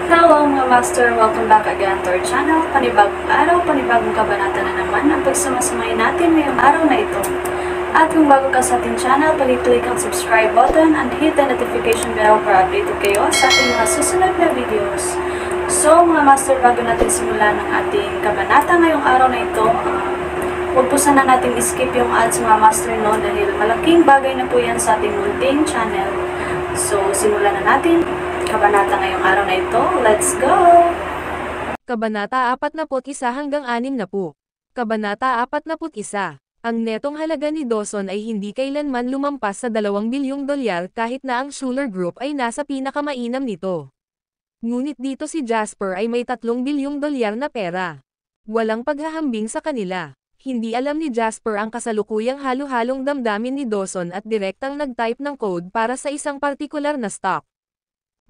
Hello mga master! Welcome back again to our channel. Panibagong araw, panibagong kabanata na naman ang pagsumasamay natin ngayong araw na ito. At kung bago ka sa ating channel, pali-click ang subscribe button and hit the notification bell para updated kayo sa ating mga susunod na videos. So mga master, bago natin simulan ang ating kabanata ngayong araw na ito, uh, Huwag po sana natin skip yung ads mga master no dahil malaking bagay na po yan sa ating routine channel. So, simulan na natin. Kabanata ngayong araw na ito. Let's go! Kabanata 41 hanggang 6 na po. Kabanata 41. Ang netong halaga ni Dawson ay hindi kailanman lumampas sa 2 bilyong dolyar kahit na ang Schuler Group ay nasa pinakamainam nito. Ngunit dito si Jasper ay may 3 bilyong dolyar na pera. Walang paghahambing sa kanila. Hindi alam ni Jasper ang kasalukuyang halo-halong damdamin ni Dawson at direktang nag-type ng code para sa isang partikular na stock.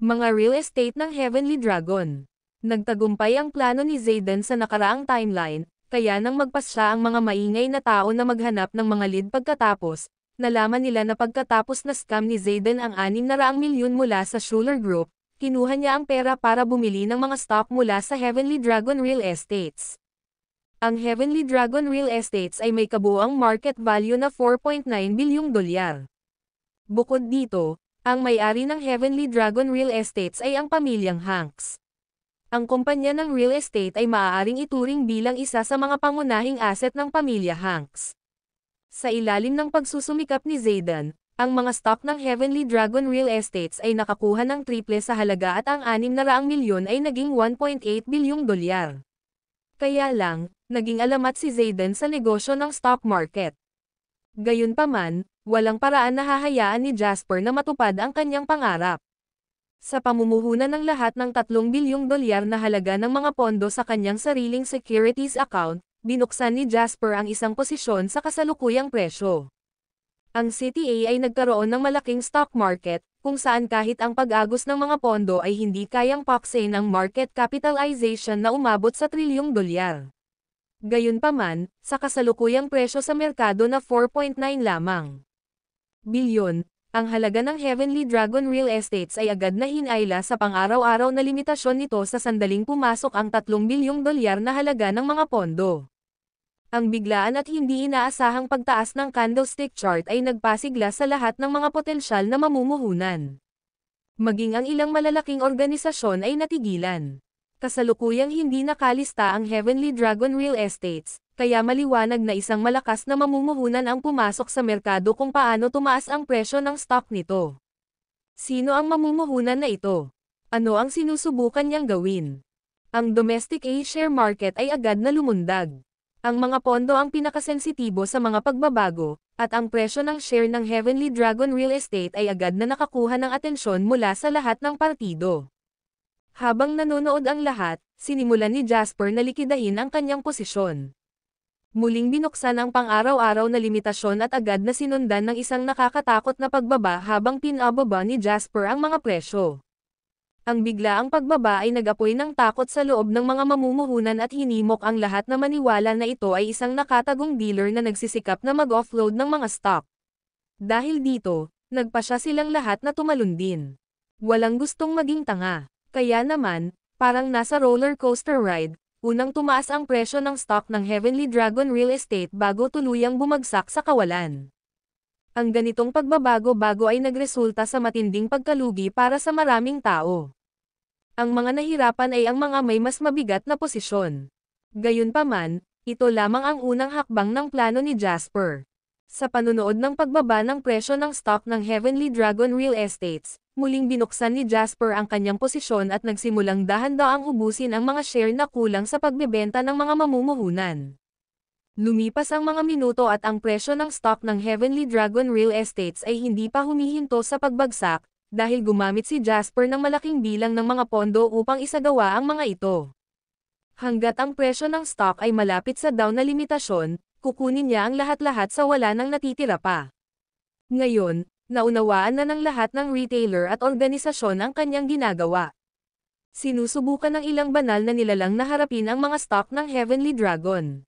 Mga real estate ng Heavenly Dragon. Nagtagumpay ang plano ni Zayden sa nakaraang timeline, kaya nang magpas siya ang mga maingay na tao na maghanap ng mga lead pagkatapos, nalaman nila na pagkatapos na scam ni Zayden ang 600 milyon mula sa Schuler Group, kinuha niya ang pera para bumili ng mga stock mula sa Heavenly Dragon Real Estates. Ang Heavenly Dragon Real Estates ay may kabuang market value na 4.9 bilyong dolyar. Bukod dito, ang may-ari ng Heavenly Dragon Real Estates ay ang pamilyang Hanks. Ang kumpanya ng real estate ay maaaring ituring bilang isa sa mga pangunahing asset ng pamilya Hanks. Sa ilalim ng pagsusumikap ni Zaydan, ang mga stock ng Heavenly Dragon Real Estates ay nakakuha ng triple sa halaga at ang 600 milyon ay naging 1.8 bilyong dolyar. Kaya lang, naging alamat si Zayden sa negosyo ng stock market. Gayunpaman, walang paraan na hahayaan ni Jasper na matupad ang kanyang pangarap. Sa pamumuhunan ng lahat ng 3 bilyong dolyar na halaga ng mga pondo sa kanyang sariling securities account, binuksan ni Jasper ang isang posisyon sa kasalukuyang presyo. Ang CTA ay nagkaroon ng malaking stock market, kung saan kahit ang pag-agos ng mga pondo ay hindi kayang paksain ng market capitalization na umabot sa trilyong dolyar. Gayunpaman, sa kasalukuyang presyo sa merkado na 4.9 lamang bilyon, ang halaga ng Heavenly Dragon Real Estates ay agad na hinayla sa pang-araw-araw na limitasyon nito sa sandaling pumasok ang 3 bilyong dolyar na halaga ng mga pondo. Ang biglaan at hindi inaasahang pagtaas ng candlestick chart ay nagpasigla sa lahat ng mga potensyal na mamumuhunan. Maging ang ilang malalaking organisasyon ay natigilan. Kasalukuyang hindi nakalista ang Heavenly Dragon Real Estates, kaya maliwanag na isang malakas na mamumuhunan ang pumasok sa merkado kung paano tumaas ang presyo ng stock nito. Sino ang mamumuhunan na ito? Ano ang sinusubukan niyang gawin? Ang domestic A-share market ay agad na lumundag. Ang mga pondo ang pinakasensitibo sa mga pagbabago, at ang presyo ng share ng Heavenly Dragon Real Estate ay agad na nakakuha ng atensyon mula sa lahat ng partido. Habang nanonood ang lahat, sinimulan ni Jasper na likidahin ang kanyang posisyon. Muling binuksan ang pang-araw-araw na limitasyon at agad na sinundan ng isang nakakatakot na pagbaba habang pinababa ni Jasper ang mga presyo. Ang biglaang pagbaba ay nagapoy ng takot sa loob ng mga mamumuhunan at hinimok ang lahat na maniwala na ito ay isang nakatagong dealer na nagsisikap na mag-offload ng mga stock. Dahil dito, nagpasya silang lahat na tumalon din. Walang gustong maging tanga. Kaya naman, parang nasa roller coaster ride, unang tumaas ang presyo ng stock ng Heavenly Dragon Real Estate bago tuluyang bumagsak sa kawalan. Ang ganitong pagbabago-bago ay nagresulta sa matinding pagkalugi para sa maraming tao. Ang mga nahirapan ay ang mga may mas mabigat na posisyon. Gayunpaman, ito lamang ang unang hakbang ng plano ni Jasper. Sa panunood ng pagbaba ng presyo ng stock ng Heavenly Dragon Real Estates, muling binuksan ni Jasper ang kanyang posisyon at nagsimulang dahan-daang ubusin ang mga share na kulang sa pagbebenta ng mga mamumuhunan. Lumipas ang mga minuto at ang presyo ng stock ng Heavenly Dragon Real Estates ay hindi pa humihinto sa pagbagsak, dahil gumamit si Jasper ng malaking bilang ng mga pondo upang isagawa ang mga ito. Hanggat ang presyo ng stock ay malapit sa down na limitasyon, kukunin niya ang lahat-lahat sa wala nang natitira pa. Ngayon, naunawaan na ng lahat ng retailer at organisasyon ang kanyang ginagawa. Sinusubukan ng ilang banal na nilalang na harapin ang mga stock ng Heavenly Dragon.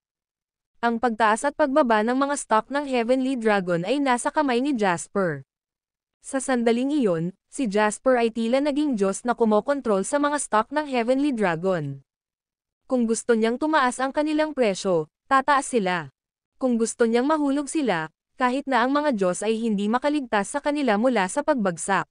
Ang pagtaas at pagbaba ng mga stock ng Heavenly Dragon ay nasa kamay ni Jasper. Sa sandaling iyon, si Jasper ay tila naging Diyos na kumokontrol sa mga stock ng Heavenly Dragon. Kung gusto niyang tumaas ang kanilang presyo, tataas sila. Kung gusto niyang mahulog sila, kahit na ang mga Diyos ay hindi makaligtas sa kanila mula sa pagbagsak.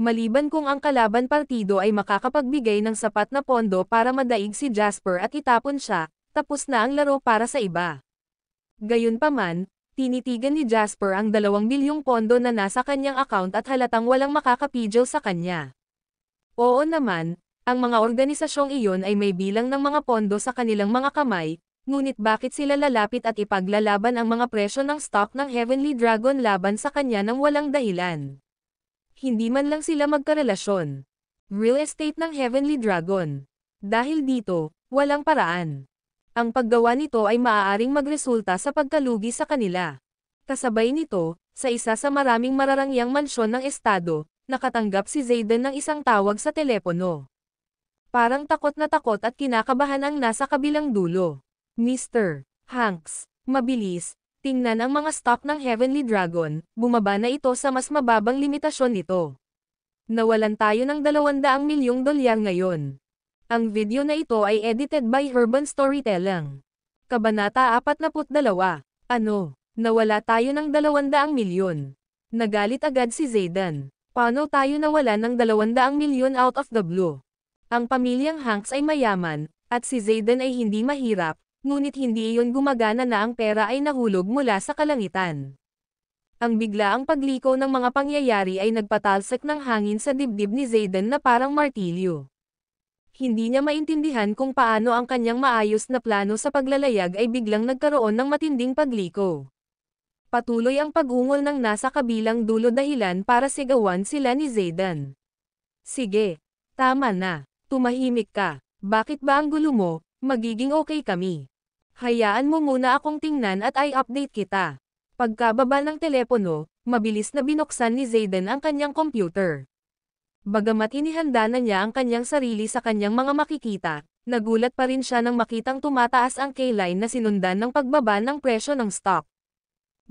Maliban kung ang kalaban partido ay makakapagbigay ng sapat na pondo para madaig si Jasper at itapon siya, tapos na ang laro para sa iba. Gayunpaman, tinitigan ni Jasper ang 2 bilyong pondo na nasa kanyang account at halatang walang makakapidyo sa kanya. Oo naman, ang mga organisasyong iyon ay may bilang ng mga pondo sa kanilang mga kamay, Ngunit bakit sila lalapit at ipaglalaban ang mga presyo ng stock ng Heavenly Dragon laban sa kanya ng walang dahilan? Hindi man lang sila magkarelasyon. Real estate ng Heavenly Dragon. Dahil dito, walang paraan. Ang paggawa nito ay maaaring magresulta sa pagkalugi sa kanila. Kasabay nito, sa isa sa maraming mararangyang mansyon ng estado, nakatanggap si Zayden ng isang tawag sa telepono. Parang takot na takot at kinakabahan ang nasa kabilang dulo. Mr. Hanks, mabilis, tingnan ang mga stock ng Heavenly Dragon, bumaba na ito sa mas mababang limitasyon nito. Nawalan tayo ng 200 milyong dolyar ngayon. Ang video na ito ay edited by Urban Storytelling. Kabanata 42. Ano? Nawala tayo ng 200 milyon. Nagalit agad si Zayden. Paano tayo nawala ng 200 milyon out of the blue? Ang pamilyang Hanks ay mayaman, at si Zayden ay hindi mahirap, Ngunit hindi iyon gumagana na ang pera ay nahulog mula sa kalangitan. Ang biglaang pagliko ng mga pangyayari ay nagpatalsak ng hangin sa dibdib ni Zayden na parang martilyo. Hindi niya maintindihan kung paano ang kanyang maayos na plano sa paglalayag ay biglang nagkaroon ng matinding pagliko. Patuloy ang pagungol ng nasa kabilang dulo dahilan para sigawan sila ni Zayden. Sige, tama na. Tumahimik ka. Bakit ba ang gulo mo, Magiging okay kami. Hayaan mo muna akong tingnan at i update kita. Pagkababa ng telepono, mabilis na binuksan ni Zayden ang kanyang computer. Bagamat inihanda na niya ang kanyang sarili sa kanyang mga makikita, nagulat pa rin siya nang makitang tumataas ang K-line na sinundan ng pagbaba ng presyo ng stock.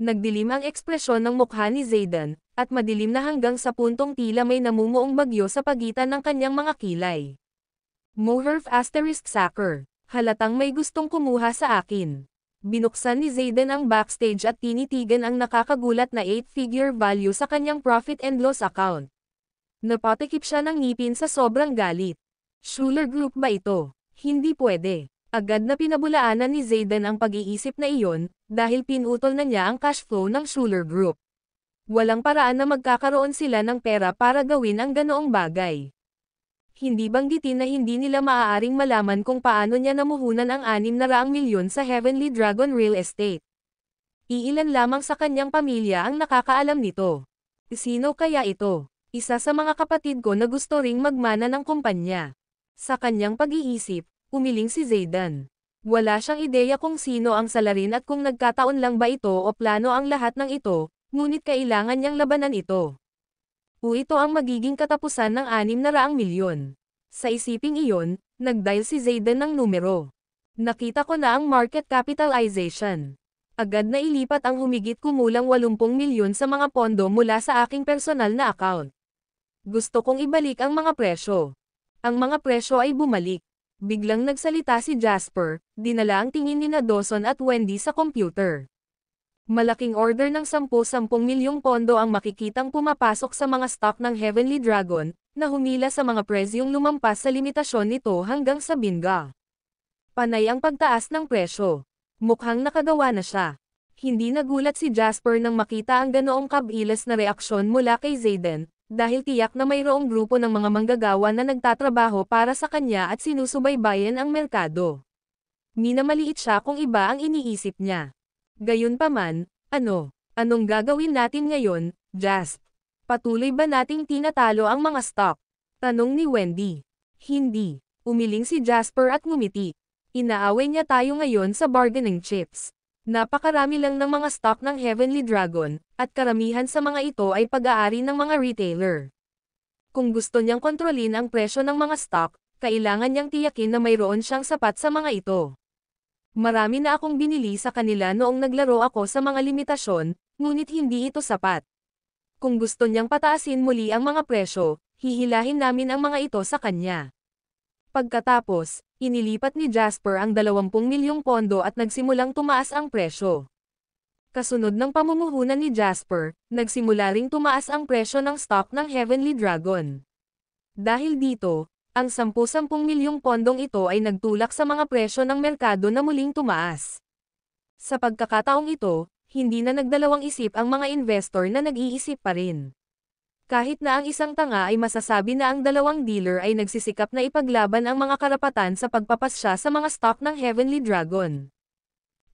Nagdilim ang ekspresyon ng mukha ni Zayden, at madilim na hanggang sa puntong tila may namumuong bagyo sa pagitan ng kanyang mga kilay. Moherf asterisk sacker. Halatang may gustong kumuha sa akin. Binuksan ni Zayden ang backstage at tinitigan ang nakakagulat na 8-figure value sa kanyang profit and loss account. Napatikip siya ng ngipin sa sobrang galit. Schuler Group ba ito? Hindi pwede. Agad na pinabulaanan ni Zayden ang pag-iisip na iyon, dahil pinutol na niya ang cash flow ng Schuler Group. Walang paraan na magkakaroon sila ng pera para gawin ang ganoong bagay hindi bang banggitin na hindi nila maaaring malaman kung paano niya namuhunan ang 600 milyon sa Heavenly Dragon Real Estate. Iilan lamang sa kanyang pamilya ang nakakaalam nito. Sino kaya ito? Isa sa mga kapatid ko na gusto ring magmana ng kumpanya. Sa kanyang pag-iisip, umiling si Zaydan. Wala siyang ideya kung sino ang salarin at kung nagkataon lang ba ito o plano ang lahat ng ito, ngunit kailangan niyang labanan ito o ito ang magiging katapusan ng 600 milyon. Sa isiping iyon, nagdial si Zayden ng numero. Nakita ko na ang market capitalization. Agad na ilipat ang humigit kumulang 80 milyon sa mga pondo mula sa aking personal na account. Gusto kong ibalik ang mga presyo. Ang mga presyo ay bumalik. Biglang nagsalita si Jasper, dinala ang tingin ni na Dawson at Wendy sa computer. Malaking order ng 10-10 milyong pondo ang makikitang pumapasok sa mga stock ng Heavenly Dragon, na humila sa mga presyong lumampas sa limitasyon nito hanggang sa binga. Panay ang pagtaas ng presyo. Mukhang nakagawa na siya. Hindi nagulat si Jasper nang makita ang ganoong kabilis na reaksyon mula kay Zayden, dahil tiyak na mayroong grupo ng mga manggagawa na nagtatrabaho para sa kanya at sinusubaybayan ang merkado. maliit siya kung iba ang iniisip niya. Gayunpaman, ano, anong gagawin natin ngayon, Just? Patuloy ba nating tinatalo ang mga stock? Tanong ni Wendy. Hindi. Umiling si Jasper at ngumiti. Inaaway niya tayo ngayon sa bargaining chips. Napakarami lang ng mga stock ng Heavenly Dragon, at karamihan sa mga ito ay pag-aari ng mga retailer. Kung gusto niyang kontrolin ang presyo ng mga stock, kailangan niyang tiyakin na mayroon siyang sapat sa mga ito. Marami na akong binili sa kanila noong naglaro ako sa mga limitasyon, ngunit hindi ito sapat. Kung gusto niyang pataasin muli ang mga presyo, hihilahin namin ang mga ito sa kanya. Pagkatapos, inilipat ni Jasper ang 20 milyong pondo at nagsimulang tumaas ang presyo. Kasunod ng pamumuhunan ni Jasper, nagsimula ring tumaas ang presyo ng stock ng Heavenly Dragon. Dahil dito, ang 10-10 milyong pondong ito ay nagtulak sa mga presyo ng merkado na muling tumaas. Sa pagkakataong ito, hindi na nagdalawang isip ang mga investor na nag-iisip pa rin. Kahit na ang isang tanga ay masasabi na ang dalawang dealer ay nagsisikap na ipaglaban ang mga karapatan sa pagpapasya sa mga stock ng Heavenly Dragon.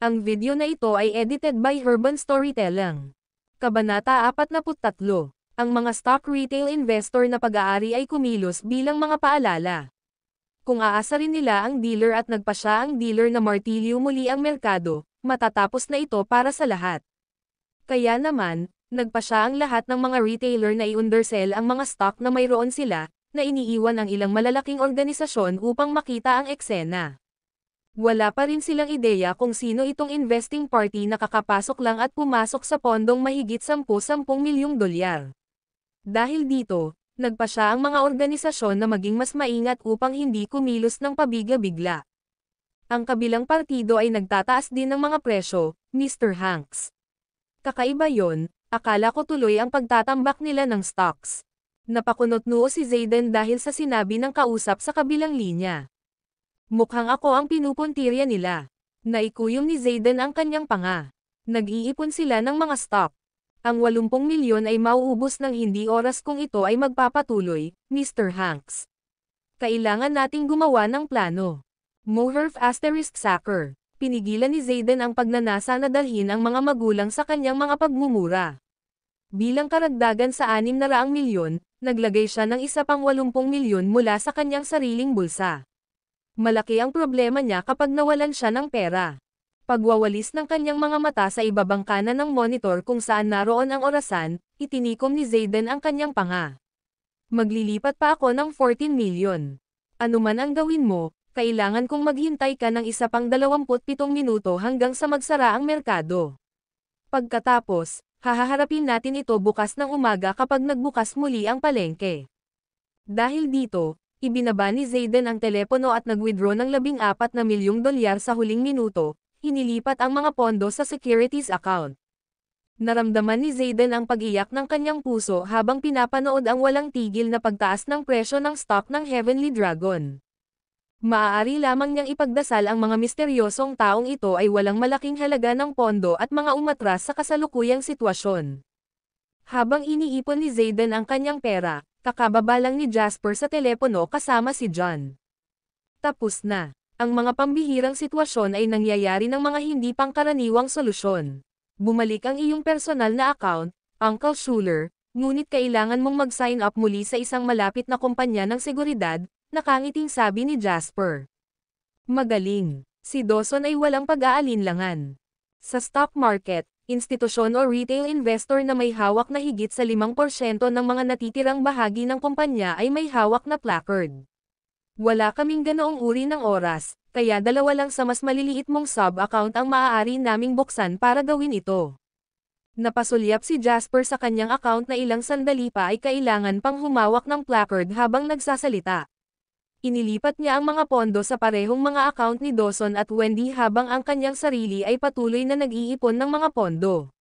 Ang video na ito ay edited by Urban Storytelling. Kabanata 43 ang mga stock retail investor na pag-aari ay kumilos bilang mga paalala. Kung aasa rin nila ang dealer at nagpa siya ang dealer na martilyo muli ang merkado, matatapos na ito para sa lahat. Kaya naman, nagpa siya ang lahat ng mga retailer na i-undersell ang mga stock na mayroon sila, na iniiwan ang ilang malalaking organisasyon upang makita ang eksena. Wala pa rin silang ideya kung sino itong investing party na kakapasok lang at pumasok sa pondong mahigit 10-10 milyong dolyar. Dahil dito, nagpa siya ang mga organisasyon na maging mas maingat upang hindi kumilos ng pabiga-bigla. Ang kabilang partido ay nagtataas din ng mga presyo, Mr. Hanks. Kakaiba yon, akala ko tuloy ang pagtatambak nila ng stocks. Napakunot noo si Zayden dahil sa sinabi ng kausap sa kabilang linya. Mukhang ako ang pinupuntirya nila. Naikuyom ni Zayden ang kanyang panga. Nag-iipon sila ng mga stock ang 80 milyon ay mauubos ng hindi oras kung ito ay magpapatuloy, Mr. Hanks. Kailangan nating gumawa ng plano. Moherf asterisk Sacker. Pinigilan ni Zayden ang pagnanasa na dalhin ang mga magulang sa kanyang mga pagmumura. Bilang karagdagan sa 600 milyon, naglagay siya ng isa pang 80 milyon mula sa kanyang sariling bulsa. Malaki ang problema niya kapag nawalan siya ng pera. Pagwawalis ng kanyang mga mata sa ibabang kanan ng monitor kung saan naroon ang orasan, itinikom ni Zayden ang kanyang panga. Maglilipat pa ako ng 14 million. Ano man ang gawin mo, kailangan kong maghintay ka ng isa pang 27 minuto hanggang sa magsara ang merkado. Pagkatapos, hahaharapin natin ito bukas ng umaga kapag nagbukas muli ang palengke. Dahil dito, ibinaba ni Zayden ang telepono at nag-withdraw ng 14 na milyong dolyar sa huling minuto, hinilipat ang mga pondo sa securities account. Naramdaman ni Zayden ang pag-iyak ng kanyang puso habang pinapanood ang walang tigil na pagtaas ng presyo ng stock ng Heavenly Dragon. Maaari lamang niyang ipagdasal ang mga misteryosong taong ito ay walang malaking halaga ng pondo at mga umatras sa kasalukuyang sitwasyon. Habang iniipon ni Zayden ang kanyang pera, kakababa lang ni Jasper sa telepono kasama si John. Tapos na. Ang mga pambihirang sitwasyon ay nangyayari ng mga hindi pangkaraniwang solusyon. Bumalik ang iyong personal na account, Uncle Schuler, ngunit kailangan mong mag-sign up muli sa isang malapit na kumpanya ng seguridad, nakangiting sabi ni Jasper. Magaling! Si Dawson ay walang pag-aalinlangan. Sa stock market, institusyon o retail investor na may hawak na higit sa 5% ng mga natitirang bahagi ng kumpanya ay may hawak na placard. Wala kaming ganoong uri ng oras, kaya dalawa lang sa mas maliliit mong sub-account ang maaari naming buksan para gawin ito. Napasulyap si Jasper sa kanyang account na ilang sandali pa ay kailangan pang humawak ng placard habang nagsasalita. Inilipat niya ang mga pondo sa parehong mga account ni Dawson at Wendy habang ang kanyang sarili ay patuloy na nag-iipon ng mga pondo.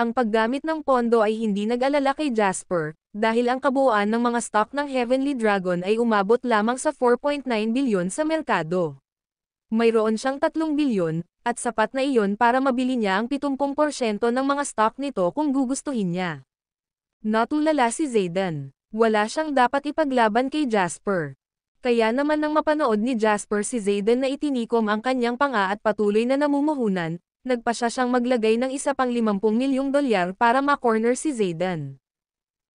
Ang paggamit ng pondo ay hindi nag-alala kay Jasper, dahil ang kabuuan ng mga stock ng Heavenly Dragon ay umabot lamang sa 4.9 bilyon sa merkado. Mayroon siyang 3 bilyon, at sapat na iyon para mabili niya ang 70% ng mga stock nito kung gugustuhin niya. Natulala si Zayden. Wala siyang dapat ipaglaban kay Jasper. Kaya naman nang mapanood ni Jasper si Zayden na itinikom ang kanyang panga at patuloy na namumuhunan, nagpa siya siyang maglagay ng isa pang 50 milyong dolyar para ma-corner si Zayden.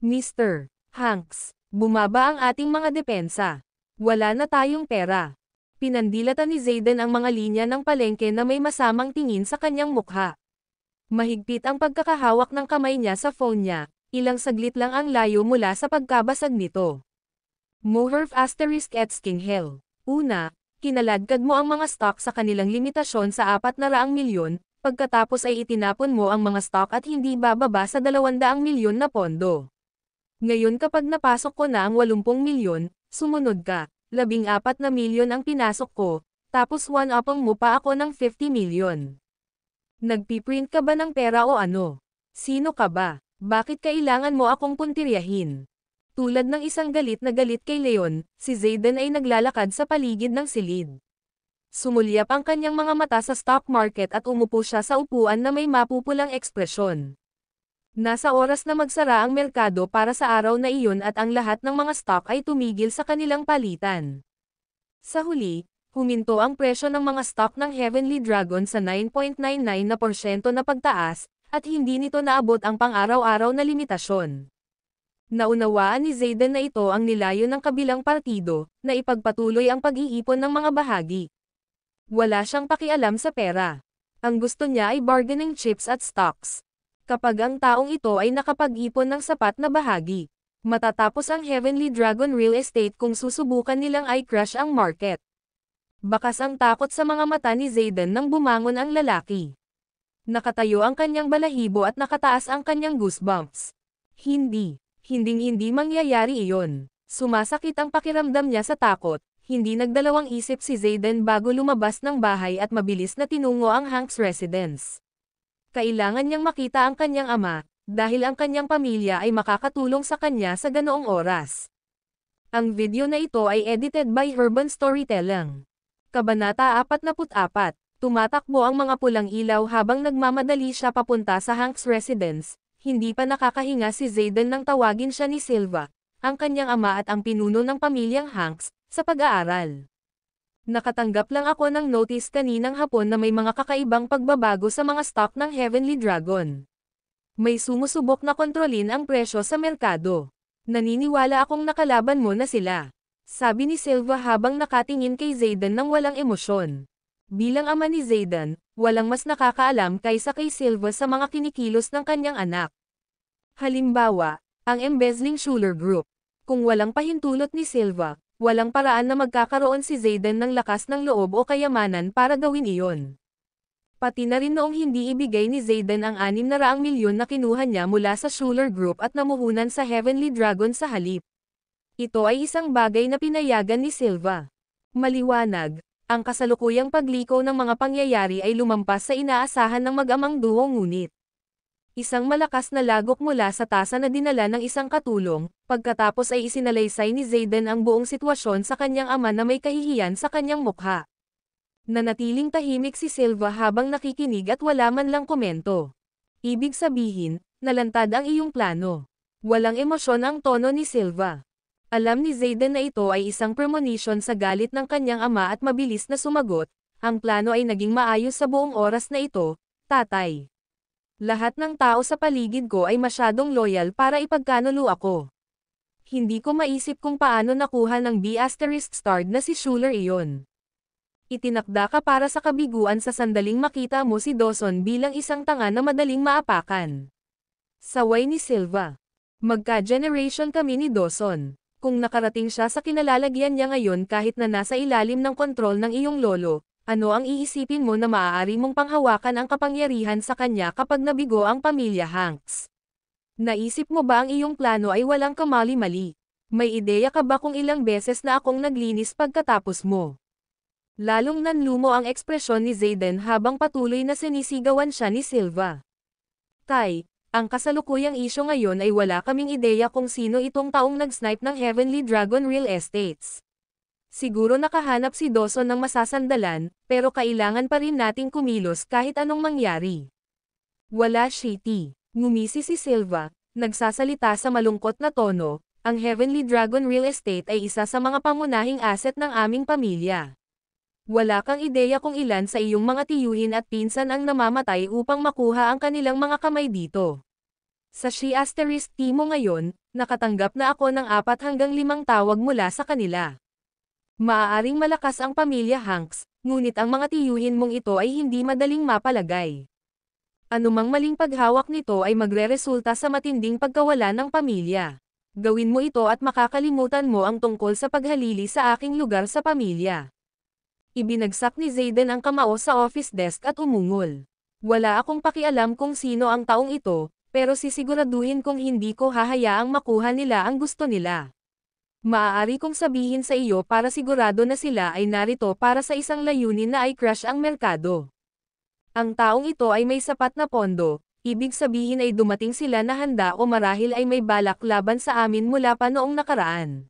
Mr. Hanks, bumaba ang ating mga depensa. Wala na tayong pera. Pinandilatan ni Zayden ang mga linya ng palengke na may masamang tingin sa kanyang mukha. Mahigpit ang pagkakahawak ng kamay niya sa phone niya, ilang saglit lang ang layo mula sa pagkabasag nito. Moherf asterisk at Skinghell. Una, kinaladkad mo ang mga stock sa kanilang limitasyon sa 400 milyon, pagkatapos ay itinapon mo ang mga stock at hindi bababa sa 200 milyon na pondo. Ngayon kapag napasok ko na ang 80 milyon, sumunod ka, 14 na milyon ang pinasok ko, tapos one-upang mo pa ako ng 50 milyon. Nagpiprint ka ba ng pera o ano? Sino ka ba? Bakit kailangan mo akong puntiryahin? Tulad ng isang galit na galit kay Leon, si Zayden ay naglalakad sa paligid ng silid. Sumulyap ang kanyang mga mata sa stock market at umupo siya sa upuan na may mapupulang ekspresyon. Nasa oras na magsara ang merkado para sa araw na iyon at ang lahat ng mga stock ay tumigil sa kanilang palitan. Sa huli, huminto ang presyo ng mga stock ng Heavenly Dragon sa 9.99 na porsyento na pagtaas, at hindi nito naabot ang pang-araw-araw na limitasyon. Naunawaan ni Zayden na ito ang nilayo ng kabilang partido, na ipagpatuloy ang pag-iipon ng mga bahagi. Wala siyang pakialam sa pera. Ang gusto niya ay bargaining chips at stocks kapag ang taong ito ay nakapag-ipon ng sapat na bahagi. Matatapos ang Heavenly Dragon Real Estate kung susubukan nilang i-crush ang market. Bakas ang takot sa mga mata ni Zayden nang bumangon ang lalaki. Nakatayo ang kanyang balahibo at nakataas ang kanyang goosebumps. Hindi, hinding-hindi mangyayari iyon. Sumasakit ang pakiramdam niya sa takot, hindi nagdalawang isip si Zayden bago lumabas ng bahay at mabilis na tinungo ang Hank's residence. Kailangan niyang makita ang kanyang ama, dahil ang kanyang pamilya ay makakatulong sa kanya sa ganoong oras. Ang video na ito ay edited by Urban Storytelling. Kabanata 44, tumatakbo ang mga pulang ilaw habang nagmamadali siya papunta sa Hank's residence, hindi pa nakakahinga si Zayden nang tawagin siya ni Silva, ang kanyang ama at ang pinuno ng pamilyang Hanks, sa pag-aaral. Nakatanggap lang ako ng notice kaninang hapon na may mga kakaibang pagbabago sa mga stock ng Heavenly Dragon. May sumusubok na kontrolin ang presyo sa merkado. Naniniwala akong nakalaban mo na sila. Sabi ni Silva habang nakatingin kay Zaydan ng walang emosyon. Bilang ama ni Zaydan, walang mas nakakaalam kaysa kay Silva sa mga kinikilos ng kanyang anak. Halimbawa, ang embezzling Schuler Group. Kung walang pahintulot ni Silva, walang paraan na magkakaroon si Zayden ng lakas ng loob o kayamanan para gawin iyon. Pati na rin noong hindi ibigay ni Zayden ang 600 milyon na kinuha niya mula sa Schuler Group at namuhunan sa Heavenly Dragon sa halip. Ito ay isang bagay na pinayagan ni Silva. Maliwanag, ang kasalukuyang pagliko ng mga pangyayari ay lumampas sa inaasahan ng mag-amang duo ngunit. Isang malakas na lagok mula sa tasa na dinala ng isang katulong, pagkatapos ay isinalaysay ni Zayden ang buong sitwasyon sa kanyang ama na may kahihiyan sa kanyang mukha. Nanatiling tahimik si Silva habang nakikinig at wala man lang komento. Ibig sabihin, nalantad ang iyong plano. Walang emosyon ang tono ni Silva. Alam ni Zayden na ito ay isang premonition sa galit ng kanyang ama at mabilis na sumagot, ang plano ay naging maayos sa buong oras na ito, tatay. Lahat ng tao sa paligid ko ay masyadong loyal para ipagkanulo ako. Hindi ko maisip kung paano nakuha ng B** starred na si Schuler iyon. Itinakda ka para sa kabiguan sa sandaling makita mo si Dawson bilang isang tanga na madaling maapakan. Saway ni Silva. Magka-generation kami ni Dawson. Kung nakarating siya sa kinalalagyan niya ngayon kahit na nasa ilalim ng kontrol ng iyong lolo, ano ang iisipin mo na maaari mong panghawakan ang kapangyarihan sa kanya kapag nabigo ang pamilya Hanks? Naisip mo ba ang iyong plano ay walang kamali-mali? May ideya ka ba kung ilang beses na akong naglinis pagkatapos mo? Lalong nanlumo ang ekspresyon ni Zayden habang patuloy na sinisigawan siya ni Silva. Tay, ang kasalukuyang isyo ngayon ay wala kaming ideya kung sino itong taong nag-snipe ng Heavenly Dragon Real Estates. Siguro nakahanap si Dawson ng masasandalan, pero kailangan pa rin nating kumilos kahit anong mangyari. Wala shitty. Ngumisi si Silva, nagsasalita sa malungkot na tono, ang Heavenly Dragon Real Estate ay isa sa mga pangunahing asset ng aming pamilya. Wala kang ideya kung ilan sa iyong mga tiyuhin at pinsan ang namamatay upang makuha ang kanilang mga kamay dito. Sa She Asterisk Timo ngayon, nakatanggap na ako ng apat hanggang limang tawag mula sa kanila. Maaaring malakas ang pamilya Hanks, ngunit ang mga tiyuhin mong ito ay hindi madaling mapalagay. Anumang maling paghawak nito ay magreresulta sa matinding pagkawala ng pamilya. Gawin mo ito at makakalimutan mo ang tungkol sa paghalili sa aking lugar sa pamilya. Ibinagsak ni Zayden ang kamao sa office desk at umungol. Wala akong pakialam kung sino ang taong ito, pero sisiguraduhin kong hindi ko hahayaang makuha nila ang gusto nila. Maaari kong sabihin sa iyo para sigurado na sila ay narito para sa isang layunin na ay crush ang merkado. Ang taong ito ay may sapat na pondo, ibig sabihin ay dumating sila na handa o marahil ay may balak laban sa amin mula pa noong nakaraan.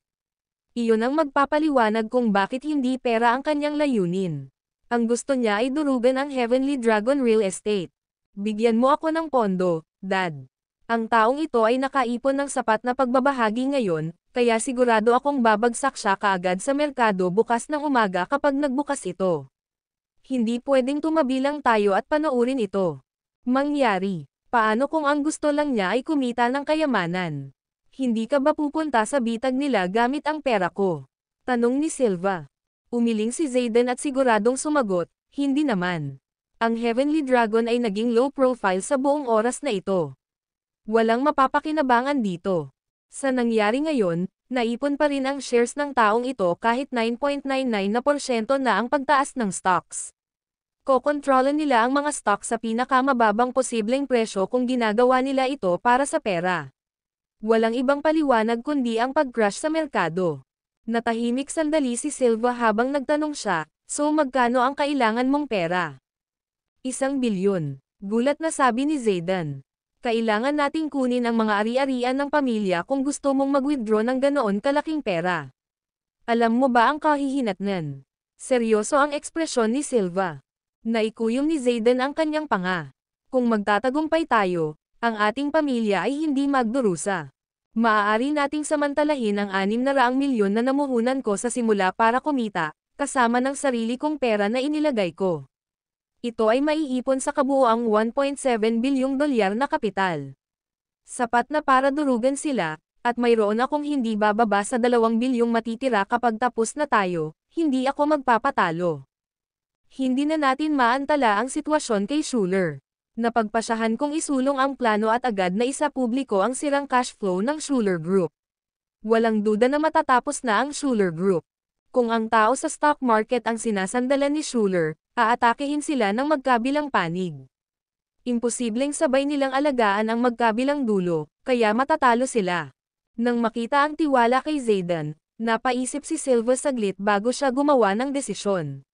Iyon ang magpapaliwanag kung bakit hindi pera ang kanyang layunin. Ang gusto niya ay durugan ang Heavenly Dragon Real Estate. Bigyan mo ako ng pondo, Dad. Ang taong ito ay nakaipon ng sapat na pagbabahagi ngayon, kaya sigurado akong babagsak siya kaagad sa merkado bukas ng umaga kapag nagbukas ito. Hindi pwedeng tumabilang tayo at panoorin ito. Mangyari, paano kung ang gusto lang niya ay kumita ng kayamanan? Hindi ka ba pupunta sa bitag nila gamit ang pera ko? Tanong ni Silva. Umiling si Zayden at siguradong sumagot, hindi naman. Ang Heavenly Dragon ay naging low profile sa buong oras na ito. Walang mapapakinabangan dito. Sa nangyari ngayon, naipon pa rin ang shares ng taong ito kahit 9.99% na ang pagtaas ng stocks. Kokontrolan nila ang mga stocks sa pinakamababang posibleng presyo kung ginagawa nila ito para sa pera. Walang ibang paliwanag kundi ang pag-crash sa merkado. Natahimik sandali si Silva habang nagtanong siya, so magkano ang kailangan mong pera? Isang bilyon. Gulat na sabi ni Zaydan. Kailangan nating kunin ang mga ari-arian ng pamilya kung gusto mong mag-withdraw ng ganoon kalaking pera. Alam mo ba ang kahihinatnan? Seryoso ang ekspresyon ni Silva. Naikuyom ni Zayden ang kanyang panga. Kung magtatagumpay tayo, ang ating pamilya ay hindi magdurusa. Maaari nating samantalahin ang 600 milyon na namuhunan ko sa simula para kumita, kasama ng sarili kong pera na inilagay ko ito ay maiipon sa kabuoang 1.7 bilyong dolyar na kapital. Sapat na para durugan sila, at mayroon akong hindi bababa sa 2 bilyong matitira kapag tapos na tayo, hindi ako magpapatalo. Hindi na natin maantala ang sitwasyon kay Schuler. Napagpasyahan kong isulong ang plano at agad na isa publiko ang sirang cash flow ng Schuler Group. Walang duda na matatapos na ang Schuler Group. Kung ang tao sa stock market ang sinasandalan ni Schuller, aatakehin sila ng magkabilang panig. Imposibleng sabay nilang alagaan ang magkabilang dulo, kaya matatalo sila. Nang makita ang tiwala kay Zaydan, napaisip si Silva saglit bago siya gumawa ng desisyon.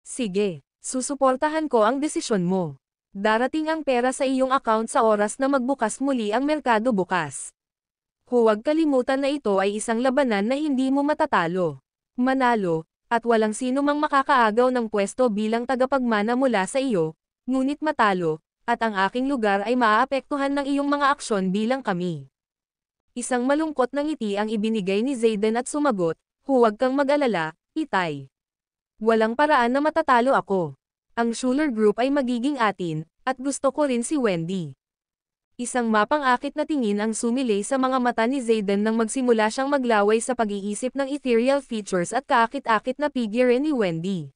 Sige, susuportahan ko ang desisyon mo. Darating ang pera sa iyong account sa oras na magbukas muli ang merkado bukas. Huwag kalimutan na ito ay isang labanan na hindi mo matatalo manalo, at walang sino mang makakaagaw ng pwesto bilang tagapagmana mula sa iyo, ngunit matalo, at ang aking lugar ay maaapektuhan ng iyong mga aksyon bilang kami. Isang malungkot na ng ngiti ang ibinigay ni Zayden at sumagot, huwag kang mag-alala, itay. Walang paraan na matatalo ako. Ang Schuler Group ay magiging atin, at gusto ko rin si Wendy. Isang mapang-akit na tingin ang sumilay sa mga mata ni Zayden nang magsimula siyang maglaway sa pag-iisip ng ethereal features at kaakit-akit na figure ni Wendy.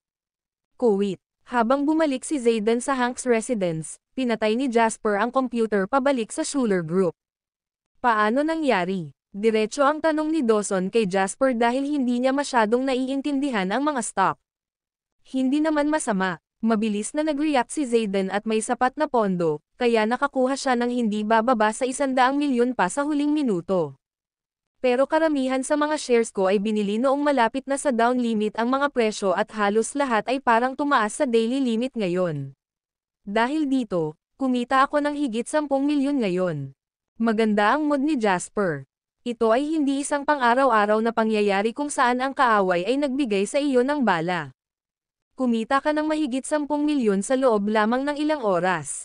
Kuwit. Habang bumalik si Zayden sa Hank's residence, pinatay ni Jasper ang computer pabalik sa Schuler Group. Paano nangyari? Diretso ang tanong ni Dawson kay Jasper dahil hindi niya masyadong naiintindihan ang mga stock. Hindi naman masama, mabilis na nag-react si Zayden at may sapat na pondo, kaya nakakuha siya ng hindi bababa sa 100 milyon pa sa huling minuto. Pero karamihan sa mga shares ko ay binili noong malapit na sa down limit ang mga presyo at halos lahat ay parang tumaas sa daily limit ngayon. Dahil dito, kumita ako ng higit 10 milyon ngayon. Maganda ang mood ni Jasper. Ito ay hindi isang pang-araw-araw na pangyayari kung saan ang kaaway ay nagbigay sa iyo ng bala. Kumita ka ng mahigit 10 milyon sa loob lamang ng ilang oras.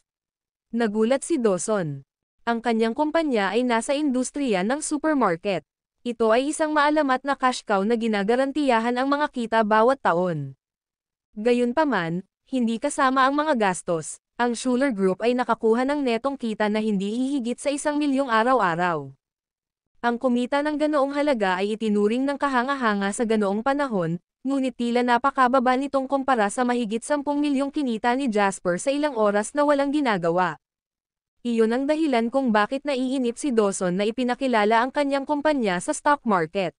Nagulat si Dawson. Ang kanyang kumpanya ay nasa industriya ng supermarket. Ito ay isang maalamat na cash cow na ginagarantiyahan ang mga kita bawat taon. Gayunpaman, hindi kasama ang mga gastos, ang Schuler Group ay nakakuha ng netong kita na hindi hihigit sa isang milyong araw-araw. Ang kumita ng ganoong halaga ay itinuring ng kahanga-hanga sa ganoong panahon, ngunit tila napakababa nitong kumpara sa mahigit 10 milyong kinita ni Jasper sa ilang oras na walang ginagawa. Iyon ang dahilan kung bakit naiinip si Dawson na ipinakilala ang kanyang kumpanya sa stock market.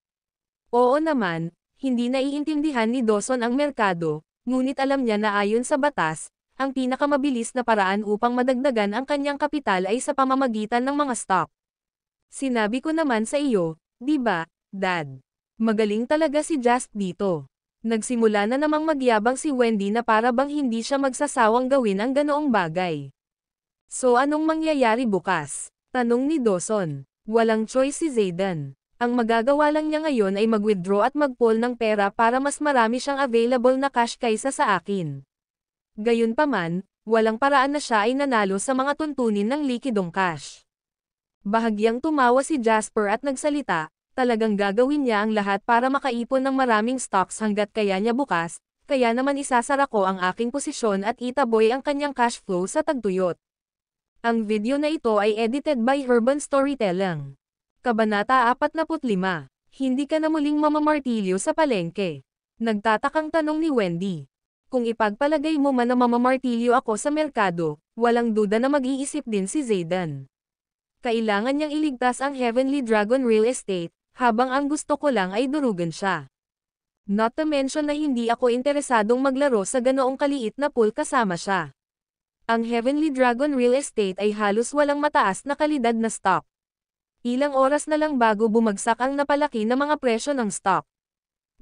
Oo naman, hindi naiintindihan ni Dawson ang merkado, ngunit alam niya na ayon sa batas, ang pinakamabilis na paraan upang madagdagan ang kanyang kapital ay sa pamamagitan ng mga stock. Sinabi ko naman sa iyo, di ba, Dad? Magaling talaga si Just dito. Nagsimula na namang magyabang si Wendy na para bang hindi siya magsasawang gawin ang ganoong bagay. So anong mangyayari bukas? Tanong ni Dawson. Walang choice si Zayden. Ang magagawa lang niya ngayon ay mag-withdraw at mag-pull ng pera para mas marami siyang available na cash kaysa sa akin. Gayunpaman, walang paraan na siya ay nanalo sa mga tuntunin ng likidong cash. Bahagyang tumawa si Jasper at nagsalita, talagang gagawin niya ang lahat para makaipon ng maraming stocks hanggat kaya niya bukas, kaya naman isasara ko ang aking posisyon at itaboy ang kanyang cash flow sa tagtuyot. Ang video na ito ay edited by Urban Storytelling. Kabanata 45. Hindi ka na muling mamamartilyo sa palengke. Nagtatakang tanong ni Wendy. Kung ipagpalagay mo man na mamamartilyo ako sa merkado, walang duda na mag-iisip din si Zaydan. Kailangan niyang iligtas ang Heavenly Dragon Real Estate, habang ang gusto ko lang ay durugan siya. Not to mention na hindi ako interesadong maglaro sa ganoong kaliit na pool kasama siya. Ang Heavenly Dragon Real Estate ay halos walang mataas na kalidad na stock. Ilang oras na lang bago bumagsak ang napalaki na mga presyo ng stock.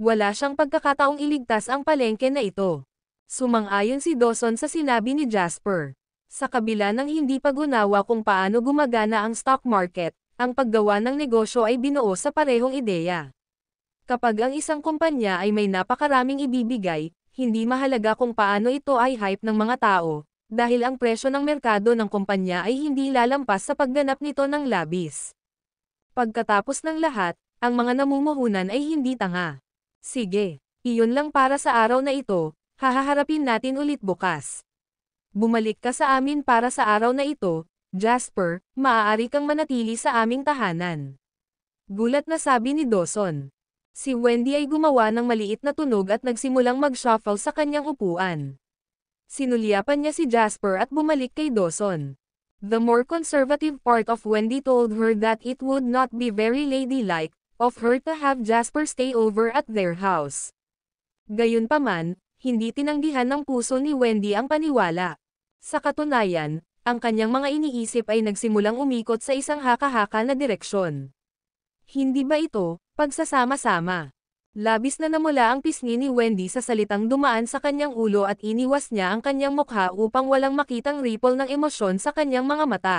Wala siyang pagkakataong iligtas ang palengke na ito. Sumang-ayon si Dawson sa sinabi ni Jasper. Sa kabila ng hindi pag-unawa kung paano gumagana ang stock market, ang paggawa ng negosyo ay binuo sa parehong ideya. Kapag ang isang kumpanya ay may napakaraming ibibigay, hindi mahalaga kung paano ito ay hype ng mga tao, dahil ang presyo ng merkado ng kumpanya ay hindi lalampas sa pagganap nito ng labis. Pagkatapos ng lahat, ang mga namumuhunan ay hindi tanga. Sige, iyon lang para sa araw na ito, hahaharapin natin ulit bukas. Bumalik ka sa amin para sa araw na ito, Jasper, maaari kang manatili sa aming tahanan. Gulat na sabi ni Dawson. Si Wendy ay gumawa ng maliit na tunog at nagsimulang mag-shuffle sa kanyang upuan. Sinulyapan niya si Jasper at bumalik kay Dawson. The more conservative part of Wendy told her that it would not be very ladylike of her to have Jasper stay over at their house. Gayunpaman, hindi tinanggihan ng puso ni Wendy ang paniwala. Sa katunayan, ang kanyang mga iniisip ay nagsimulang umikot sa isang haka-haka na direksyon. Hindi ba ito, pagsasama-sama? Labis na namula ang pisngi ni Wendy sa salitang dumaan sa kanyang ulo at iniwas niya ang kanyang mukha upang walang makitang ripple ng emosyon sa kanyang mga mata.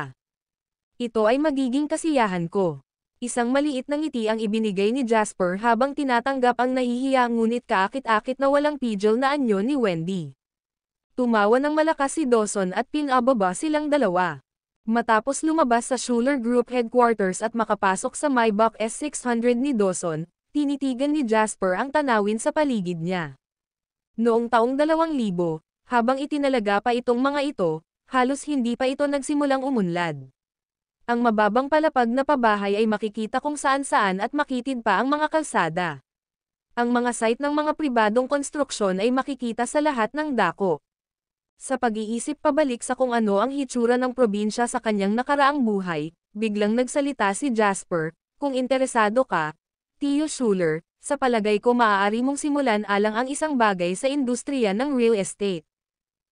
Ito ay magiging kasiyahan ko. Isang maliit na ngiti ang ibinigay ni Jasper habang tinatanggap ang nahihiya ngunit kaakit-akit na walang pigil na anyo ni Wendy. Tumawa ng malakas si Dawson at pinababa silang dalawa. Matapos lumabas sa Schuler Group Headquarters at makapasok sa Maybach S600 ni Dawson, tinitigan ni Jasper ang tanawin sa paligid niya. Noong taong 2000, habang itinalaga pa itong mga ito, halos hindi pa ito nagsimulang umunlad. Ang mababang palapag na pabahay ay makikita kung saan-saan at makitid pa ang mga kalsada. Ang mga site ng mga pribadong konstruksyon ay makikita sa lahat ng dako. Sa pag-iisip pabalik sa kung ano ang hitsura ng probinsya sa kanyang nakaraang buhay, biglang nagsalita si Jasper, kung interesado ka, Tio Schuler, sa palagay ko maaari mong simulan alang ang isang bagay sa industriya ng real estate.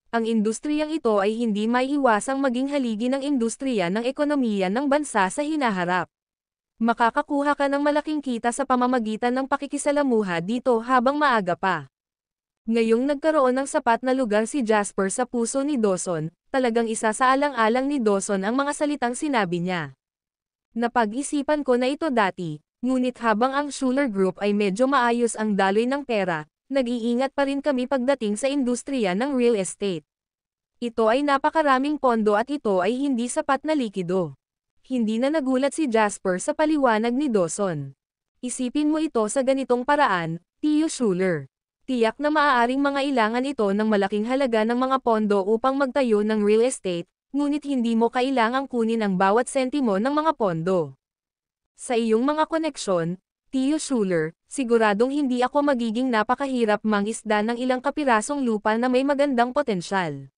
Ang industriyang ito ay hindi maiiwasang maging haligi ng industriya ng ekonomiya ng bansa sa hinaharap. Makakakuha ka ng malaking kita sa pamamagitan ng pakikisalamuha dito habang maaga pa. Ngayong nagkaroon ng sapat na lugar si Jasper sa puso ni Dawson, talagang isa sa alang-alang ni Dawson ang mga salitang sinabi niya. Napag-isipan ko na ito dati, ngunit habang ang Schuler Group ay medyo maayos ang daloy ng pera, nag-iingat pa rin kami pagdating sa industriya ng real estate. Ito ay napakaraming pondo at ito ay hindi sapat na likido. Hindi na nagulat si Jasper sa paliwanag ni Dawson. Isipin mo ito sa ganitong paraan, Tio Schuler tiyak na maaaring mga ilangan ito ng malaking halaga ng mga pondo upang magtayo ng real estate, ngunit hindi mo kailangang kunin ang bawat sentimo ng mga pondo. Sa iyong mga koneksyon, Tio Schuler, siguradong hindi ako magiging napakahirap mangisda ng ilang kapirasong lupa na may magandang potensyal.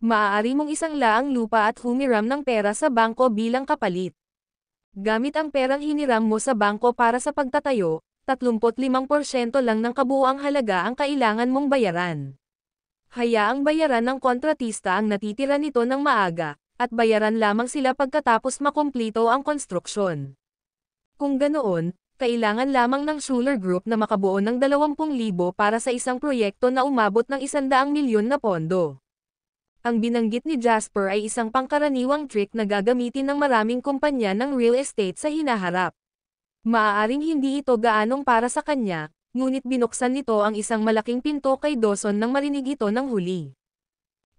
Maaari mong isang laang lupa at humiram ng pera sa bangko bilang kapalit. Gamit ang perang hiniram mo sa bangko para sa pagtatayo, 35% lang ng kabuoang halaga ang kailangan mong bayaran. Hayaang bayaran ng kontratista ang natitira nito ng maaga, at bayaran lamang sila pagkatapos makumplito ang konstruksyon. Kung ganoon, kailangan lamang ng Schuler Group na makabuo ng 20,000 para sa isang proyekto na umabot ng 100 milyon na pondo. Ang binanggit ni Jasper ay isang pangkaraniwang trick na gagamitin ng maraming kumpanya ng real estate sa hinaharap. Maaaring hindi ito gaanong para sa kanya, ngunit binuksan nito ang isang malaking pinto kay Dawson nang marinig ito ng huli.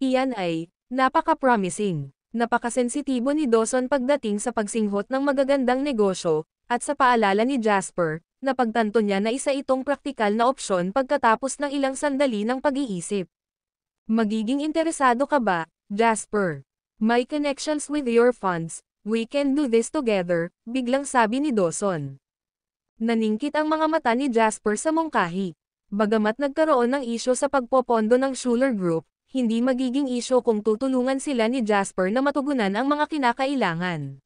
Iyan ay, napaka-promising, napakasensitibo ni Dawson pagdating sa pagsinghot ng magagandang negosyo, at sa paalala ni Jasper, napagtanto niya na isa itong praktikal na opsyon pagkatapos ng ilang sandali ng pag-iisip. Magiging interesado ka ba, Jasper? My connections with your funds, We can do this together, biglang sabi ni Dawson. Naningkit ang mga mata ni Jasper sa mongkahi. Bagamat nagkaroon ng isyo sa pagpopondo ng Schuler Group, hindi magiging isyo kung tutulungan sila ni Jasper na matugunan ang mga kinakailangan.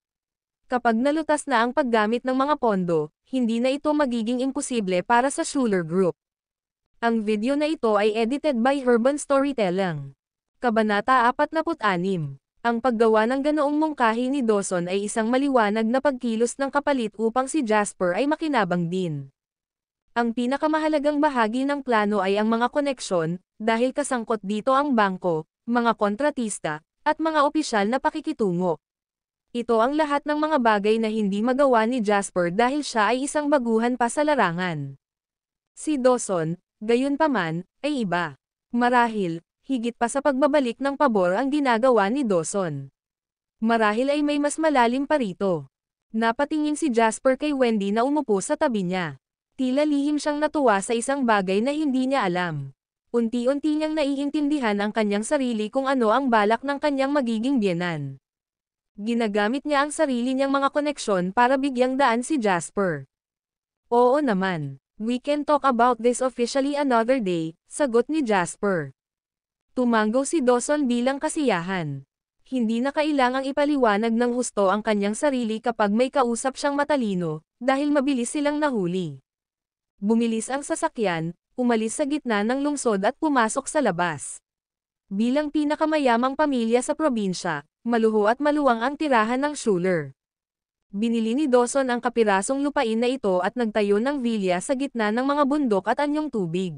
Kapag nalutas na ang paggamit ng mga pondo, hindi na ito magiging imposible para sa Schuler Group. Ang video na ito ay edited by Urban Storytelling. Kabanata 46 ang paggawa ng ganoong mungkahi ni Dawson ay isang maliwanag na pagkilos ng kapalit upang si Jasper ay makinabang din. Ang pinakamahalagang bahagi ng plano ay ang mga koneksyon, dahil kasangkot dito ang bangko, mga kontratista, at mga opisyal na pakikitungo. Ito ang lahat ng mga bagay na hindi magawa ni Jasper dahil siya ay isang baguhan pa sa larangan. Si Dawson, gayon pa man, ay iba. Marahil, higit pa sa pagbabalik ng pabor ang ginagawa ni Dawson. Marahil ay may mas malalim pa rito. Napatingin si Jasper kay Wendy na umupo sa tabi niya. Tila lihim siyang natuwa sa isang bagay na hindi niya alam. Unti-unti niyang naiintindihan ang kanyang sarili kung ano ang balak ng kanyang magiging biyenan. Ginagamit niya ang sarili niyang mga koneksyon para bigyang daan si Jasper. Oo naman. We can talk about this officially another day, sagot ni Jasper. Tumango si Dawson bilang kasiyahan. Hindi na kailangang ipaliwanag ng husto ang kanyang sarili kapag may kausap siyang matalino, dahil mabilis silang nahuli. Bumilis ang sasakyan, umalis sa gitna ng lungsod at pumasok sa labas. Bilang pinakamayamang pamilya sa probinsya, maluho at maluwang ang tirahan ng Schuler. Binili ni Dawson ang kapirasong lupain na ito at nagtayo ng villa sa gitna ng mga bundok at anyong tubig.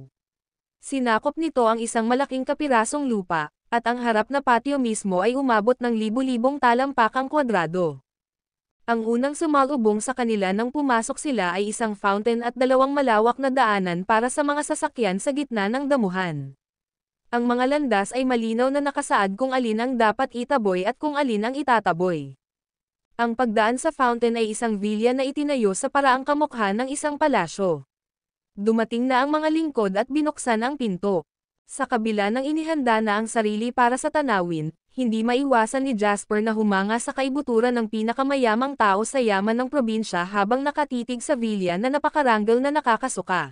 Sinakop nito ang isang malaking kapirasong lupa, at ang harap na patio mismo ay umabot ng libu-libong talampakang kwadrado. Ang unang sumalubong sa kanila nang pumasok sila ay isang fountain at dalawang malawak na daanan para sa mga sasakyan sa gitna ng damuhan. Ang mga landas ay malinaw na nakasaad kung alin ang dapat itaboy at kung alin ang itataboy. Ang pagdaan sa fountain ay isang villa na itinayo sa paraang kamukha ng isang palasyo. Dumating na ang mga lingkod at binuksan ang pinto. Sa kabila ng inihanda na ang sarili para sa tanawin, hindi maiwasan ni Jasper na humanga sa kaibuturan ng pinakamayamang tao sa yaman ng probinsya habang nakatitig sa villa na napakaranggal na nakakasuka.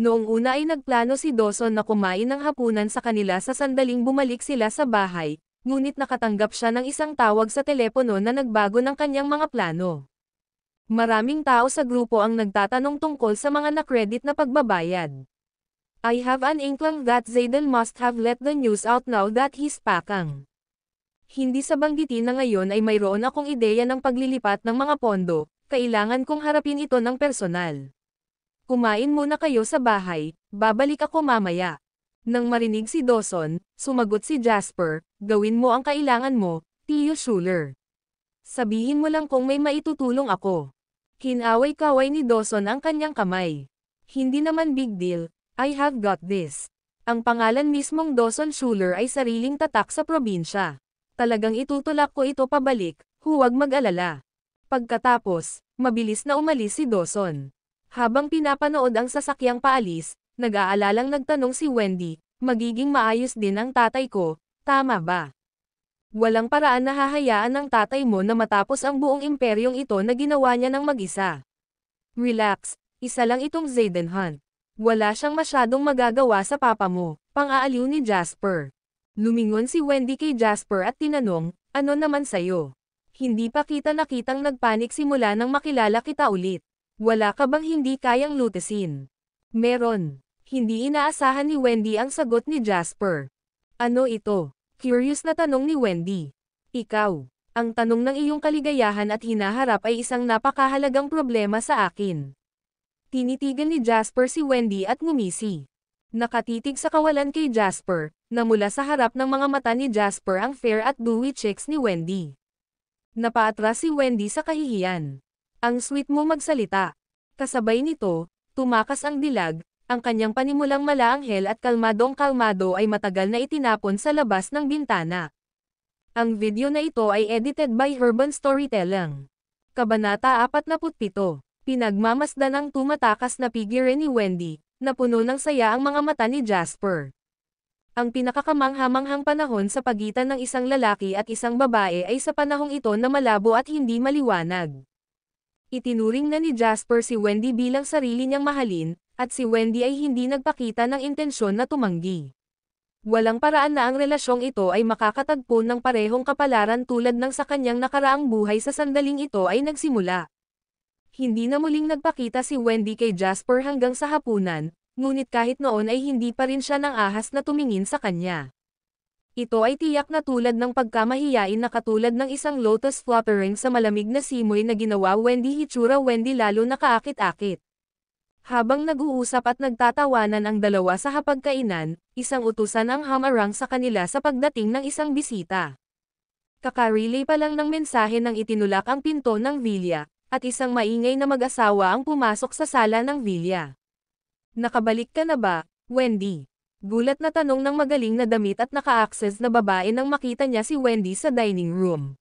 Noong una ay nagplano si Dawson na kumain ng hapunan sa kanila sa sandaling bumalik sila sa bahay, ngunit nakatanggap siya ng isang tawag sa telepono na nagbago ng kanyang mga plano. Maraming tao sa grupo ang nagtatanong tungkol sa mga na-credit na pagbabayad. I have an inkling that Zaydel must have let the news out now that he's packing. Hindi sa banggitin na ngayon ay mayroon akong ideya ng paglilipat ng mga pondo, kailangan kong harapin ito ng personal. Kumain muna kayo sa bahay, babalik ako mamaya. Nang marinig si Dawson, sumagot si Jasper, gawin mo ang kailangan mo, Tio Schuler. Sabihin mo lang kung may maitutulong ako kinaway kaway ni Dawson ang kanyang kamay. Hindi naman big deal, I have got this. Ang pangalan mismong Dawson Schuler ay sariling tatak sa probinsya. Talagang itutulak ko ito pabalik, huwag mag-alala. Pagkatapos, mabilis na umalis si Dawson. Habang pinapanood ang sasakyang paalis, nag-aalalang nagtanong si Wendy, magiging maayos din ang tatay ko, tama ba? Walang paraan na hahayaan ng tatay mo na matapos ang buong imperyong ito na ginawa niya ng mag-isa. Relax, isa lang itong Zayden Hunt. Wala siyang masyadong magagawa sa papa mo, pang-aaliw ni Jasper. Lumingon si Wendy kay Jasper at tinanong, ano naman sa'yo? Hindi pa kita nakitang nagpanik simula nang makilala kita ulit. Wala ka bang hindi kayang lutesin? Meron. Hindi inaasahan ni Wendy ang sagot ni Jasper. Ano ito? Curious na tanong ni Wendy. Ikaw, ang tanong ng iyong kaligayahan at hinaharap ay isang napakahalagang problema sa akin. Tinitigan ni Jasper si Wendy at ngumisi. Nakatitig sa kawalan kay Jasper, na mula sa harap ng mga mata ni Jasper ang fair at dewy cheeks ni Wendy. Napaatras si Wendy sa kahihiyan. Ang sweet mo magsalita. Kasabay nito, tumakas ang dilag, ang kanyang panimulang malaanghel at kalmadong kalmado ay matagal na itinapon sa labas ng bintana. Ang video na ito ay edited by Urban Storytelling. Kabanata 47. Pinagmamasdan ang tumatakas na figure ni Wendy, na puno ng saya ang mga mata ni Jasper. Ang pinakakamanghamanghang panahon sa pagitan ng isang lalaki at isang babae ay sa panahong ito na malabo at hindi maliwanag. Itinuring na ni Jasper si Wendy bilang sarili niyang mahalin, at si Wendy ay hindi nagpakita ng intensyon na tumanggi. Walang paraan na ang relasyong ito ay makakatagpo ng parehong kapalaran tulad ng sa kanyang nakaraang buhay sa sandaling ito ay nagsimula. Hindi na muling nagpakita si Wendy kay Jasper hanggang sa hapunan, ngunit kahit noon ay hindi pa rin siya ng ahas na tumingin sa kanya. Ito ay tiyak na tulad ng pagkamahiyain na katulad ng isang lotus fluttering sa malamig na simoy na ginawa Wendy Hichura Wendy lalo na kaakit-akit. Habang nag-uusap at nagtatawanan ang dalawa sa hapagkainan, isang utusan ang hamarang sa kanila sa pagdating ng isang bisita. Kakarelay pa lang ng mensahe nang itinulak ang pinto ng Villa, at isang maingay na mag-asawa ang pumasok sa sala ng Villa. Nakabalik ka na ba, Wendy? Gulat na tanong ng magaling na damit at naka-access na babae nang makita niya si Wendy sa dining room.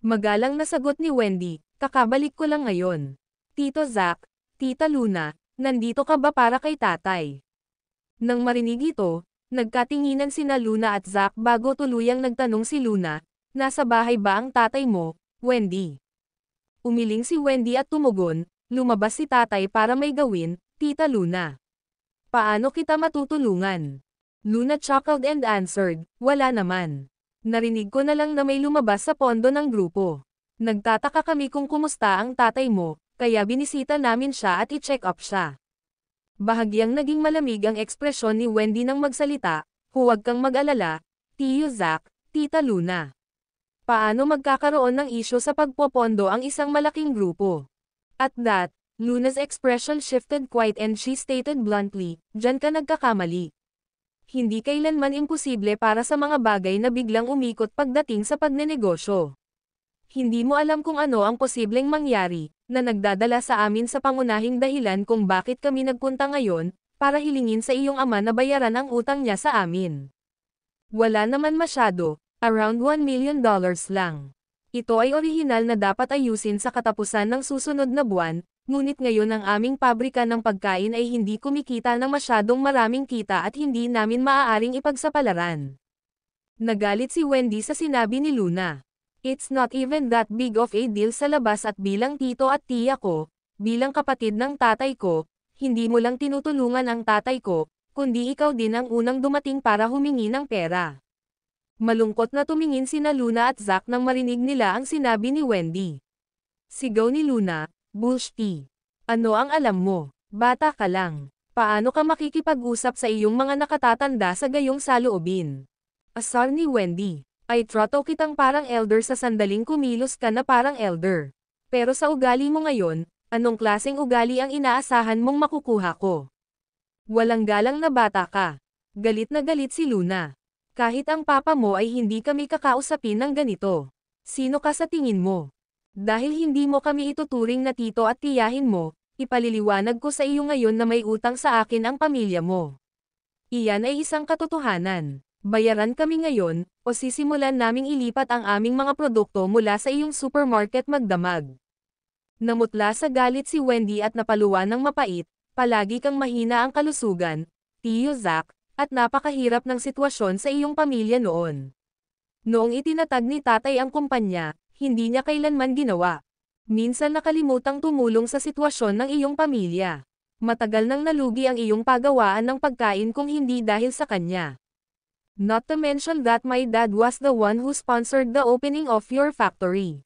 Magalang na sagot ni Wendy, kakabalik ko lang ngayon. Tito Zack, Tita Luna, nandito ka ba para kay tatay? Nang marinig ito, nagkatinginan sina Luna at Zack bago tuluyang nagtanong si Luna, nasa bahay ba ang tatay mo, Wendy? Umiling si Wendy at tumugon, lumabas si tatay para may gawin, tita Luna. Paano kita matutulungan? Luna chuckled and answered, wala naman. Narinig ko na lang na may lumabas sa pondo ng grupo. Nagtataka kami kung kumusta ang tatay mo, kaya binisita namin siya at i-check up siya. Bahagyang naging malamig ang ekspresyon ni Wendy nang magsalita, huwag kang mag-alala, Tiyo Zack, Tita Luna. Paano magkakaroon ng isyo sa pagpopondo ang isang malaking grupo? At that, Luna's expression shifted quite and she stated bluntly, dyan ka nagkakamali hindi kailanman imposible para sa mga bagay na biglang umikot pagdating sa pagnenegosyo. Hindi mo alam kung ano ang posibleng mangyari, na nagdadala sa amin sa pangunahing dahilan kung bakit kami nagpunta ngayon, para hilingin sa iyong ama na bayaran ang utang niya sa amin. Wala naman masyado, around 1 million dollars lang. Ito ay orihinal na dapat ayusin sa katapusan ng susunod na buwan, ngunit ngayon ang aming pabrika ng pagkain ay hindi kumikita ng masyadong maraming kita at hindi namin maaaring ipagsapalaran. Nagalit si Wendy sa sinabi ni Luna. It's not even that big of a deal sa labas at bilang tito at tiya ko, bilang kapatid ng tatay ko, hindi mo lang tinutulungan ang tatay ko, kundi ikaw din ang unang dumating para humingi ng pera. Malungkot na tumingin sina Luna at Zack nang marinig nila ang sinabi ni Wendy. Sigaw ni Luna, Bullshit. Ano ang alam mo? Bata ka lang. Paano ka makikipag-usap sa iyong mga nakatatanda sa gayong saloobin? Asar ni Wendy. Ay trato kitang parang elder sa sandaling kumilos ka na parang elder. Pero sa ugali mo ngayon, anong klaseng ugali ang inaasahan mong makukuha ko? Walang galang na bata ka. Galit na galit si Luna. Kahit ang papa mo ay hindi kami kakausapin ng ganito. Sino ka sa tingin mo? Dahil hindi mo kami ituturing na tito at tiyahin mo, ipaliliwanag ko sa iyo ngayon na may utang sa akin ang pamilya mo. Iyan ay isang katotohanan. Bayaran kami ngayon, o sisimulan naming ilipat ang aming mga produkto mula sa iyong supermarket magdamag. Namutla sa galit si Wendy at napaluwa ng mapait, palagi kang mahina ang kalusugan, Tiyo Zack, at napakahirap ng sitwasyon sa iyong pamilya noon. Noong itinatag ni tatay ang kumpanya, hindi niya kailanman ginawa. Minsan nakalimutang tumulong sa sitwasyon ng iyong pamilya. Matagal nang nalugi ang iyong pagawaan ng pagkain kung hindi dahil sa kanya. Not to mention that my dad was the one who sponsored the opening of your factory.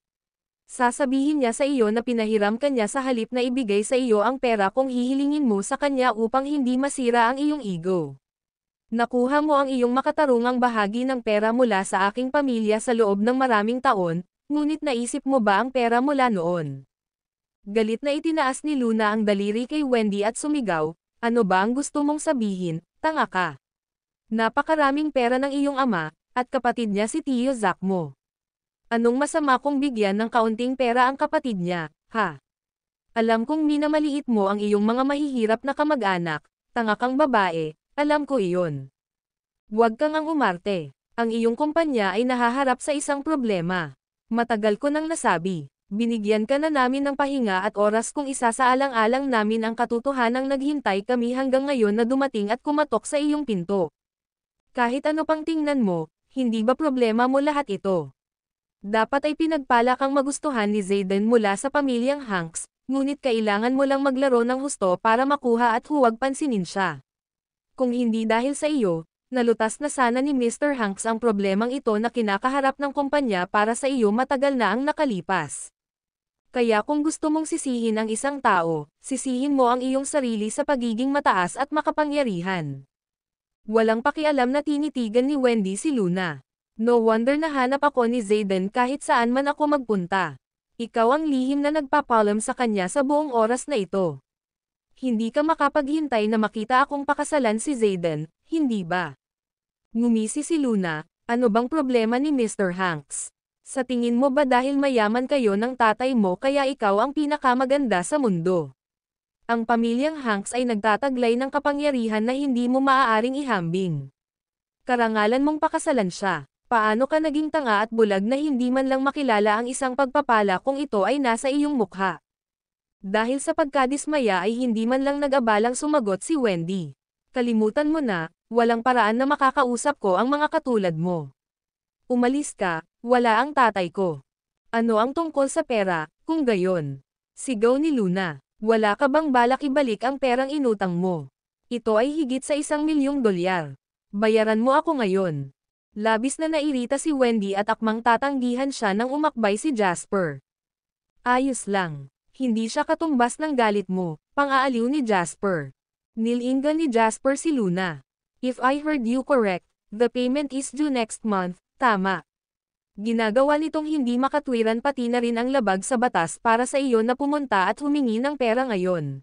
Sasabihin niya sa iyo na pinahiram ka niya sa halip na ibigay sa iyo ang pera kung hihilingin mo sa kanya upang hindi masira ang iyong ego. Nakuha mo ang iyong makatarungang bahagi ng pera mula sa aking pamilya sa loob ng maraming taon, ngunit naisip mo ba ang pera mula noon? Galit na itinaas ni Luna ang daliri kay Wendy at sumigaw, ano ba ang gusto mong sabihin, tanga ka? Napakaraming pera ng iyong ama, at kapatid niya si Tio Zack mo. Anong masama kung bigyan ng kaunting pera ang kapatid niya, ha? Alam kong minamaliit mo ang iyong mga mahihirap na kamag-anak, tanga kang babae, alam ko iyon. Huwag kang ang umarte. Ang iyong kumpanya ay nahaharap sa isang problema. Matagal ko nang nasabi, binigyan ka na namin ng pahinga at oras kung isasaalang-alang namin ang katotohanang naghintay kami hanggang ngayon na dumating at kumatok sa iyong pinto. Kahit ano pang tingnan mo, hindi ba problema mo lahat ito? Dapat ay pinagpala kang magustuhan ni Zayden mula sa pamilyang Hanks, ngunit kailangan mo lang maglaro ng husto para makuha at huwag pansinin siya. Kung hindi dahil sa iyo, nalutas na sana ni Mr. Hanks ang problemang ito na kinakaharap ng kumpanya para sa iyo matagal na ang nakalipas. Kaya kung gusto mong sisihin ang isang tao, sisihin mo ang iyong sarili sa pagiging mataas at makapangyarihan. Walang pakialam na tinitigan ni Wendy si Luna. No wonder na hanap ako ni Zayden kahit saan man ako magpunta. Ikaw ang lihim na nagpapalam sa kanya sa buong oras na ito. Hindi ka makapaghintay na makita akong pakasalan si Zayden, hindi ba? Ngumisi si Luna, ano bang problema ni Mr. Hanks? Sa tingin mo ba dahil mayaman kayo ng tatay mo kaya ikaw ang pinakamaganda sa mundo? ang pamilyang Hanks ay nagtataglay ng kapangyarihan na hindi mo maaaring ihambing. Karangalan mong pakasalan siya. Paano ka naging tanga at bulag na hindi man lang makilala ang isang pagpapala kung ito ay nasa iyong mukha? Dahil sa pagkadismaya ay hindi man lang nag-abalang sumagot si Wendy. Kalimutan mo na, walang paraan na makakausap ko ang mga katulad mo. Umalis ka, wala ang tatay ko. Ano ang tungkol sa pera, kung gayon? Sigaw ni Luna. Wala ka bang balak ibalik ang perang inutang mo? Ito ay higit sa isang milyong dolyar. Bayaran mo ako ngayon. Labis na nairita si Wendy at akmang tatanggihan siya nang umakbay si Jasper. Ayos lang. Hindi siya katumbas ng galit mo, pang-aaliw ni Jasper. Nilinggan ni Jasper si Luna. If I heard you correct, the payment is due next month, tama. Ginagawa nitong hindi makatwiran pati na rin ang labag sa batas para sa iyo na pumunta at humingi ng pera ngayon.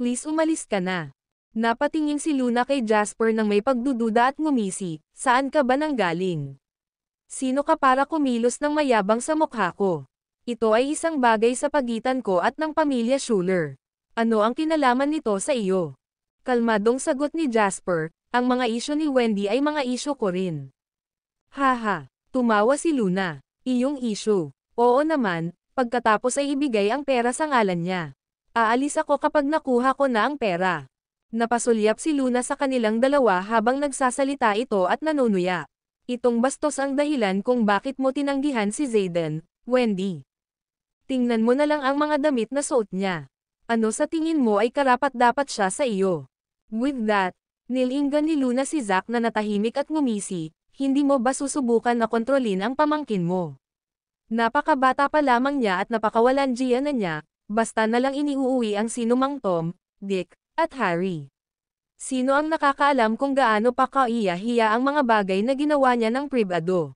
Please umalis ka na. Napatingin si Luna kay Jasper nang may pagdududa at ngumisi, saan ka ba nang galing? Sino ka para kumilos ng mayabang sa mukha ko? Ito ay isang bagay sa pagitan ko at ng pamilya Schuler. Ano ang kinalaman nito sa iyo? Kalmadong sagot ni Jasper, ang mga isyo ni Wendy ay mga isyo ko rin. Haha. Tumawa si Luna. Iyong issue. Oo naman, pagkatapos ay ibigay ang pera sa ngalan niya. Aalis ako kapag nakuha ko na ang pera. Napasulyap si Luna sa kanilang dalawa habang nagsasalita ito at nanunuya. Itong bastos ang dahilan kung bakit mo tinanggihan si Zayden, Wendy. Tingnan mo na lang ang mga damit na suot niya. Ano sa tingin mo ay karapat-dapat siya sa iyo? With that, nilinggan ni Luna si Zack na natahimik at ngumisi, hindi mo ba susubukan na kontrolin ang pamangkin mo? Napakabata pa lamang niya at napakawalan Gia na niya, basta na lang iniuuwi ang sinumang Tom, Dick, at Harry. Sino ang nakakaalam kung gaano pa kaiya-hiya ang mga bagay na ginawa niya ng pribado?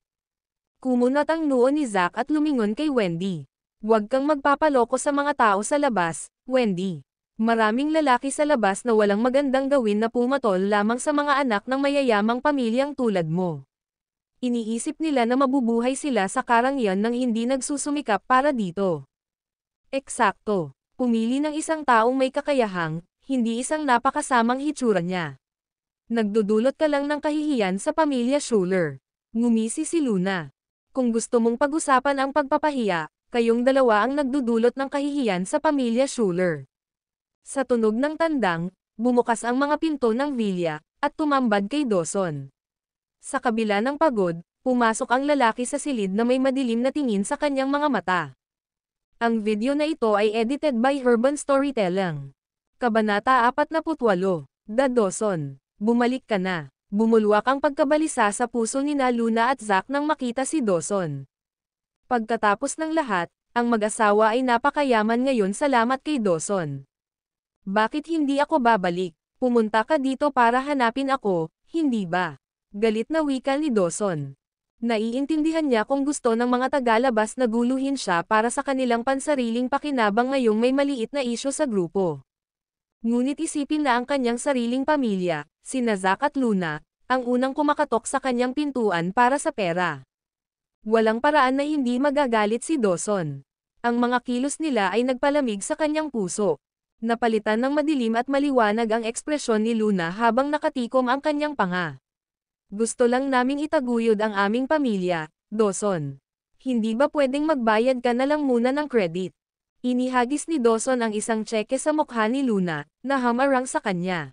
Kumunot ang noo ni Zack at lumingon kay Wendy. Huwag kang magpapaloko sa mga tao sa labas, Wendy. Maraming lalaki sa labas na walang magandang gawin na pumatol lamang sa mga anak ng mayayamang pamilyang tulad mo iniisip nila na mabubuhay sila sa karangyan nang hindi nagsusumikap para dito. Eksakto. Pumili ng isang taong may kakayahang, hindi isang napakasamang hitsura niya. Nagdudulot ka lang ng kahihiyan sa pamilya Schuler. Ngumisi si Luna. Kung gusto mong pag-usapan ang pagpapahiya, kayong dalawa ang nagdudulot ng kahihiyan sa pamilya Schuler. Sa tunog ng tandang, bumukas ang mga pinto ng villa, at tumambad kay Dawson. Sa kabila ng pagod, pumasok ang lalaki sa silid na may madilim na tingin sa kanyang mga mata. Ang video na ito ay edited by Urban Storytelling. Kabanata 48, Dadoson, bumalik ka na. Bumulwak ang pagkabalisa sa puso ni na Luna at Zack nang makita si Dawson. Pagkatapos ng lahat, ang mag-asawa ay napakayaman ngayon salamat kay Dawson. Bakit hindi ako babalik? Pumunta ka dito para hanapin ako, hindi ba? Galit na wika ni Dawson. Naiintindihan niya kung gusto ng mga tagalabas na guluhin siya para sa kanilang pansariling pakinabang ngayong may maliit na isyo sa grupo. Ngunit isipin na ang kanyang sariling pamilya, sina Zack at Luna, ang unang kumakatok sa kanyang pintuan para sa pera. Walang paraan na hindi magagalit si Dawson. Ang mga kilos nila ay nagpalamig sa kanyang puso. Napalitan ng madilim at maliwanag ang ekspresyon ni Luna habang nakatikom ang kanyang panga. Gusto lang naming itaguyod ang aming pamilya, Dawson. Hindi ba pwedeng magbayad ka na lang muna ng credit? Inihagis ni Dawson ang isang tseke sa mukha ni Luna, na hamarang sa kanya.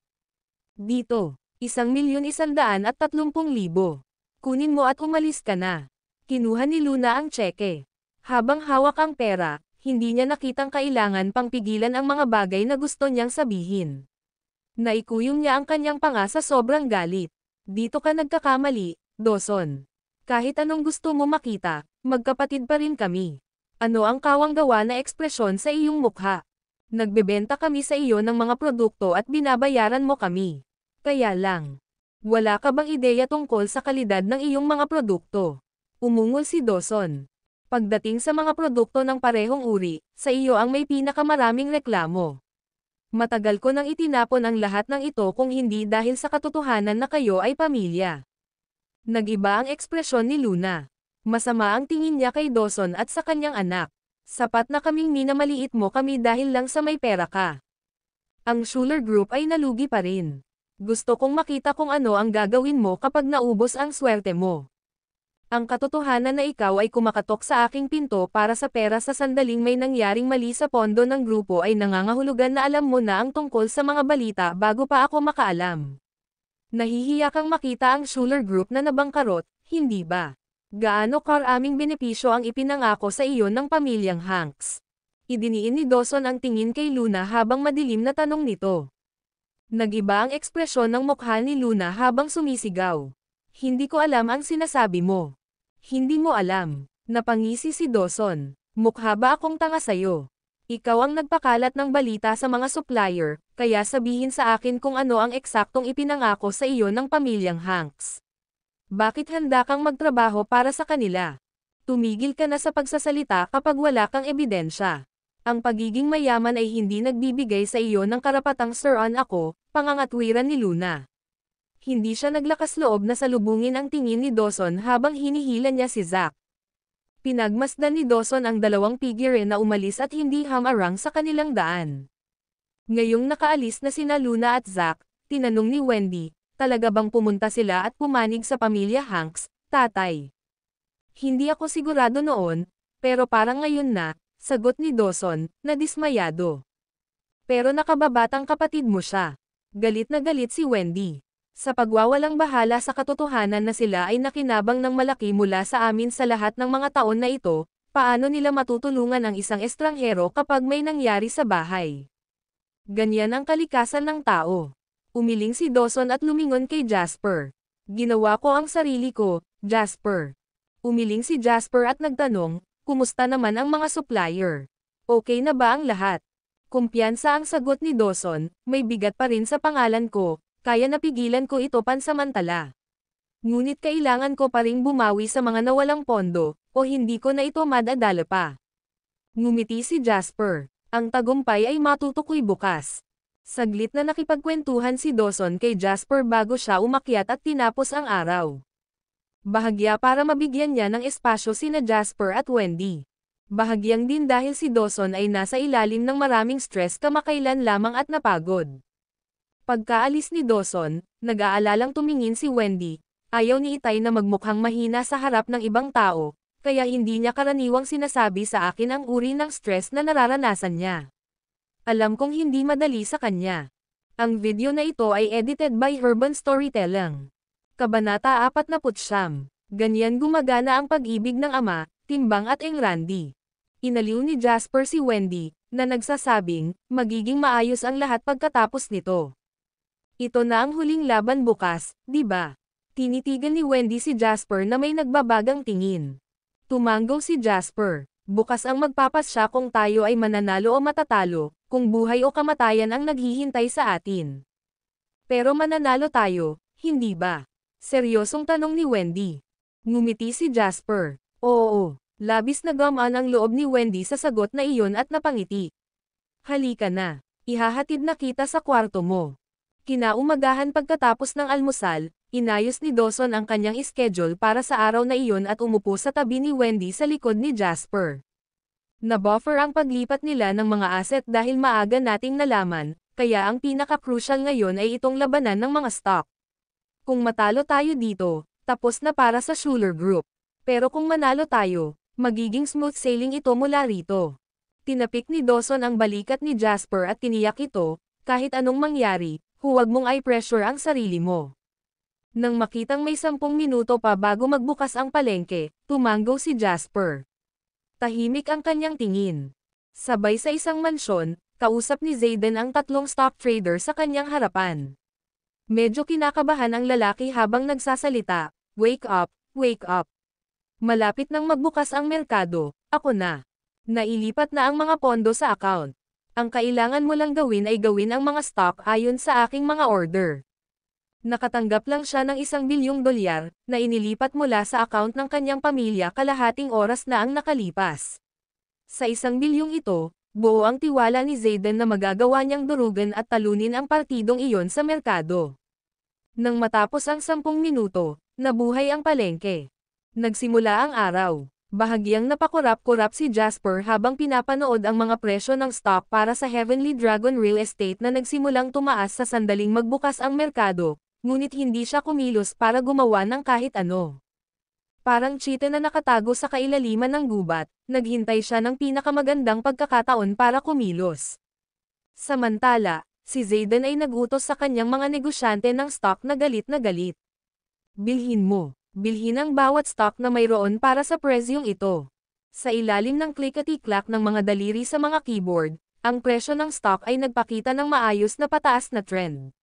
Dito, isang milyon isandaan at tatlumpung libo. Kunin mo at umalis ka na. Kinuha ni Luna ang tseke. Habang hawak ang pera, hindi niya nakitang kailangan pang pigilan ang mga bagay na gusto niyang sabihin. Naikuyom niya ang kanyang panga sa sobrang galit. Dito ka nagkakamali, Doson. Kahit anong gusto mo makita, magkapatid pa rin kami. Ano ang kawanggawa na ekspresyon sa iyong mukha? Nagbebenta kami sa iyo ng mga produkto at binabayaran mo kami. Kaya lang. Wala ka bang ideya tungkol sa kalidad ng iyong mga produkto? Umungol si Doson. Pagdating sa mga produkto ng parehong uri, sa iyo ang may pinakamaraming reklamo matagal ko nang itinapon ang lahat ng ito kung hindi dahil sa katotohanan na kayo ay pamilya. Nagiba ang ekspresyon ni Luna. Masama ang tingin niya kay Dawson at sa kanyang anak. Sapat na kaming minamaliit mo kami dahil lang sa may pera ka. Ang Schuler Group ay nalugi pa rin. Gusto kong makita kung ano ang gagawin mo kapag naubos ang swerte mo. Ang katotohanan na ikaw ay kumakatok sa aking pinto para sa pera sa sandaling may nangyaring mali sa pondo ng grupo ay nangangahulugan na alam mo na ang tungkol sa mga balita bago pa ako makaalam. Nahihiya kang makita ang Schuler Group na nabangkarot, hindi ba? Gaano karaming benepisyo ang ipinangako sa iyo ng pamilyang Hanks? Idiniin ni Dawson ang tingin kay Luna habang madilim na tanong nito. Nagiba ang ekspresyon ng mukha ni Luna habang sumisigaw. Hindi ko alam ang sinasabi mo. Hindi mo alam. Napangisi si Dawson. Mukha ba akong tanga sa'yo? Ikaw ang nagpakalat ng balita sa mga supplier, kaya sabihin sa akin kung ano ang eksaktong ipinangako sa iyo ng pamilyang Hanks. Bakit handa kang magtrabaho para sa kanila? Tumigil ka na sa pagsasalita kapag wala kang ebidensya. Ang pagiging mayaman ay hindi nagbibigay sa iyo ng karapatang sir on ako, pangangatwiran ni Luna hindi siya naglakas loob na salubungin ang tingin ni Dawson habang hinihila niya si Zack. Pinagmasdan ni Dawson ang dalawang figure na umalis at hindi hamarang sa kanilang daan. Ngayong nakaalis na sina Luna at Zack, tinanong ni Wendy, talaga bang pumunta sila at pumanig sa pamilya Hanks, tatay? Hindi ako sigurado noon, pero parang ngayon na, sagot ni Dawson, na dismayado. Pero nakababatang kapatid mo siya. Galit na galit si Wendy sa pagwawalang bahala sa katotohanan na sila ay nakinabang ng malaki mula sa amin sa lahat ng mga taon na ito, paano nila matutulungan ang isang estranghero kapag may nangyari sa bahay. Ganyan ang kalikasan ng tao. Umiling si Dawson at lumingon kay Jasper. Ginawa ko ang sarili ko, Jasper. Umiling si Jasper at nagtanong, kumusta naman ang mga supplier? Okay na ba ang lahat? Kumpiyansa ang sagot ni Dawson, may bigat pa rin sa pangalan ko, kaya napigilan ko ito pansamantala. Ngunit kailangan ko pa ring bumawi sa mga nawalang pondo, o hindi ko na ito madadala pa. Ngumiti si Jasper. Ang tagumpay ay matutukoy bukas. Saglit na nakipagkwentuhan si Dawson kay Jasper bago siya umakyat at tinapos ang araw. Bahagya para mabigyan niya ng espasyo sina Jasper at Wendy. Bahagyang din dahil si Dawson ay nasa ilalim ng maraming stress kamakailan lamang at napagod. Pagkaalis ni Dawson, nag-aalalang tumingin si Wendy. Ayaw ni Itay na magmukhang mahina sa harap ng ibang tao, kaya hindi niya karaniwang sinasabi sa akin ang uri ng stress na nararanasan niya. Alam kong hindi madali sa kanya. Ang video na ito ay edited by Urban Storytelling. Kabanata 49. Ganyan gumagana ang pag-ibig ng ama, timbang at Randy. Inaliw ni Jasper si Wendy, na nagsasabing, magiging maayos ang lahat pagkatapos nito. Ito na ang huling laban bukas, di ba? Tinitigan ni Wendy si Jasper na may nagbabagang tingin. Tumango si Jasper. Bukas ang magpapas siya kung tayo ay mananalo o matatalo, kung buhay o kamatayan ang naghihintay sa atin. Pero mananalo tayo, hindi ba? Seryosong tanong ni Wendy. Ngumiti si Jasper. Oo, labis na gamaan ang loob ni Wendy sa sagot na iyon at napangiti. Halika na, ihahatid na kita sa kwarto mo. Kinaumagahan pagkatapos ng almusal, inayos ni Dawson ang kanyang schedule para sa araw na iyon at umupo sa tabi ni Wendy sa likod ni Jasper. Na-buffer ang paglipat nila ng mga asset dahil maaga nating nalaman, kaya ang pinaka-crucial ngayon ay itong labanan ng mga stock. Kung matalo tayo dito, tapos na para sa Schuler Group. Pero kung manalo tayo, magiging smooth sailing ito mula rito. Tinapik ni Dawson ang balikat ni Jasper at tiniyak ito, kahit anong mangyari, huwag mong i-pressure ang sarili mo. Nang makitang may sampung minuto pa bago magbukas ang palengke, tumango si Jasper. Tahimik ang kanyang tingin. Sabay sa isang mansyon, kausap ni Zayden ang tatlong stock trader sa kanyang harapan. Medyo kinakabahan ang lalaki habang nagsasalita, Wake up, wake up. Malapit nang magbukas ang merkado, ako na. Nailipat na ang mga pondo sa account. Ang kailangan mo lang gawin ay gawin ang mga stop ayon sa aking mga order. Nakatanggap lang siya ng isang bilyong dolyar, na inilipat mula sa account ng kanyang pamilya kalahating oras na ang nakalipas. Sa isang bilyong ito, buo ang tiwala ni Zayden na magagawa niyang durugan at talunin ang partidong iyon sa merkado. Nang matapos ang sampung minuto, nabuhay ang palengke. Nagsimula ang araw. Bahagyang napakurap-kurap si Jasper habang pinapanood ang mga presyo ng stock para sa Heavenly Dragon Real Estate na nagsimulang tumaas sa sandaling magbukas ang merkado, ngunit hindi siya kumilos para gumawa ng kahit ano. Parang chita na nakatago sa kailaliman ng gubat, naghintay siya ng pinakamagandang pagkakataon para kumilos. Samantala, si Zayden ay nagutos sa kanyang mga negosyante ng stock na galit na galit. Bilhin mo, bilhin ang bawat stock na mayroon para sa presyong ito. Sa ilalim ng clickety-clack ng mga daliri sa mga keyboard, ang presyo ng stock ay nagpakita ng maayos na pataas na trend.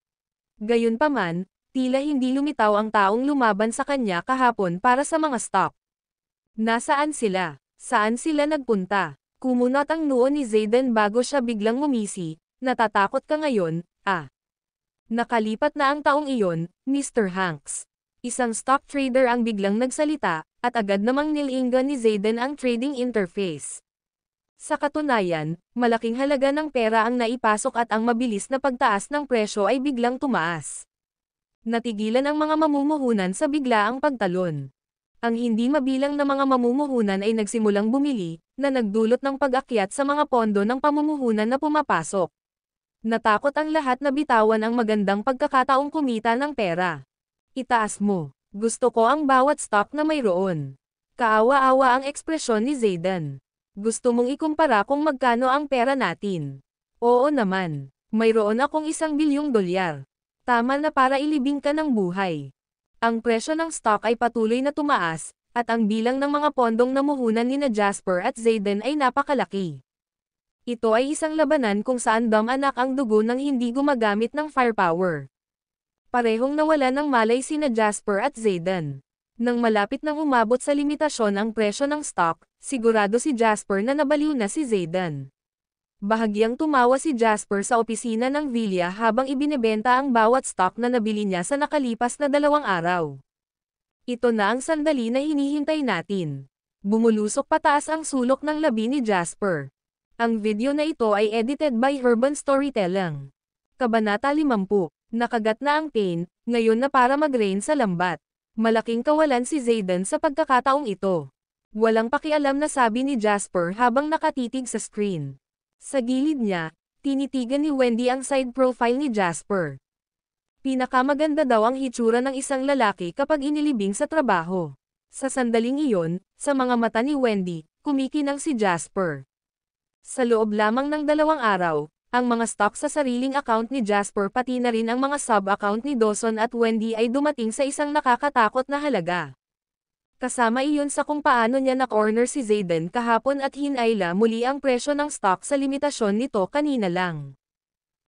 Gayunpaman, tila hindi lumitaw ang taong lumaban sa kanya kahapon para sa mga stock. Nasaan sila? Saan sila nagpunta? Kumunot ang noo ni Zayden bago siya biglang ngumisi, natatakot ka ngayon, ah. Nakalipat na ang taong iyon, Mr. Hanks. Isang stock trader ang biglang nagsalita, at agad namang nilinggan ni Zayden ang trading interface. Sa katunayan, malaking halaga ng pera ang naipasok at ang mabilis na pagtaas ng presyo ay biglang tumaas. Natigilan ang mga mamumuhunan sa biglaang pagtalon. Ang hindi mabilang na mga mamumuhunan ay nagsimulang bumili, na nagdulot ng pag-akyat sa mga pondo ng pamumuhunan na pumapasok. Natakot ang lahat na bitawan ang magandang pagkakataong kumita ng pera. Itaas mo. Gusto ko ang bawat stop na mayroon. Kaawa-awa ang ekspresyon ni Zayden. Gusto mong ikumpara kung magkano ang pera natin. Oo naman. Mayroon akong isang bilyong dolyar. Tama na para ilibing ka ng buhay. Ang presyo ng stock ay patuloy na tumaas, at ang bilang ng mga pondong namuhunan ni na Jasper at Zayden ay napakalaki. Ito ay isang labanan kung saan damanak ang dugo ng hindi gumagamit ng firepower. Parehong nawala ng malay sina Jasper at Zayden. Nang malapit nang umabot sa limitasyon ang presyo ng stock, sigurado si Jasper na nabaliw na si Zayden. Bahagyang tumawa si Jasper sa opisina ng Villa habang ibinebenta ang bawat stock na nabili niya sa nakalipas na dalawang araw. Ito na ang sandali na hinihintay natin. Bumulusok pataas ang sulok ng labi ni Jasper. Ang video na ito ay edited by Urban Storytelling. Kabanata 50 Nakagat na ang pain, ngayon na para mag-rain sa lambat. Malaking kawalan si Zayden sa pagkakataong ito. Walang pakialam na sabi ni Jasper habang nakatitig sa screen. Sa gilid niya, tinitigan ni Wendy ang side profile ni Jasper. Pinakamaganda daw ang hitsura ng isang lalaki kapag inilibing sa trabaho. Sa sandaling iyon, sa mga mata ni Wendy, kumikinang si Jasper. Sa loob lamang ng dalawang araw, ang mga stock sa sariling account ni Jasper pati na rin ang mga sub-account ni Dawson at Wendy ay dumating sa isang nakakatakot na halaga. Kasama iyon sa kung paano niya na-corner si Zayden kahapon at hinayla muli ang presyo ng stock sa limitasyon nito kanina lang.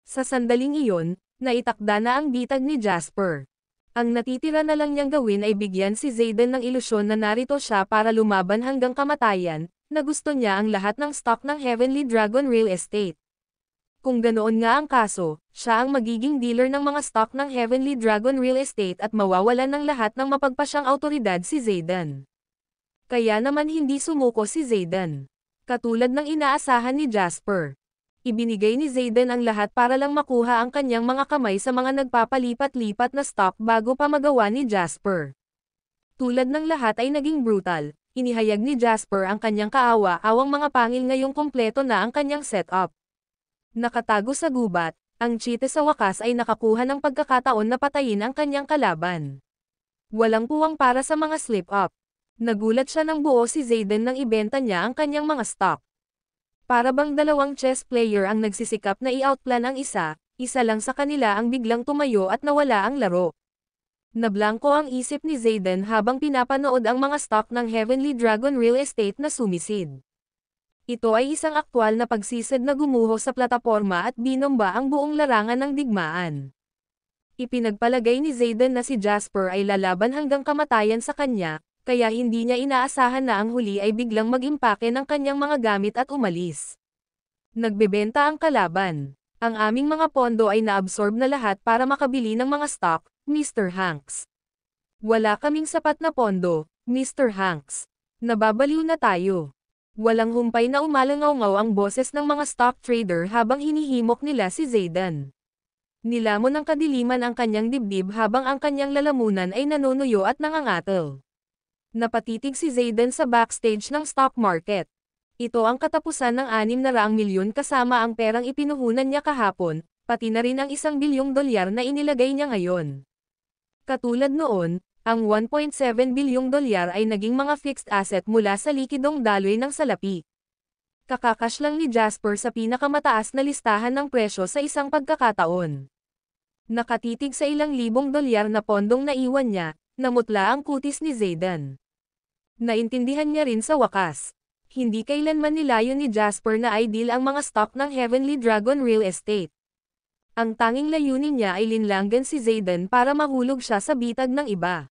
Sa sandaling iyon, naitakda na ang bitag ni Jasper. Ang natitira na lang niyang gawin ay bigyan si Zayden ng ilusyon na narito siya para lumaban hanggang kamatayan, na gusto niya ang lahat ng stock ng Heavenly Dragon Real Estate. Kung ganoon nga ang kaso, siya ang magiging dealer ng mga stock ng Heavenly Dragon Real Estate at mawawalan ng lahat ng mapagpasyang autoridad si Zayden. Kaya naman hindi sumuko si Zayden. Katulad ng inaasahan ni Jasper. Ibinigay ni Zayden ang lahat para lang makuha ang kanyang mga kamay sa mga nagpapalipat-lipat na stock bago pa magawa ni Jasper. Tulad ng lahat ay naging brutal, inihayag ni Jasper ang kanyang kaawa-awang mga pangil ngayong kompleto na ang kanyang setup. Nakatago sa gubat, ang Chite sa wakas ay nakakuha ng pagkakataon na patayin ang kanyang kalaban. Walang puwang para sa mga slip-up. Nagulat siya ng buo si Zayden nang ibenta niya ang kanyang mga stock. Para bang dalawang chess player ang nagsisikap na i-outplan ang isa, isa lang sa kanila ang biglang tumayo at nawala ang laro. Nablangko ang isip ni Zayden habang pinapanood ang mga stock ng Heavenly Dragon Real Estate na sumisid. Ito ay isang aktwal na pagsisid na gumuho sa plataporma at binomba ang buong larangan ng digmaan. Ipinagpalagay ni Zayden na si Jasper ay lalaban hanggang kamatayan sa kanya, kaya hindi niya inaasahan na ang huli ay biglang mag-impake ng kanyang mga gamit at umalis. Nagbebenta ang kalaban. Ang aming mga pondo ay naabsorb na lahat para makabili ng mga stock, Mr. Hanks. Wala kaming sapat na pondo, Mr. Hanks. Nababaliw na tayo. Walang humpay na umalangaw ang boses ng mga stock trader habang hinihimok nila si Zaydan. Nilamon ng kadiliman ang kanyang dibdib habang ang kanyang lalamunan ay nanonuyo at nangangatal. Napatitig si Zaydan sa backstage ng stock market. Ito ang katapusan ng 600 milyon kasama ang perang ipinuhunan niya kahapon, pati na rin ang isang bilyong dolyar na inilagay niya ngayon. Katulad noon, ang 1.7 bilyong dolyar ay naging mga fixed asset mula sa likidong daloy ng salapi. Kakakash lang ni Jasper sa pinakamataas na listahan ng presyo sa isang pagkakataon. Nakatitig sa ilang libong dolyar na pondong naiwan niya, namutla ang kutis ni Zayden. Naintindihan niya rin sa wakas. Hindi kailanman nilayo ni Jasper na ideal ang mga stock ng Heavenly Dragon Real Estate. Ang tanging layunin niya ay linlanggan si Zayden para mahulog siya sa bitag ng iba.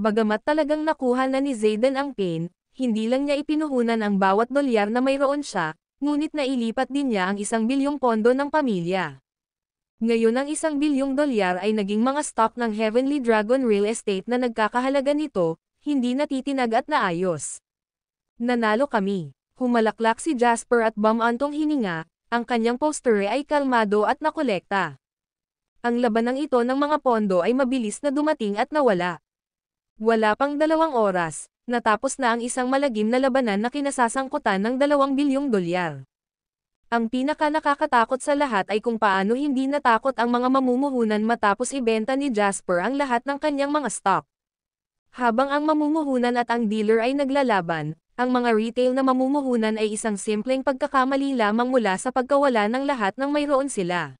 Bagamat talagang nakuha na ni Zayden ang pain, hindi lang niya ipinuhunan ang bawat dolyar na mayroon siya, ngunit nailipat din niya ang isang bilyong pondo ng pamilya. Ngayon ang isang bilyong dolyar ay naging mga stock ng Heavenly Dragon Real Estate na nagkakahalaga nito, hindi natitinag at naayos. Nanalo kami. Humalaklak si Jasper at bamantong hininga, ang kanyang posture ay kalmado at nakolekta. Ang labanang ito ng mga pondo ay mabilis na dumating at nawala. Wala pang dalawang oras, natapos na ang isang malagim na labanan na kinasasangkutan ng dalawang bilyong dolyar. Ang pinaka nakakatakot sa lahat ay kung paano hindi natakot ang mga mamumuhunan matapos ibenta ni Jasper ang lahat ng kanyang mga stock. Habang ang mamumuhunan at ang dealer ay naglalaban, ang mga retail na mamumuhunan ay isang simpleng pagkakamali lamang mula sa pagkawala ng lahat ng mayroon sila.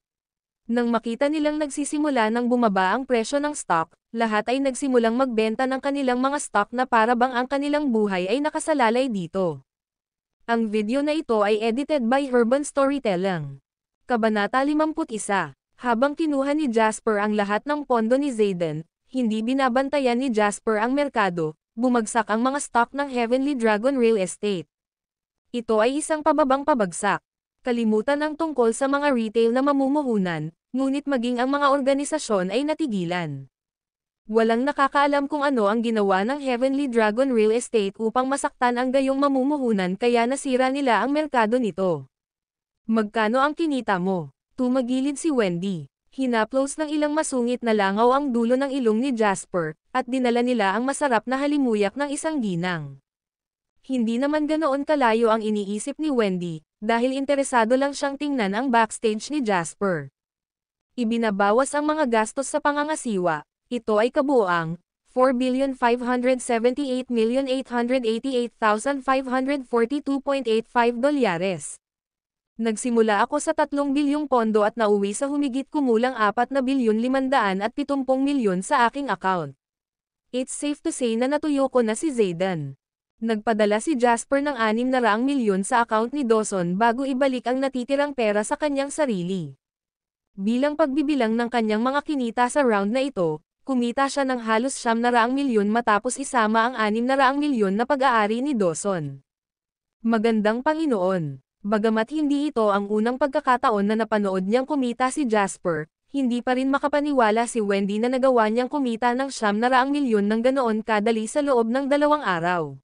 Nang makita nilang nagsisimula nang bumaba ang presyo ng stock, lahat ay nagsimulang magbenta ng kanilang mga stock na para bang ang kanilang buhay ay nakasalalay dito. Ang video na ito ay edited by Urban Storytelling. Kabanata 51 Habang kinuha ni Jasper ang lahat ng pondo ni Zayden, hindi binabantayan ni Jasper ang merkado, bumagsak ang mga stock ng Heavenly Dragon Real Estate. Ito ay isang pababang pabagsak. Kalimutan ang tungkol sa mga retail na mamumuhunan, ngunit maging ang mga organisasyon ay natigilan. Walang nakakaalam kung ano ang ginawa ng Heavenly Dragon Real Estate upang masaktan ang gayong mamumuhunan kaya nasira nila ang merkado nito. Magkano ang kinita mo? Tumagilid si Wendy. Hinaplos ng ilang masungit na langaw ang dulo ng ilong ni Jasper, at dinala nila ang masarap na halimuyak ng isang ginang. Hindi naman ganoon kalayo ang iniisip ni Wendy, dahil interesado lang siyang tingnan ang backstage ni Jasper. Ibinabawas ang mga gastos sa pangangasiwa, ito ay kabuang 4,578,888,542.85 dolyares. Nagsimula ako sa 3 bilyong pondo at nauwi sa humigit kumulang 4 na bilyon 500 at 70 milyon sa aking account. It's safe to say na natuyo ko na si Zayden. Nagpadala si Jasper ng 6 na raang milyon sa account ni Dawson bago ibalik ang natitirang pera sa kanyang sarili. Bilang pagbibilang ng kanyang mga kinita sa round na ito, kumita siya ng halos 700 milyon matapos isama ang 600 milyon na pag-aari ni Dawson. Magandang Panginoon! Bagamat hindi ito ang unang pagkakataon na napanood niyang kumita si Jasper, hindi pa rin makapaniwala si Wendy na nagawa niyang kumita ng 700 milyon ng ganoon kadali sa loob ng dalawang araw.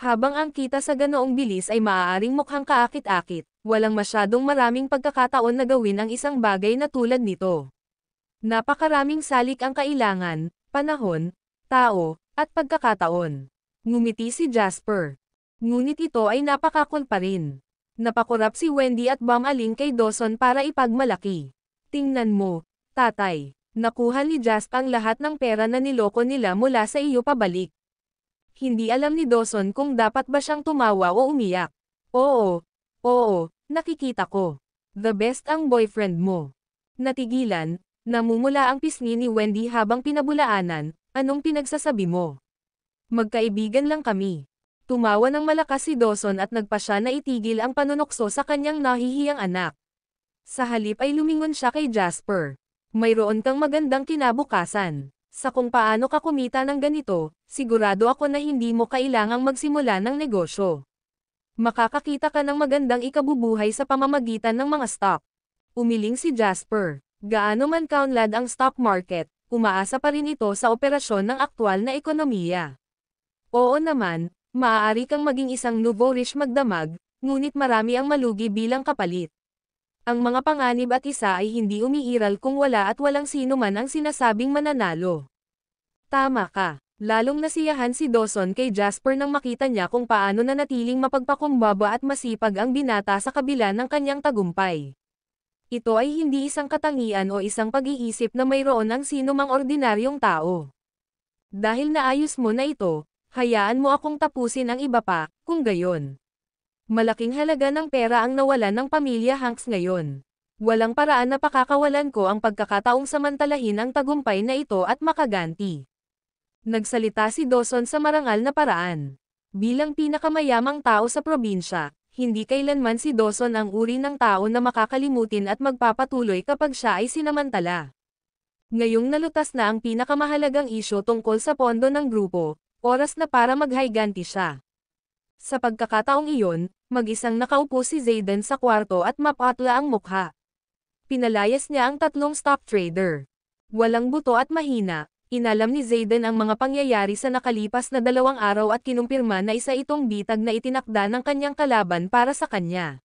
Habang ang kita sa ganoong bilis ay maaaring mukhang kaakit-akit, walang masyadong maraming pagkakataon na gawin ang isang bagay na tulad nito. Napakaraming salik ang kailangan, panahon, tao, at pagkakataon. Ngumiti si Jasper. Ngunit ito ay napakakul pa rin. Napakurap si Wendy at Bam Aling kay Dawson para ipagmalaki. Tingnan mo, tatay. Nakuha ni Jasper ang lahat ng pera na niloko nila mula sa iyo pabalik. Hindi alam ni Dawson kung dapat ba siyang tumawa o umiyak. Oo, Oo, nakikita ko. The best ang boyfriend mo. Natigilan, namumula ang pisngi ni Wendy habang pinabulaanan, anong pinagsasabi mo? Magkaibigan lang kami. Tumawa ng malakas si Dawson at nagpa siya na itigil ang panunokso sa kanyang nahihiyang anak. Sa halip ay lumingon siya kay Jasper. Mayroon kang magandang kinabukasan. Sa kung paano ka kumita ng ganito, sigurado ako na hindi mo kailangang magsimula ng negosyo. Makakakita ka ng magandang ikabubuhay sa pamamagitan ng mga stock. Umiling si Jasper. Gaano man kaunlad ang stock market, umaasa pa rin ito sa operasyon ng aktwal na ekonomiya. Oo naman, maaari kang maging isang nouveau rich magdamag, ngunit marami ang malugi bilang kapalit. Ang mga panganib at isa ay hindi umiiral kung wala at walang sino man ang sinasabing mananalo. Tama ka. Lalong nasiyahan si Dawson kay Jasper nang makita niya kung paano na natiling mapagpakumbaba at masipag ang binata sa kabila ng kanyang tagumpay. Ito ay hindi isang katangian o isang pag-iisip na mayroon ang sino mang ordinaryong tao. Dahil naayos mo na ito, hayaan mo akong tapusin ang iba pa, kung gayon. Malaking halaga ng pera ang nawalan ng pamilya Hanks ngayon. Walang paraan na pakakawalan ko ang pagkakataong samantalahin ang tagumpay na ito at makaganti. Nagsalita si Dawson sa marangal na paraan. Bilang pinakamayamang tao sa probinsya, hindi kailanman si Dawson ang uri ng tao na makakalimutin at magpapatuloy kapag siya ay sinamantala. Ngayong nalutas na ang pinakamahalagang isyo tungkol sa pondo ng grupo, oras na para maghayganti siya. Sa pagkakataong iyon, mag-isang nakaupo si Zayden sa kwarto at mapatla ang mukha. Pinalayas niya ang tatlong stock trader. Walang buto at mahina, Inalam ni Zayden ang mga pangyayari sa nakalipas na dalawang araw at kinumpirma na isa itong bitag na itinakda ng kanyang kalaban para sa kanya.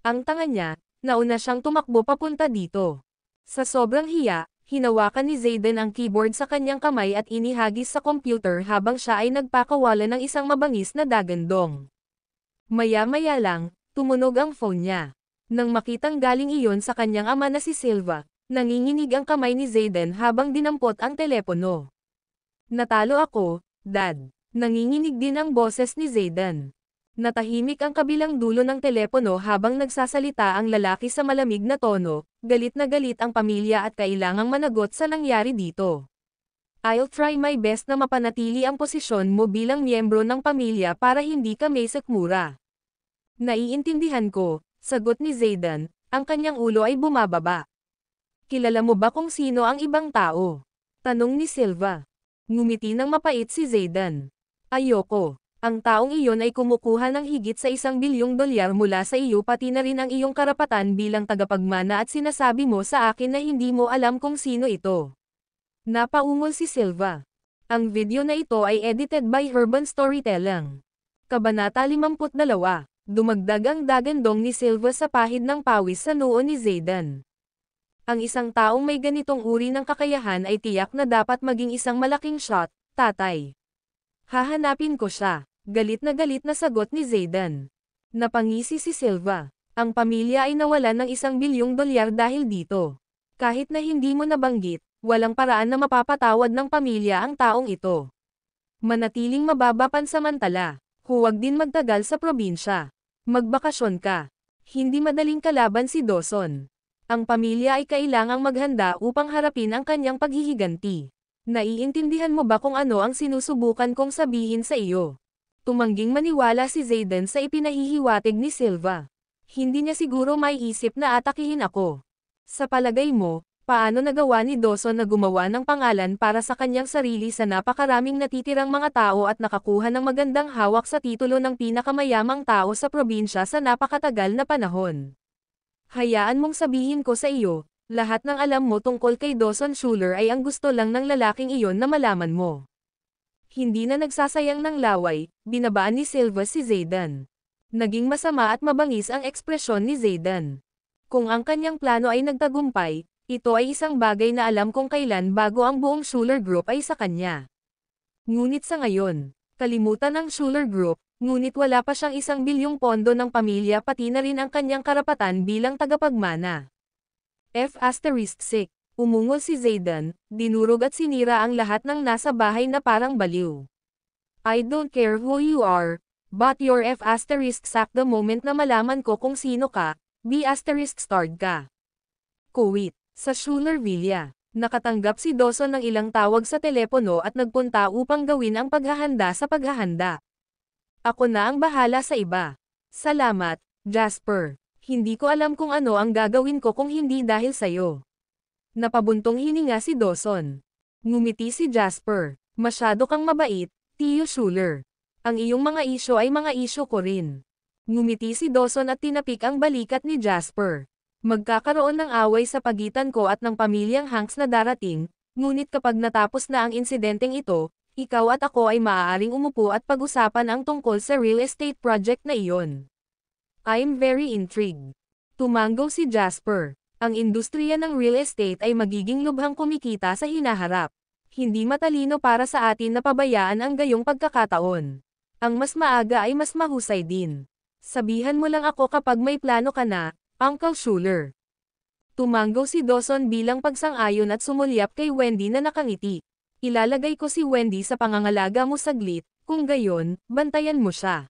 Ang tanga niya, nauna siyang tumakbo papunta dito. Sa sobrang hiya, hinawakan ni Zayden ang keyboard sa kanyang kamay at inihagis sa computer habang siya ay nagpakawala ng isang mabangis na dagandong. Maya-maya lang, tumunog ang phone niya. Nang makitang galing iyon sa kanyang ama na si Silva, Nanginginig ang kamay ni Zayden habang dinampot ang telepono. Natalo ako, Dad. Nanginginig din ang boses ni Zayden. Natahimik ang kabilang dulo ng telepono habang nagsasalita ang lalaki sa malamig na tono, galit na galit ang pamilya at kailangang managot sa nangyari dito. I'll try my best na mapanatili ang posisyon mo bilang miyembro ng pamilya para hindi ka may sakmura. Naiintindihan ko, sagot ni Zayden, ang kanyang ulo ay bumababa. Kilala mo ba kung sino ang ibang tao? Tanong ni Silva. Ngumiti ng mapait si Zaydan. Ayoko. Ang taong iyon ay kumukuha ng higit sa isang bilyong dolyar mula sa iyo pati na rin ang iyong karapatan bilang tagapagmana at sinasabi mo sa akin na hindi mo alam kung sino ito. Napaungol si Silva. Ang video na ito ay edited by Urban Storytelling. Kabanata 52. Dumagdag ang dagandong ni Silva sa pahid ng pawis sa noo ni Zaydan. Ang isang taong may ganitong uri ng kakayahan ay tiyak na dapat maging isang malaking shot, tatay. Hahanapin ko siya. Galit na galit na sagot ni Zayden. Napangisi si Silva. Ang pamilya ay nawalan ng isang bilyong dolyar dahil dito. Kahit na hindi mo nabanggit, walang paraan na mapapatawad ng pamilya ang taong ito. Manatiling mababa pansamantala. Huwag din magtagal sa probinsya. Magbakasyon ka. Hindi madaling kalaban si Dawson ang pamilya ay kailangang maghanda upang harapin ang kanyang paghihiganti. Naiintindihan mo ba kung ano ang sinusubukan kong sabihin sa iyo? Tumangging maniwala si Zayden sa ipinahihiwatig ni Silva. Hindi niya siguro maiisip na atakihin ako. Sa palagay mo, paano nagawa ni Dawson na gumawa ng pangalan para sa kanyang sarili sa napakaraming natitirang mga tao at nakakuha ng magandang hawak sa titulo ng pinakamayamang tao sa probinsya sa napakatagal na panahon. Hayaan mong sabihin ko sa iyo, lahat ng alam mo tungkol kay Dawson Schuler ay ang gusto lang ng lalaking iyon na malaman mo. Hindi na nagsasayang ng laway, binabaan ni Silva si Zaydan. Naging masama at mabangis ang ekspresyon ni Zaydan. Kung ang kanyang plano ay nagtagumpay, ito ay isang bagay na alam kung kailan bago ang buong Schuler Group ay sa kanya. Ngunit sa ngayon, kalimutan ang Schuler Group, Ngunit wala pa siyang isang bilyong pondo ng pamilya pati na rin ang kanyang karapatan bilang tagapagmana. F** 6. Umungol si Zaydan, dinurog at sinira ang lahat ng nasa bahay na parang baliw. I don't care who you are, but your F** asterisk sack the moment na malaman ko kung sino ka, B** asterisk starred ka. Kuwait, sa Schuler Villa. Nakatanggap si Dawson ng ilang tawag sa telepono at nagpunta upang gawin ang paghahanda sa paghahanda. Ako na ang bahala sa iba. Salamat, Jasper. Hindi ko alam kung ano ang gagawin ko kung hindi dahil sa'yo. Napabuntong hininga si Dawson. Ngumiti si Jasper. Masyado kang mabait, Tio Schuler. Ang iyong mga isyo ay mga isyo ko rin. Ngumiti si Dawson at tinapik ang balikat ni Jasper. Magkakaroon ng away sa pagitan ko at ng pamilyang Hanks na darating, ngunit kapag natapos na ang insidenteng ito, ikaw at ako ay maaaring umupo at pag-usapan ang tungkol sa real estate project na iyon. I'm very intrigued. Tumango si Jasper. Ang industriya ng real estate ay magiging lubhang kumikita sa hinaharap. Hindi matalino para sa atin na pabayaan ang gayong pagkakataon. Ang mas maaga ay mas mahusay din. Sabihan mo lang ako kapag may plano ka na, Uncle Schuler. Tumango si Dawson bilang pagsang-ayon at sumulyap kay Wendy na nakangiti ilalagay ko si Wendy sa pangangalaga mo saglit, kung gayon, bantayan mo siya.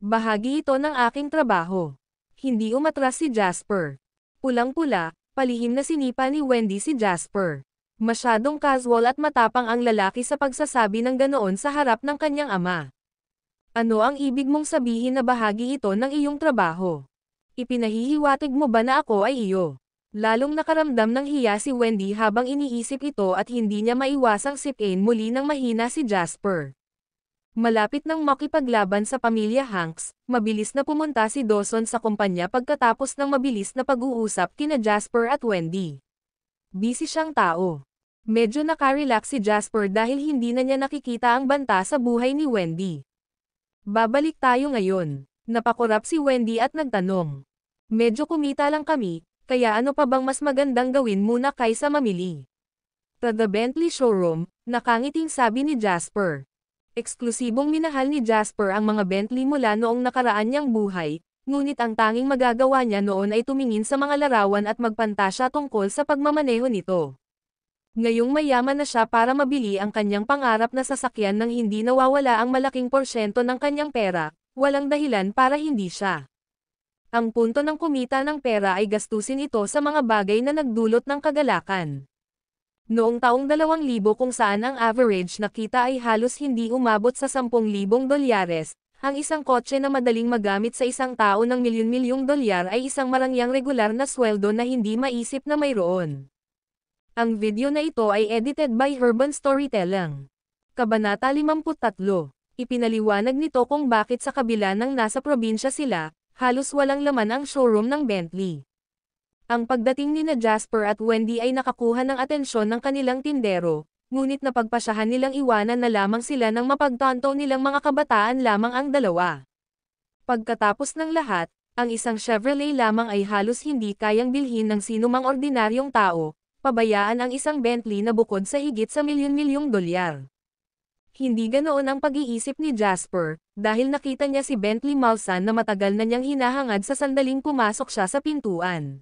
Bahagi ito ng aking trabaho. Hindi umatras si Jasper. Pulang-pula, palihim na sinipa ni Wendy si Jasper. Masyadong casual at matapang ang lalaki sa pagsasabi ng ganoon sa harap ng kanyang ama. Ano ang ibig mong sabihin na bahagi ito ng iyong trabaho? Ipinahihiwatig mo ba na ako ay iyo? Lalong nakaramdam ng hiya si Wendy habang iniisip ito at hindi niya maiwasang sipain muli ng mahina si Jasper. Malapit nang makipaglaban sa pamilya Hanks, mabilis na pumunta si Dawson sa kumpanya pagkatapos ng mabilis na pag-uusap kina Jasper at Wendy. Busy siyang tao. Medyo nakarelax si Jasper dahil hindi na niya nakikita ang banta sa buhay ni Wendy. Babalik tayo ngayon. Napakurap si Wendy at nagtanong. Medyo kumita lang kami, kaya ano pa bang mas magandang gawin muna kaysa mamili? Taga Bentley Showroom, nakangiting sabi ni Jasper. Eksklusibong minahal ni Jasper ang mga Bentley mula noong nakaraan niyang buhay, ngunit ang tanging magagawa niya noon ay tumingin sa mga larawan at magpantasya tungkol sa pagmamaneho nito. Ngayong mayaman na siya para mabili ang kanyang pangarap na sasakyan nang hindi nawawala ang malaking porsyento ng kanyang pera, walang dahilan para hindi siya. Ang punto ng kumita ng pera ay gastusin ito sa mga bagay na nagdulot ng kagalakan. Noong taong 2000 kung saan ang average na kita ay halos hindi umabot sa 10,000 dolyares, ang isang kotse na madaling magamit sa isang tao ng milyon-milyong dolyar ay isang marangyang regular na sweldo na hindi maisip na mayroon. Ang video na ito ay edited by Urban Storytelling. Kabanata 53. Ipinaliwanag nito kung bakit sa kabila ng nasa probinsya sila, halos walang laman ang showroom ng Bentley. Ang pagdating ni na Jasper at Wendy ay nakakuha ng atensyon ng kanilang tindero, ngunit napagpasyahan nilang iwanan na lamang sila ng mapagtanto nilang mga kabataan lamang ang dalawa. Pagkatapos ng lahat, ang isang Chevrolet lamang ay halos hindi kayang bilhin ng sinumang ordinaryong tao, pabayaan ang isang Bentley na bukod sa higit sa milyon-milyong dolyar. Hindi ganoon ang pag-iisip ni Jasper, dahil nakita niya si Bentley Malsan na matagal na niyang hinahangad sa sandaling pumasok siya sa pintuan.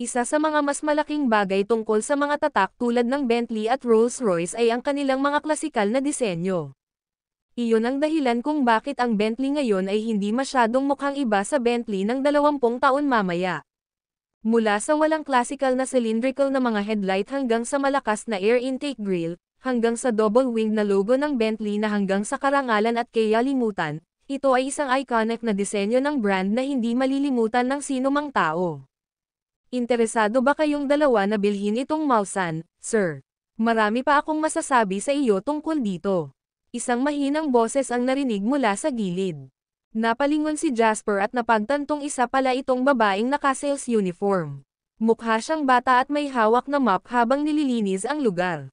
Isa sa mga mas malaking bagay tungkol sa mga tatak tulad ng Bentley at Rolls-Royce ay ang kanilang mga klasikal na disenyo. Iyon ang dahilan kung bakit ang Bentley ngayon ay hindi masyadong mukhang iba sa Bentley ng 20 taon mamaya. Mula sa walang klasikal na cylindrical na mga headlight hanggang sa malakas na air intake grill, hanggang sa double wing na logo ng Bentley na hanggang sa karangalan at kayalimutan, ito ay isang iconic na disenyo ng brand na hindi malilimutan ng sino mang tao. Interesado ba kayong dalawa na bilhin itong Mausan, sir? Marami pa akong masasabi sa iyo tungkol dito. Isang mahinang boses ang narinig mula sa gilid. Napalingon si Jasper at napagtantong isa pala itong babaeng naka-sales uniform. Mukha siyang bata at may hawak na map habang nililinis ang lugar.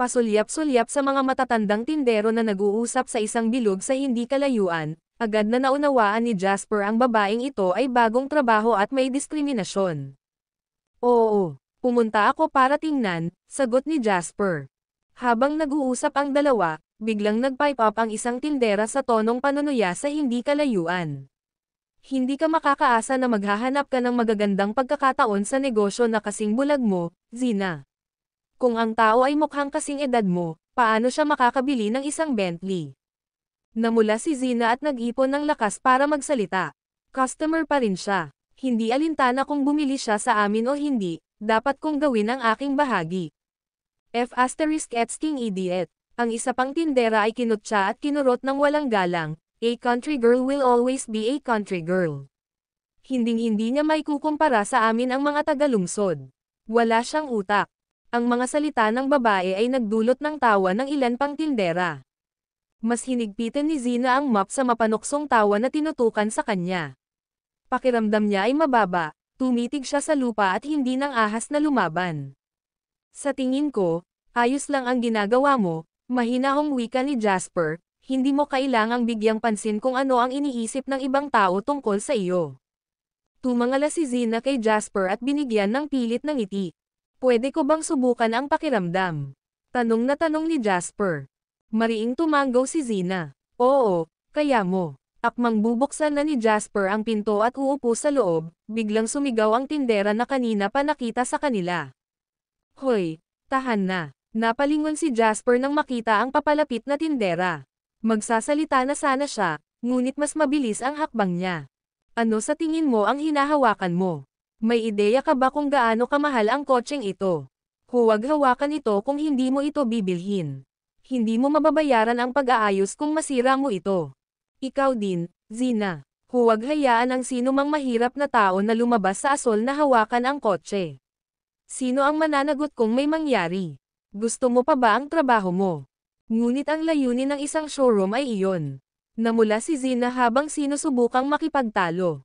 Pasulyap-sulyap sa mga matatandang tindero na nag-uusap sa isang bilog sa hindi kalayuan, agad na naunawaan ni Jasper ang babaeng ito ay bagong trabaho at may diskriminasyon. Oo, pumunta ako para tingnan, sagot ni Jasper. Habang nag-uusap ang dalawa, biglang nag-pipe up ang isang tindera sa tonong panunuya sa hindi kalayuan. Hindi ka makakaasa na maghahanap ka ng magagandang pagkakataon sa negosyo na kasing bulag mo, Zina. Kung ang tao ay mukhang kasing edad mo, paano siya makakabili ng isang Bentley? Namula si Zina at nag-ipon ng lakas para magsalita. Customer pa rin siya. Hindi alintana kung bumili siya sa amin o hindi, dapat kong gawin ang aking bahagi. F asterisk at sting idiot. E ang isa pang tindera ay kinutsa at kinurot ng walang galang, a country girl will always be a country girl. Hinding-hindi niya may kukumpara sa amin ang mga tagalungsod. Wala siyang utak. Ang mga salita ng babae ay nagdulot ng tawa ng ilan pang tindera. Mas hinigpitin ni Zina ang map sa mapanuksong tawa na tinutukan sa kanya. Pakiramdam niya ay mababa, tumitig siya sa lupa at hindi ng ahas na lumaban. Sa tingin ko, ayos lang ang ginagawa mo, mahinahong wika ni Jasper, hindi mo kailangang bigyang pansin kung ano ang iniisip ng ibang tao tungkol sa iyo. Tumangala si Zina kay Jasper at binigyan ng pilit ng ngiti. Pwede ko bang subukan ang pakiramdam? Tanong na tanong ni Jasper. Mariing tumanggaw si Zina. Oo, kaya mo. Akmang bubuksan na ni Jasper ang pinto at uupo sa loob, biglang sumigaw ang tindera na kanina pa nakita sa kanila. Hoy, tahan na. Napalingon si Jasper nang makita ang papalapit na tindera. Magsasalita na sana siya, ngunit mas mabilis ang hakbang niya. Ano sa tingin mo ang hinahawakan mo? May ideya ka ba kung gaano kamahal ang kotseng ito? Huwag hawakan ito kung hindi mo ito bibilhin. Hindi mo mababayaran ang pag-aayos kung masira mo ito. Ikaw din, Zina. Huwag hayaan ang sino mang mahirap na tao na lumabas sa asol na hawakan ang kotse. Sino ang mananagot kung may mangyari? Gusto mo pa ba ang trabaho mo? Ngunit ang layunin ng isang showroom ay iyon. Namula si Zina habang sinusubukang makipagtalo.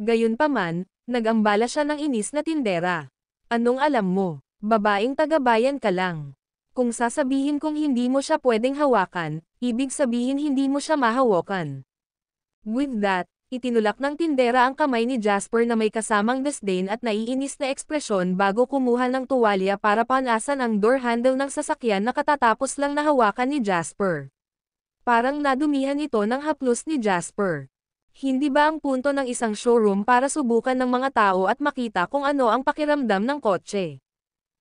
Gayunpaman, Nagambala siya ng inis na tindera. Anong alam mo? Babaeng tagabayan ka lang. Kung sasabihin kong hindi mo siya pwedeng hawakan, ibig sabihin hindi mo siya mahawakan. With that, itinulak ng tindera ang kamay ni Jasper na may kasamang disdain at naiinis na ekspresyon bago kumuha ng tuwalya para panasan ang door handle ng sasakyan na katatapos lang nahawakan ni Jasper. Parang nadumihan ito ng haplos ni Jasper. Hindi ba ang punto ng isang showroom para subukan ng mga tao at makita kung ano ang pakiramdam ng kotse?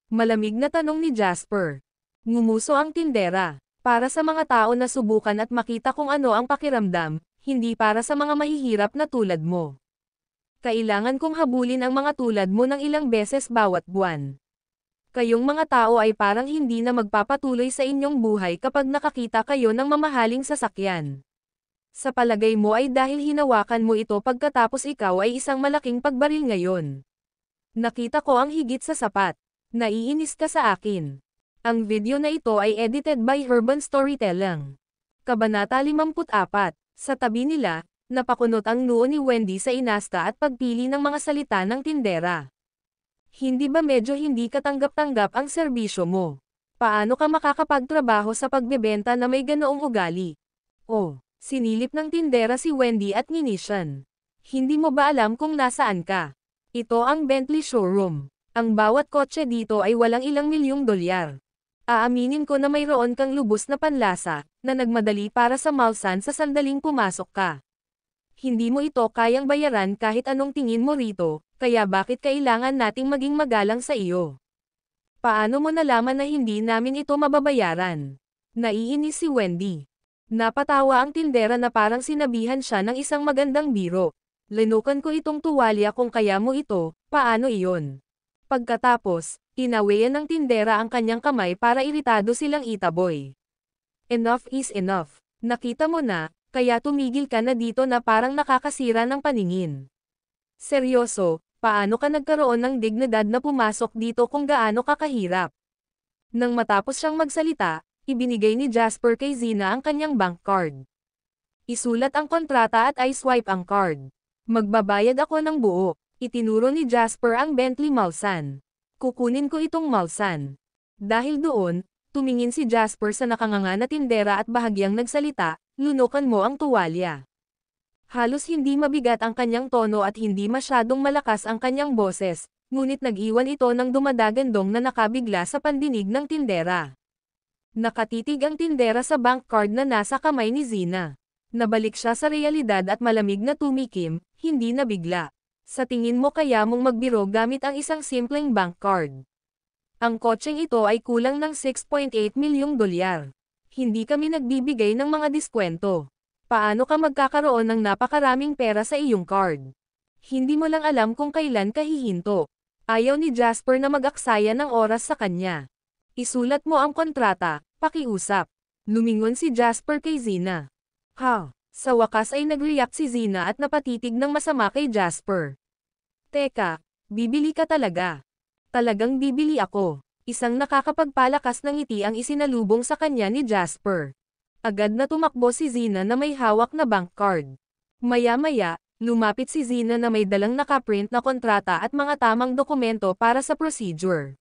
Malamig na tanong ni Jasper. Ngumuso ang tindera. Para sa mga tao na subukan at makita kung ano ang pakiramdam, hindi para sa mga mahihirap na tulad mo. Kailangan kong habulin ang mga tulad mo ng ilang beses bawat buwan. Kayong mga tao ay parang hindi na magpapatuloy sa inyong buhay kapag nakakita kayo ng mamahaling sasakyan. Sa palagay mo ay dahil hinawakan mo ito pagkatapos ikaw ay isang malaking pagbaril ngayon. Nakita ko ang higit sa sapat. Naiinis ka sa akin. Ang video na ito ay edited by Urban Storytelling. Kabanata 54. Sa tabi nila, napakunot ang noo ni Wendy sa inasta at pagpili ng mga salita ng tindera. Hindi ba medyo hindi katanggap-tanggap ang serbisyo mo? Paano ka makakapagtrabaho sa pagbebenta na may ganoong ugali? Oh. Sinilip ng tindera si Wendy at nginisyan. Hindi mo ba alam kung nasaan ka? Ito ang Bentley showroom. Ang bawat kotse dito ay walang ilang milyong dolyar. Aaminin ko na mayroon kang lubos na panlasa, na nagmadali para sa malsan sa sandaling pumasok ka. Hindi mo ito kayang bayaran kahit anong tingin mo rito, kaya bakit kailangan nating maging magalang sa iyo? Paano mo nalaman na hindi namin ito mababayaran? Naiinis si Wendy. Napatawa ang tindera na parang sinabihan siya ng isang magandang biro. Linukan ko itong tuwalya kung kaya mo ito, paano iyon? Pagkatapos, inawayan ng tindera ang kanyang kamay para iritado silang itaboy. Enough is enough. Nakita mo na, kaya tumigil ka na dito na parang nakakasira ng paningin. Seryoso, paano ka nagkaroon ng dignidad na pumasok dito kung gaano kakahirap? Nang matapos siyang magsalita, ibinigay ni Jasper kay Zina ang kanyang bank card. Isulat ang kontrata at i-swipe ang card. Magbabayad ako ng buo. Itinuro ni Jasper ang Bentley Mausan. Kukunin ko itong Mausan. Dahil doon, tumingin si Jasper sa nakanganga na tindera at bahagyang nagsalita, lunukan mo ang tuwalya. Halos hindi mabigat ang kanyang tono at hindi masyadong malakas ang kanyang boses, ngunit nag-iwan ito ng dumadagandong na nakabigla sa pandinig ng tindera. Nakatitig ang tindera sa bank card na nasa kamay ni Zina. Nabalik siya sa realidad at malamig na tumikim, hindi na bigla. Sa tingin mo kaya mong magbiro gamit ang isang simpleng bank card. Ang kotseng ito ay kulang ng 6.8 milyong dolyar. Hindi kami nagbibigay ng mga diskwento. Paano ka magkakaroon ng napakaraming pera sa iyong card? Hindi mo lang alam kung kailan ka hihinto. Ayaw ni Jasper na mag-aksaya ng oras sa kanya. Isulat mo ang kontrata, pakiusap. Lumingon si Jasper kay Zina. Ha! Sa wakas ay nag-react si Zina at napatitig ng masama kay Jasper. Teka, bibili ka talaga. Talagang bibili ako. Isang nakakapagpalakas ng ngiti ang isinalubong sa kanya ni Jasper. Agad na tumakbo si Zina na may hawak na bank card. Maya-maya, lumapit si Zina na may dalang nakaprint na kontrata at mga tamang dokumento para sa procedure.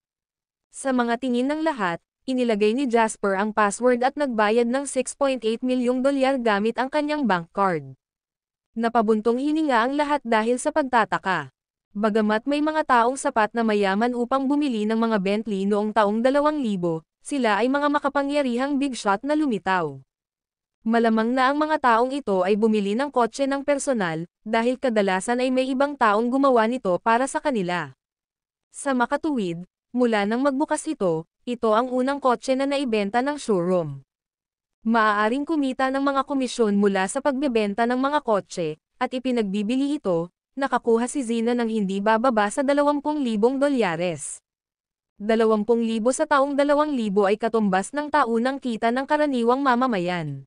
Sa mga tingin ng lahat, inilagay ni Jasper ang password at nagbayad ng 6.8 milyong dolyar gamit ang kanyang bank card. Napabuntong hininga ang lahat dahil sa pagtataka. Bagamat may mga taong sapat na mayaman upang bumili ng mga Bentley noong taong 2000, sila ay mga makapangyarihang big shot na lumitaw. Malamang na ang mga taong ito ay bumili ng kotse ng personal, dahil kadalasan ay may ibang taong gumawa nito para sa kanila. Sa makatuwid, Mula nang magbukas ito, ito ang unang kotse na naibenta ng showroom. Maaaring kumita ng mga komisyon mula sa pagbebenta ng mga kotse, at ipinagbibili ito, nakakuha si Zina ng hindi bababa sa 20,000 dolyares. 20,000 sa taong 2,000 ay katumbas ng taunang kita ng karaniwang mamamayan.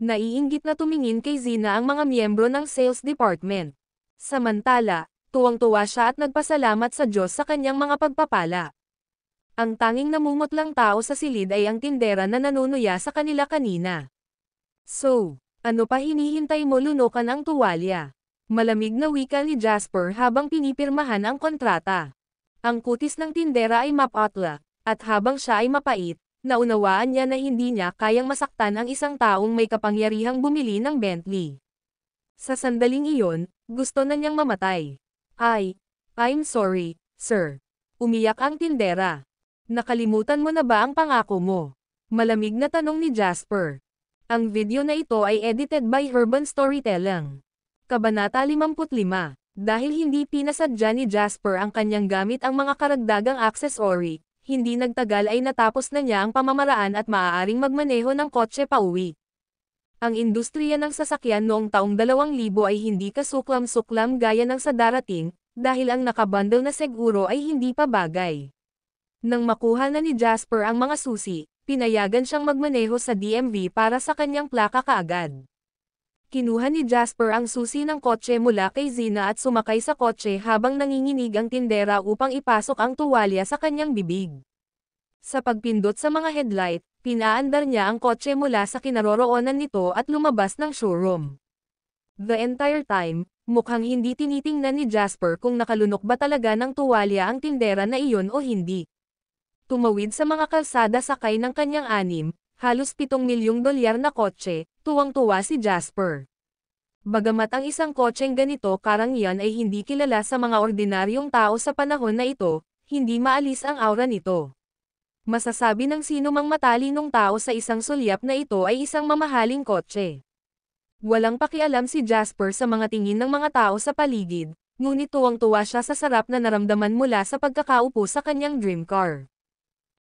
Naiinggit na tumingin kay Zina ang mga miyembro ng sales department. Samantala, Tuwang-tuwa siya at nagpasalamat sa Diyos sa kanyang mga pagpapala. Ang tanging namumutlang tao sa silid ay ang tindera na nanunuya sa kanila kanina. So, ano pa hinihintay mo lunukan ang tuwalya? Malamig na wika ni Jasper habang pinipirmahan ang kontrata. Ang kutis ng tindera ay mapatla, at habang siya ay mapait, naunawaan niya na hindi niya kayang masaktan ang isang taong may kapangyarihang bumili ng Bentley. Sa sandaling iyon, gusto na niyang mamatay. Ay, I'm sorry, sir. Umiyak ang tindera. Nakalimutan mo na ba ang pangako mo? Malamig na tanong ni Jasper. Ang video na ito ay edited by Urban Storytelling. Kabanata 55. Dahil hindi pinasadya ni Jasper ang kanyang gamit ang mga karagdagang aksesori, hindi nagtagal ay natapos na niya ang pamamaraan at maaaring magmaneho ng kotse pauwi. Ang industriya ng sasakyan noong taong 2000 ay hindi kasuklam-suklam gaya ng sa darating, dahil ang nakabundle na seguro ay hindi pa bagay. Nang makuha na ni Jasper ang mga susi, pinayagan siyang magmaneho sa DMV para sa kanyang plaka kaagad. Kinuha ni Jasper ang susi ng kotse mula kay Zina at sumakay sa kotse habang nanginginig ang tindera upang ipasok ang tuwalya sa kanyang bibig. Sa pagpindot sa mga headlight, Pinaandar niya ang kotse mula sa kinaroroonan nito at lumabas ng showroom. The entire time, mukhang hindi tinitingnan ni Jasper kung nakalunok ba talaga ng tuwalya ang tindera na iyon o hindi. Tumawid sa mga kalsada sakay ng kanyang anim, halos 7 milyong dolyar na kotse, tuwang-tuwa si Jasper. Bagamat ang isang kotseng ganito karangyan ay hindi kilala sa mga ordinaryong tao sa panahon na ito, hindi maalis ang aura nito. Masasabi ng sino mang matalinong tao sa isang sulyap na ito ay isang mamahaling kotse. Walang pakialam si Jasper sa mga tingin ng mga tao sa paligid, ngunit tuwang-tuwa siya sa sarap na naramdaman mula sa pagkakaupo sa kanyang dream car.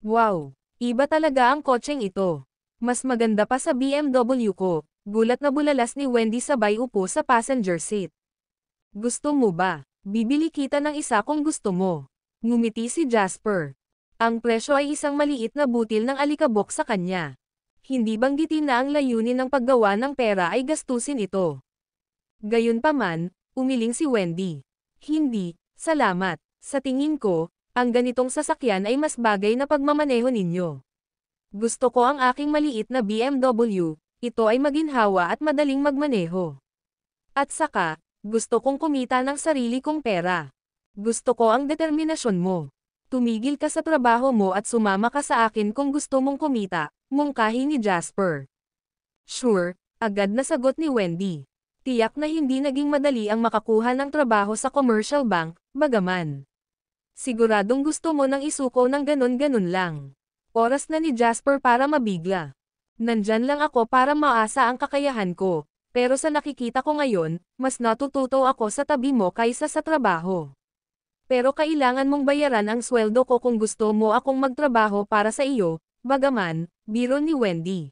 Wow! Iba talaga ang kotseng ito. Mas maganda pa sa BMW ko, gulat na bulalas ni Wendy sabay upo sa passenger seat. Gusto mo ba? Bibili kita ng isa kung gusto mo. Ngumiti si Jasper, ang presyo ay isang maliit na butil ng alikabok sa kanya. Hindi bang banggitin na ang layunin ng paggawa ng pera ay gastusin ito. Gayunpaman, umiling si Wendy. Hindi, salamat. Sa tingin ko, ang ganitong sasakyan ay mas bagay na pagmamaneho ninyo. Gusto ko ang aking maliit na BMW, ito ay maginhawa at madaling magmaneho. At saka, gusto kong kumita ng sarili kong pera. Gusto ko ang determinasyon mo. Tumigil ka sa trabaho mo at sumama ka sa akin kung gusto mong kumita, mungkahi ni Jasper. Sure, agad na sagot ni Wendy. Tiyak na hindi naging madali ang makakuha ng trabaho sa commercial bank, bagaman. Siguradong gusto mo nang isuko ng ganun-ganun lang. Oras na ni Jasper para mabigla. Nandyan lang ako para maasa ang kakayahan ko, pero sa nakikita ko ngayon, mas natututo ako sa tabi mo kaysa sa trabaho pero kailangan mong bayaran ang sweldo ko kung gusto mo akong magtrabaho para sa iyo, bagaman, biro ni Wendy.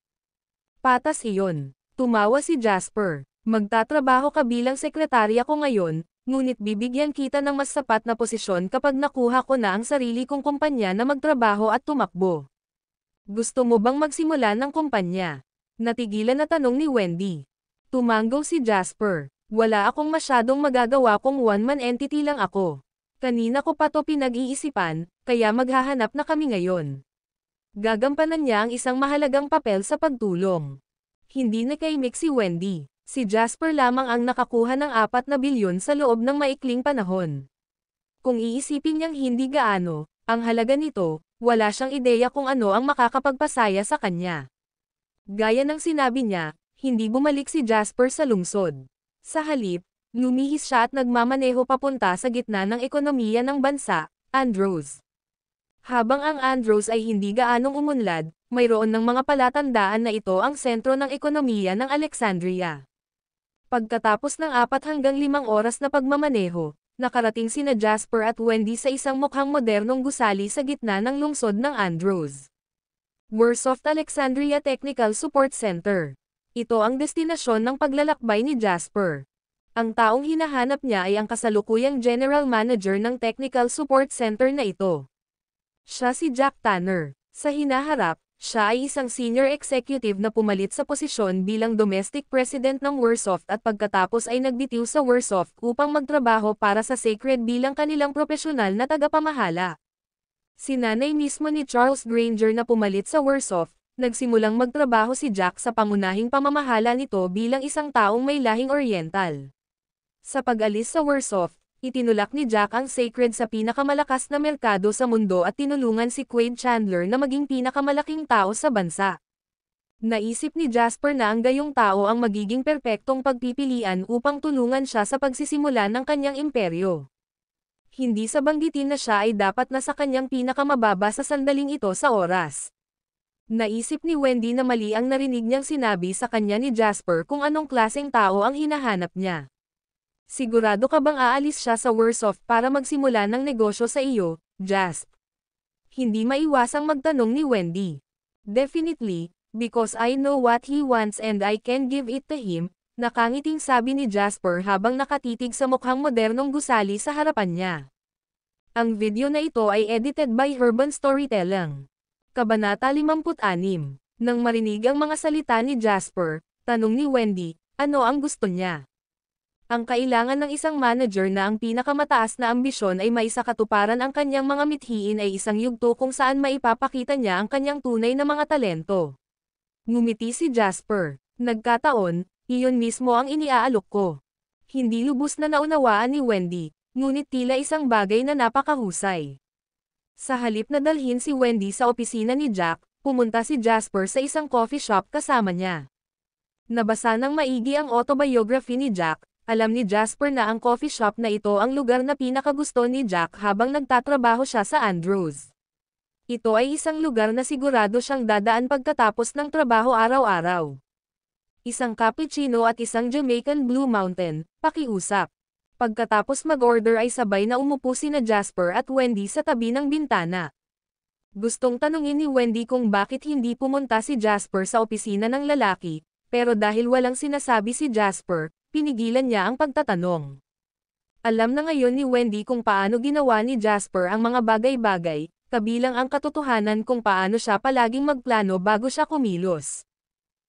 Patas iyon. Tumawa si Jasper. Magtatrabaho ka bilang sekretarya ko ngayon, ngunit bibigyan kita ng mas sapat na posisyon kapag nakuha ko na ang sarili kong kumpanya na magtrabaho at tumakbo. Gusto mo bang magsimula ng kumpanya? Natigilan na tanong ni Wendy. Tumanggaw si Jasper. Wala akong masyadong magagawa kung one-man entity lang ako. Kanina ko pa to pinag-iisipan, kaya maghahanap na kami ngayon. Gagampanan niya ang isang mahalagang papel sa pagtulong. Hindi na kay Mick si Wendy, si Jasper lamang ang nakakuha ng 4 na bilyon sa loob ng maikling panahon. Kung iisipin niyang hindi gaano, ang halaga nito, wala siyang ideya kung ano ang makakapagpasaya sa kanya. Gaya ng sinabi niya, hindi bumalik si Jasper sa lungsod. Sa halip, Ngumihis siya at nagmamaneho papunta sa gitna ng ekonomiya ng bansa, Andrews. Habang ang Andros ay hindi gaanong umunlad, mayroon ng mga palatandaan na ito ang sentro ng ekonomiya ng Alexandria. Pagkatapos ng apat hanggang limang oras na pagmamaneho, nakarating sina Jasper at Wendy sa isang mukhang modernong gusali sa gitna ng lungsod ng Andrews. Warsoft Alexandria Technical Support Center. Ito ang destinasyon ng paglalakbay ni Jasper. Ang taong hinahanap niya ay ang kasalukuyang general manager ng technical support center na ito. Siya si Jack Tanner. Sa hinaharap, siya ay isang senior executive na pumalit sa posisyon bilang domestic president ng Warsoft at pagkatapos ay nagbitiw sa Warsoft upang magtrabaho para sa Sacred bilang kanilang profesional na tagapamahala. Si nanay mismo ni Charles Granger na pumalit sa Warsoft, nagsimulang magtrabaho si Jack sa pangunahing pamamahala nito bilang isang taong may lahing oriental. Sa pag-alis sa Warsaw, itinulak ni Jack ang sacred sa pinakamalakas na merkado sa mundo at tinulungan si Quaid Chandler na maging pinakamalaking tao sa bansa. Naisip ni Jasper na ang gayong tao ang magiging perpektong pagpipilian upang tulungan siya sa pagsisimula ng kanyang imperyo. Hindi sa banggitin na siya ay dapat na sa kanyang pinakamababa sa sandaling ito sa oras. Naisip ni Wendy na mali ang narinig niyang sinabi sa kanya ni Jasper kung anong klaseng tao ang hinahanap niya. Sigurado ka bang aalis siya sa Warsoft para magsimula ng negosyo sa iyo, Jasp? Hindi maiwasang magtanong ni Wendy. Definitely, because I know what he wants and I can give it to him, nakangiting sabi ni Jasper habang nakatitig sa mukhang modernong gusali sa harapan niya. Ang video na ito ay edited by Urban Storytelling. Kabanata 56. Nang marinig ang mga salita ni Jasper, tanong ni Wendy, ano ang gusto niya? Ang kailangan ng isang manager na ang pinakamataas na ambisyon ay maisakatuparan ang kanyang mga mithiin ay isang yugto kung saan maipapakita niya ang kanyang tunay na mga talento. Ngumiti si Jasper. Nagkataon, iyon mismo ang iniaalok ko. Hindi lubos na naunawaan ni Wendy, ngunit tila isang bagay na napakahusay. Sa halip na dalhin si Wendy sa opisina ni Jack, pumunta si Jasper sa isang coffee shop kasama niya. Nabasa ng maigi ang autobiography ni Jack, alam ni Jasper na ang coffee shop na ito ang lugar na pinakagusto ni Jack habang nagtatrabaho siya sa Andrews. Ito ay isang lugar na sigurado siyang dadaan pagkatapos ng trabaho araw-araw. Isang cappuccino at isang Jamaican Blue Mountain, pakiusap. Pagkatapos mag-order ay sabay na umupo si na Jasper at Wendy sa tabi ng bintana. Gustong tanungin ni Wendy kung bakit hindi pumunta si Jasper sa opisina ng lalaki, pero dahil walang sinasabi si Jasper, Pinigilan niya ang pagtatanong. Alam na ngayon ni Wendy kung paano ginawa ni Jasper ang mga bagay-bagay, kabilang ang katotohanan kung paano siya palaging magplano bago siya kumilos.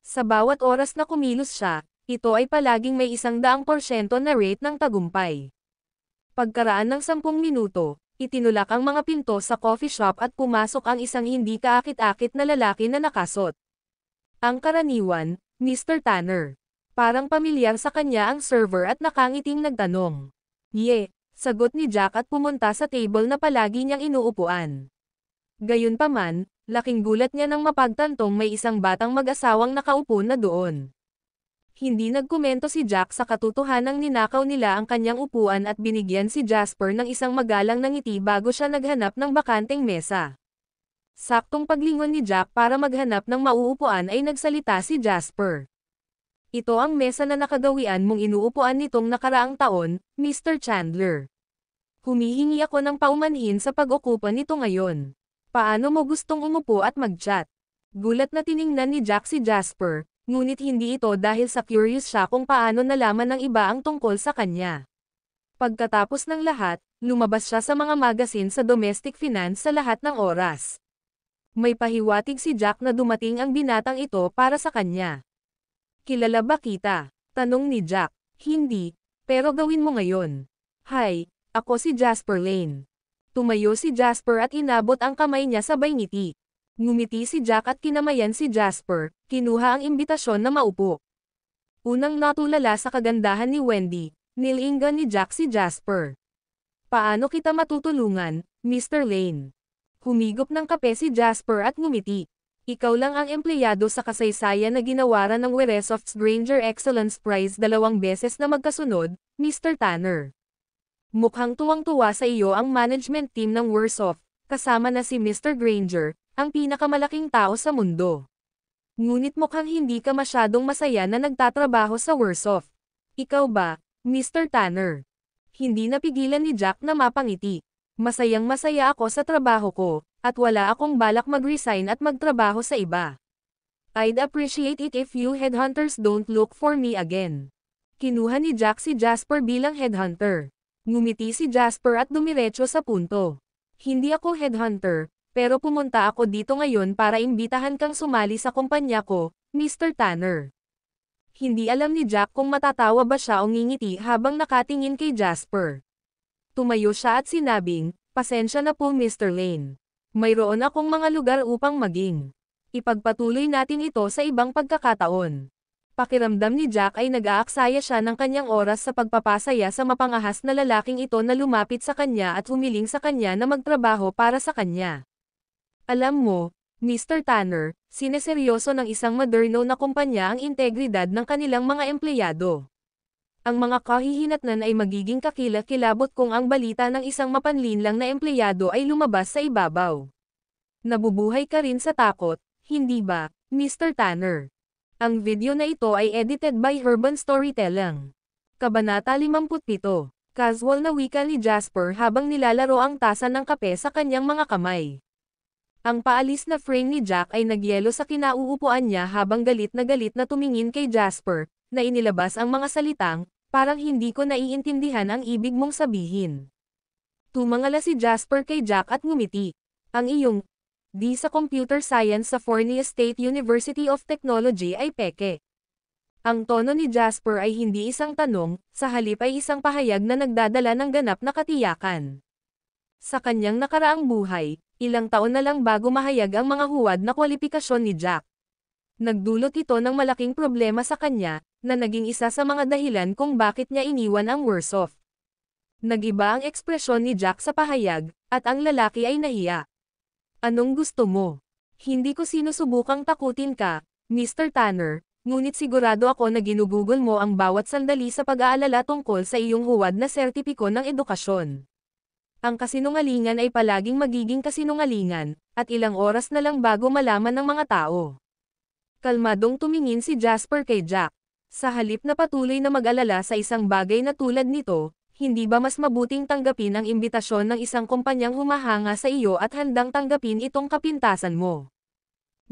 Sa bawat oras na kumilos siya, ito ay palaging may isang daang porsyento na rate ng tagumpay. Pagkaraan ng sampung minuto, itinulak ang mga pinto sa coffee shop at pumasok ang isang hindi kaakit-akit na lalaki na nakasot. Ang karaniwan, Mr. Tanner. Parang pamilyar sa kanya ang server at nakangiting nagtanong. Ye, sagot ni Jack at pumunta sa table na palagi niyang inuupuan. Gayunpaman, laking gulat niya nang mapagtantong may isang batang mag-asawang nakaupo na doon. Hindi nagkomento si Jack sa katotohanang ninakaw nila ang kanyang upuan at binigyan si Jasper ng isang magalang na ngiti bago siya naghanap ng bakanteng mesa. Saktong paglingon ni Jack para maghanap ng mauupuan ay nagsalita si Jasper. Ito ang mesa na nakagawian mong inuupuan nitong nakaraang taon, Mr. Chandler. Humihingi ako ng paumanhin sa pag-okupa nito ngayon. Paano mo gustong umupo at mag-chat? Gulat na tiningnan ni Jack si Jasper, ngunit hindi ito dahil sa curious siya kung paano nalaman ng iba ang tungkol sa kanya. Pagkatapos ng lahat, lumabas siya sa mga magasin sa domestic finance sa lahat ng oras. May pahiwatig si Jack na dumating ang binatang ito para sa kanya. Kilala ba kita? Tanong ni Jack. Hindi, pero gawin mo ngayon. Hi, ako si Jasper Lane. Tumayo si Jasper at inabot ang kamay niya sabay ngiti. Ngumiti si Jack at kinamayan si Jasper, kinuha ang imbitasyon na maupo. Unang natulala sa kagandahan ni Wendy, nilinggan ni Jack si Jasper. Paano kita matutulungan, Mr. Lane? Humigop ng kape si Jasper at ngumiti. Ikaw lang ang empleyado sa kasaysayan na ginawaran ng Weresoft's Granger Excellence Prize dalawang beses na magkasunod, Mr. Tanner. Mukhang tuwang-tuwa sa iyo ang management team ng Weresoft, kasama na si Mr. Granger, ang pinakamalaking tao sa mundo. Ngunit mukhang hindi ka masyadong masaya na nagtatrabaho sa Weresoft. Ikaw ba, Mr. Tanner? Hindi napigilan ni Jack na mapangiti. Masayang masaya ako sa trabaho ko, at wala akong balak mag-resign at magtrabaho sa iba. I'd appreciate it if you headhunters don't look for me again. Kinuha ni Jack si Jasper bilang headhunter. Ngumiti si Jasper at dumiretso sa punto. Hindi ako headhunter, pero pumunta ako dito ngayon para imbitahan kang sumali sa kumpanya ko, Mr. Tanner. Hindi alam ni Jack kung matatawa ba siya o ngingiti habang nakatingin kay Jasper. Tumayo siya at sinabing, pasensya na po Mr. Lane. Mayroon akong mga lugar upang maging. Ipagpatuloy natin ito sa ibang pagkakataon. Pakiramdam ni Jack ay nag-aaksaya siya ng kanyang oras sa pagpapasaya sa mapangahas na lalaking ito na lumapit sa kanya at humiling sa kanya na magtrabaho para sa kanya. Alam mo, Mr. Tanner, sineseryoso ng isang moderno na kumpanya ang integridad ng kanilang mga empleyado ang mga kahihinatnan ay magiging kakila-kilabot kung ang balita ng isang mapanlinlang na empleyado ay lumabas sa ibabaw. Nabubuhay ka rin sa takot, hindi ba, Mr. Tanner? Ang video na ito ay edited by Urban Storytelling. Kabanata 57. Casual na wika ni Jasper habang nilalaro ang tasa ng kape sa kanyang mga kamay. Ang paalis na frame ni Jack ay nagyelo sa kinauupuan niya habang galit na galit na tumingin kay Jasper, na inilabas ang mga salitang, Parang hindi ko naiintindihan ang ibig mong sabihin. Tumangala si Jasper kay Jack at ngumiti. Ang iyong di sa computer science sa Fornia State University of Technology ay peke. Ang tono ni Jasper ay hindi isang tanong, sa halip ay isang pahayag na nagdadala ng ganap na katiyakan. Sa kanyang nakaraang buhay, ilang taon na lang bago mahayag ang mga huwad na kwalipikasyon ni Jack. Nagdulot ito ng malaking problema sa kanya, na naging isa sa mga dahilan kung bakit niya iniwan ang worse off. Nagiba ang ekspresyon ni Jack sa pahayag, at ang lalaki ay nahiya. Anong gusto mo? Hindi ko sinusubukang takutin ka, Mr. Tanner, ngunit sigurado ako na ginugugol mo ang bawat sandali sa pag-aalala tungkol sa iyong huwad na sertipiko ng edukasyon. Ang kasinungalingan ay palaging magiging kasinungalingan, at ilang oras na lang bago malaman ng mga tao. Kalmadong tumingin si Jasper kay Jack. Sa halip na patuloy na mag-alala sa isang bagay na tulad nito, hindi ba mas mabuting tanggapin ang imbitasyon ng isang kumpanyang humahanga sa iyo at handang tanggapin itong kapintasan mo?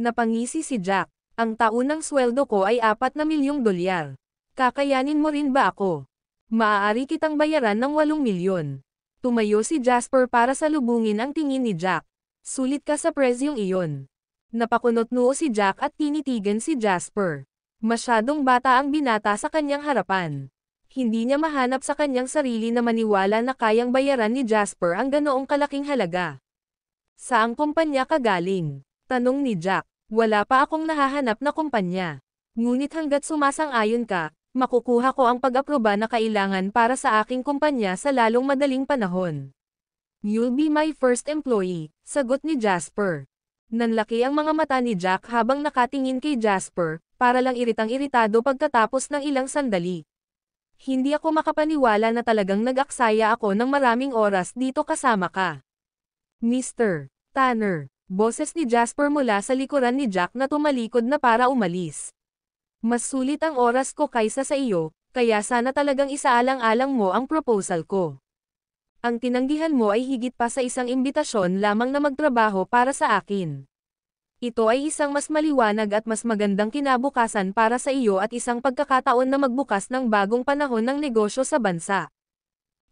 Napangisi si Jack. Ang taunang sweldo ko ay 4 na milyong dolyar. Kakayanin mo rin ba ako? Maaari kitang bayaran ng 8 milyon. Tumayo si Jasper para salubungin ang tingin ni Jack. Sulit ka sa presyong iyon. Napakunot noo si Jack at tinitigan si Jasper. Masyadong bata ang binata sa kanyang harapan. Hindi niya mahanap sa kanyang sarili na maniwala na kayang bayaran ni Jasper ang ganoong kalaking halaga. Saang kumpanya ka galing? Tanong ni Jack. Wala pa akong nahahanap na kumpanya. Ngunit hanggat sumasang-ayon ka, makukuha ko ang pag-aproba na kailangan para sa aking kumpanya sa lalong madaling panahon. You'll be my first employee, sagot ni Jasper. Nanlaki ang mga mata ni Jack habang nakatingin kay Jasper, para lang iritang-iritado pagkatapos ng ilang sandali. Hindi ako makapaniwala na talagang nag-aksaya ako ng maraming oras dito kasama ka. Mr. Tanner, boses ni Jasper mula sa likuran ni Jack na tumalikod na para umalis. Mas sulit ang oras ko kaysa sa iyo, kaya sana talagang isaalang-alang mo ang proposal ko. Ang tinanggihan mo ay higit pa sa isang imbitasyon lamang na magtrabaho para sa akin. Ito ay isang mas maliwanag at mas magandang kinabukasan para sa iyo at isang pagkakataon na magbukas ng bagong panahon ng negosyo sa bansa.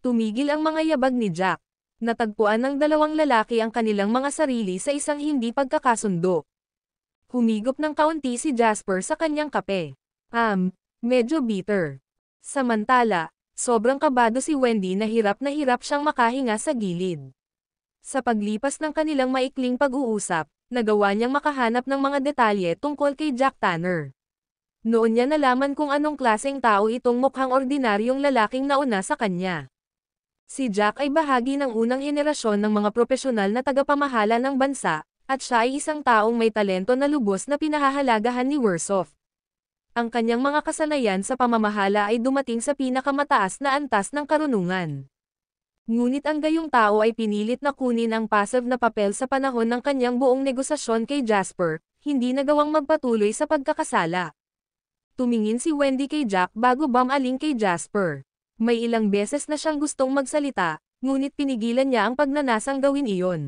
Tumigil ang mga yabag ni Jack. Natagpuan ng dalawang lalaki ang kanilang mga sarili sa isang hindi pagkakasundo. Humigop ng kaunti si Jasper sa kanyang kape. um, medyo bitter. Samantala, Sobrang kabado si Wendy na hirap na hirap siyang makahinga sa gilid. Sa paglipas ng kanilang maikling pag-uusap, nagawa niyang makahanap ng mga detalye tungkol kay Jack Tanner. Noon niya nalaman kung anong klaseng tao itong mukhang ordinaryong lalaking nauna sa kanya. Si Jack ay bahagi ng unang henerasyon ng mga profesional na tagapamahala ng bansa, at siya ay isang taong may talento na lubos na pinahahalagahan ni Warsoft ang kanyang mga kasanayan sa pamamahala ay dumating sa pinakamataas na antas ng karunungan. Ngunit ang gayong tao ay pinilit na kunin ang passive na papel sa panahon ng kanyang buong negosasyon kay Jasper, hindi nagawang magpatuloy sa pagkakasala. Tumingin si Wendy kay Jack bago bamaling kay Jasper. May ilang beses na siyang gustong magsalita, ngunit pinigilan niya ang pagnanasang gawin iyon.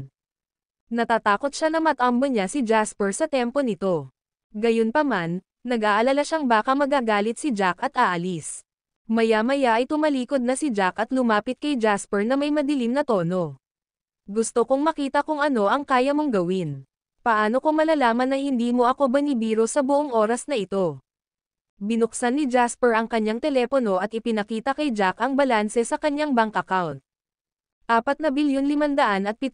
Natatakot siya na matambo niya si Jasper sa tempo nito. Gayunpaman, Nag-aalala siyang baka magagalit si Jack at aalis. Maya-maya ay tumalikod na si Jack at lumapit kay Jasper na may madilim na tono. Gusto kong makita kung ano ang kaya mong gawin. Paano ko malalaman na hindi mo ako banibiro sa buong oras na ito? Binuksan ni Jasper ang kanyang telepono at ipinakita kay Jack ang balanse sa kanyang bank account. 4 na bilyon at 78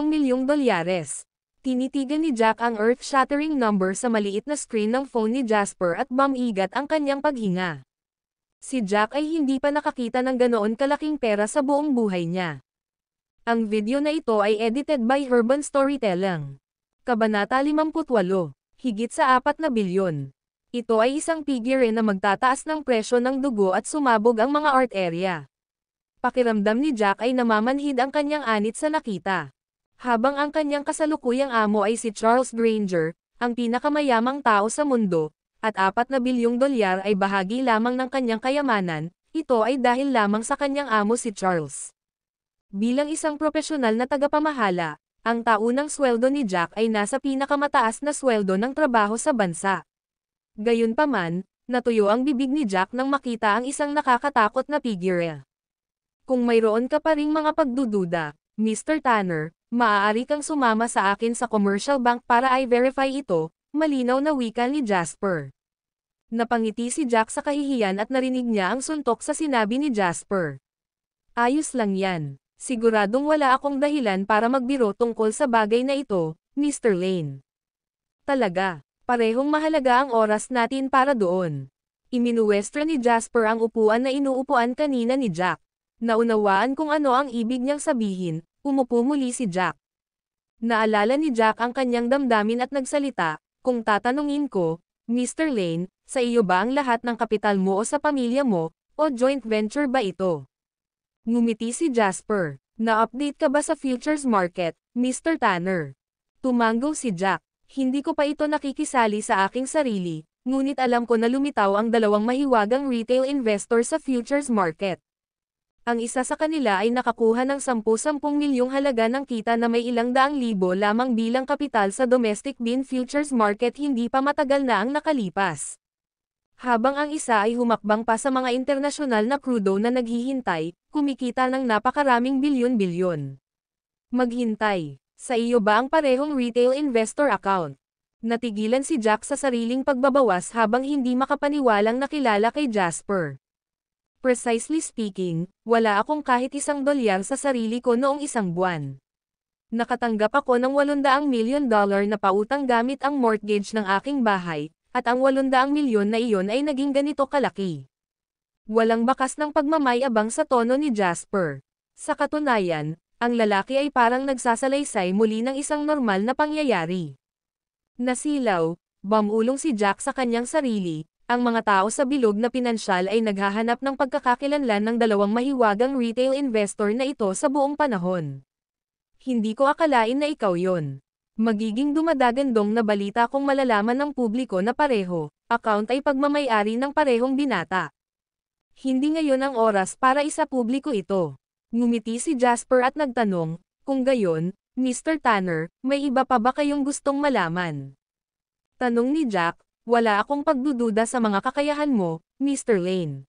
milyong dolyares. Tinitigan ni Jack ang earth-shattering number sa maliit na screen ng phone ni Jasper at mamigat ang kanyang paghinga. Si Jack ay hindi pa nakakita ng ganoon kalaking pera sa buong buhay niya. Ang video na ito ay edited by Urban Storytelling. Kabanata 58, higit sa 4 na bilyon. Ito ay isang figure na magtataas ng presyo ng dugo at sumabog ang mga art area. Pakiramdam ni Jack ay namamanhid ang kanyang anit sa nakita. Habang ang kanyang kasalukuyang amo ay si Charles Granger, ang pinakamayamang tao sa mundo, at 4 na bilyong dolyar ay bahagi lamang ng kanyang kayamanan, ito ay dahil lamang sa kanyang amo si Charles. Bilang isang profesional na tagapamahala, ang taunang sweldo ni Jack ay nasa pinakamataas na sweldo ng trabaho sa bansa. Gayunpaman, natuyo ang bibig ni Jack nang makita ang isang nakakatakot na figure. Kung mayroon ka pa ring mga pagdududa, Mr. Tanner, maaari kang sumama sa akin sa commercial bank para i-verify ito, malinaw na wika ni Jasper. Napangiti si Jack sa kahihiyan at narinig niya ang suntok sa sinabi ni Jasper. Ayos lang yan. Siguradong wala akong dahilan para magbiro tungkol sa bagay na ito, Mr. Lane. Talaga, parehong mahalaga ang oras natin para doon. Iminuwestra ni Jasper ang upuan na inuupuan kanina ni Jack. Naunawaan kung ano ang ibig niyang sabihin, umupo muli si Jack. Naalala ni Jack ang kanyang damdamin at nagsalita, kung tatanungin ko, Mr. Lane, sa iyo ba ang lahat ng kapital mo o sa pamilya mo, o joint venture ba ito? Ngumiti si Jasper, na-update ka ba sa futures market, Mr. Tanner? Tumango si Jack, hindi ko pa ito nakikisali sa aking sarili, ngunit alam ko na lumitaw ang dalawang mahiwagang retail investor sa futures market. Ang isa sa kanila ay nakakuha ng 10-10 milyong halaga ng kita na may ilang daang libo lamang bilang kapital sa domestic bean futures market hindi pa matagal na ang nakalipas. Habang ang isa ay humakbang pa sa mga internasyonal na crudo na naghihintay, kumikita ng napakaraming bilyon-bilyon. Maghintay. Sa iyo ba ang parehong retail investor account? Natigilan si Jack sa sariling pagbabawas habang hindi makapaniwalang nakilala kay Jasper. Precisely speaking, wala akong kahit isang dolyar sa sarili ko noong isang buwan. Nakatanggap ako ng 800 million dollar na pautang gamit ang mortgage ng aking bahay, at ang 800 milyon na iyon ay naging ganito kalaki. Walang bakas ng pagmamayabang sa tono ni Jasper. Sa katunayan, ang lalaki ay parang nagsasalaysay muli ng isang normal na pangyayari. Nasilaw, bamulong si Jack sa kanyang sarili, ang mga tao sa bilog na pinansyal ay naghahanap ng pagkakakilanlan ng dalawang mahiwagang retail investor na ito sa buong panahon. Hindi ko akalain na ikaw yon. Magiging dumadagandong na balita kung malalaman ng publiko na pareho, account ay pagmamayari ng parehong binata. Hindi ngayon ang oras para isa publiko ito. Ngumiti si Jasper at nagtanong, kung gayon, Mr. Tanner, may iba pa ba kayong gustong malaman? Tanong ni Jack, wala akong pagdududa sa mga kakayahan mo, Mr. Lane.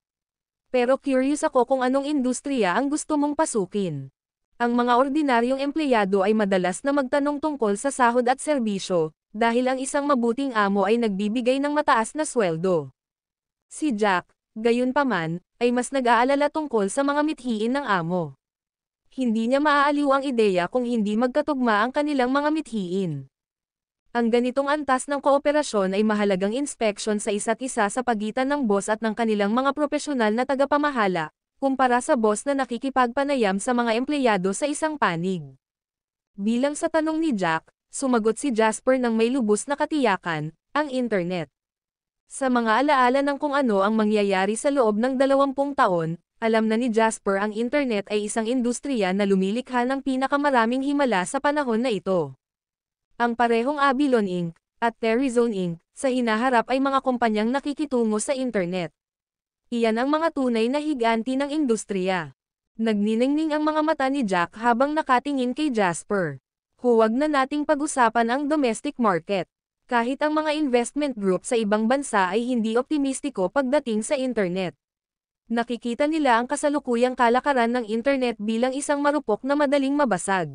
Pero curious ako kung anong industriya ang gusto mong pasukin. Ang mga ordinaryong empleyado ay madalas na magtanong tungkol sa sahod at serbisyo, dahil ang isang mabuting amo ay nagbibigay ng mataas na sweldo. Si Jack, gayunpaman, ay mas nag-aalala tungkol sa mga mithiin ng amo. Hindi niya maaaliw ang ideya kung hindi magkatugma ang kanilang mga mithiin. Ang ganitong antas ng kooperasyon ay mahalagang inspeksyon sa isa't isa sa pagitan ng boss at ng kanilang mga profesional na tagapamahala, kumpara sa boss na nakikipagpanayam sa mga empleyado sa isang panig. Bilang sa tanong ni Jack, sumagot si Jasper ng may lubos na katiyakan, ang internet. Sa mga alaala ng kung ano ang mangyayari sa loob ng 20 taon, alam na ni Jasper ang internet ay isang industriya na lumilikha ng pinakamaraming himala sa panahon na ito. Ang parehong Abilon Inc. at Terryzone Inc. sa hinaharap ay mga kumpanyang nakikitungo sa internet. Iyan ang mga tunay na higanti ng industriya. Nagniningning ang mga mata ni Jack habang nakatingin kay Jasper. Huwag na nating pag-usapan ang domestic market. Kahit ang mga investment group sa ibang bansa ay hindi optimistiko pagdating sa internet. Nakikita nila ang kasalukuyang kalakaran ng internet bilang isang marupok na madaling mabasag.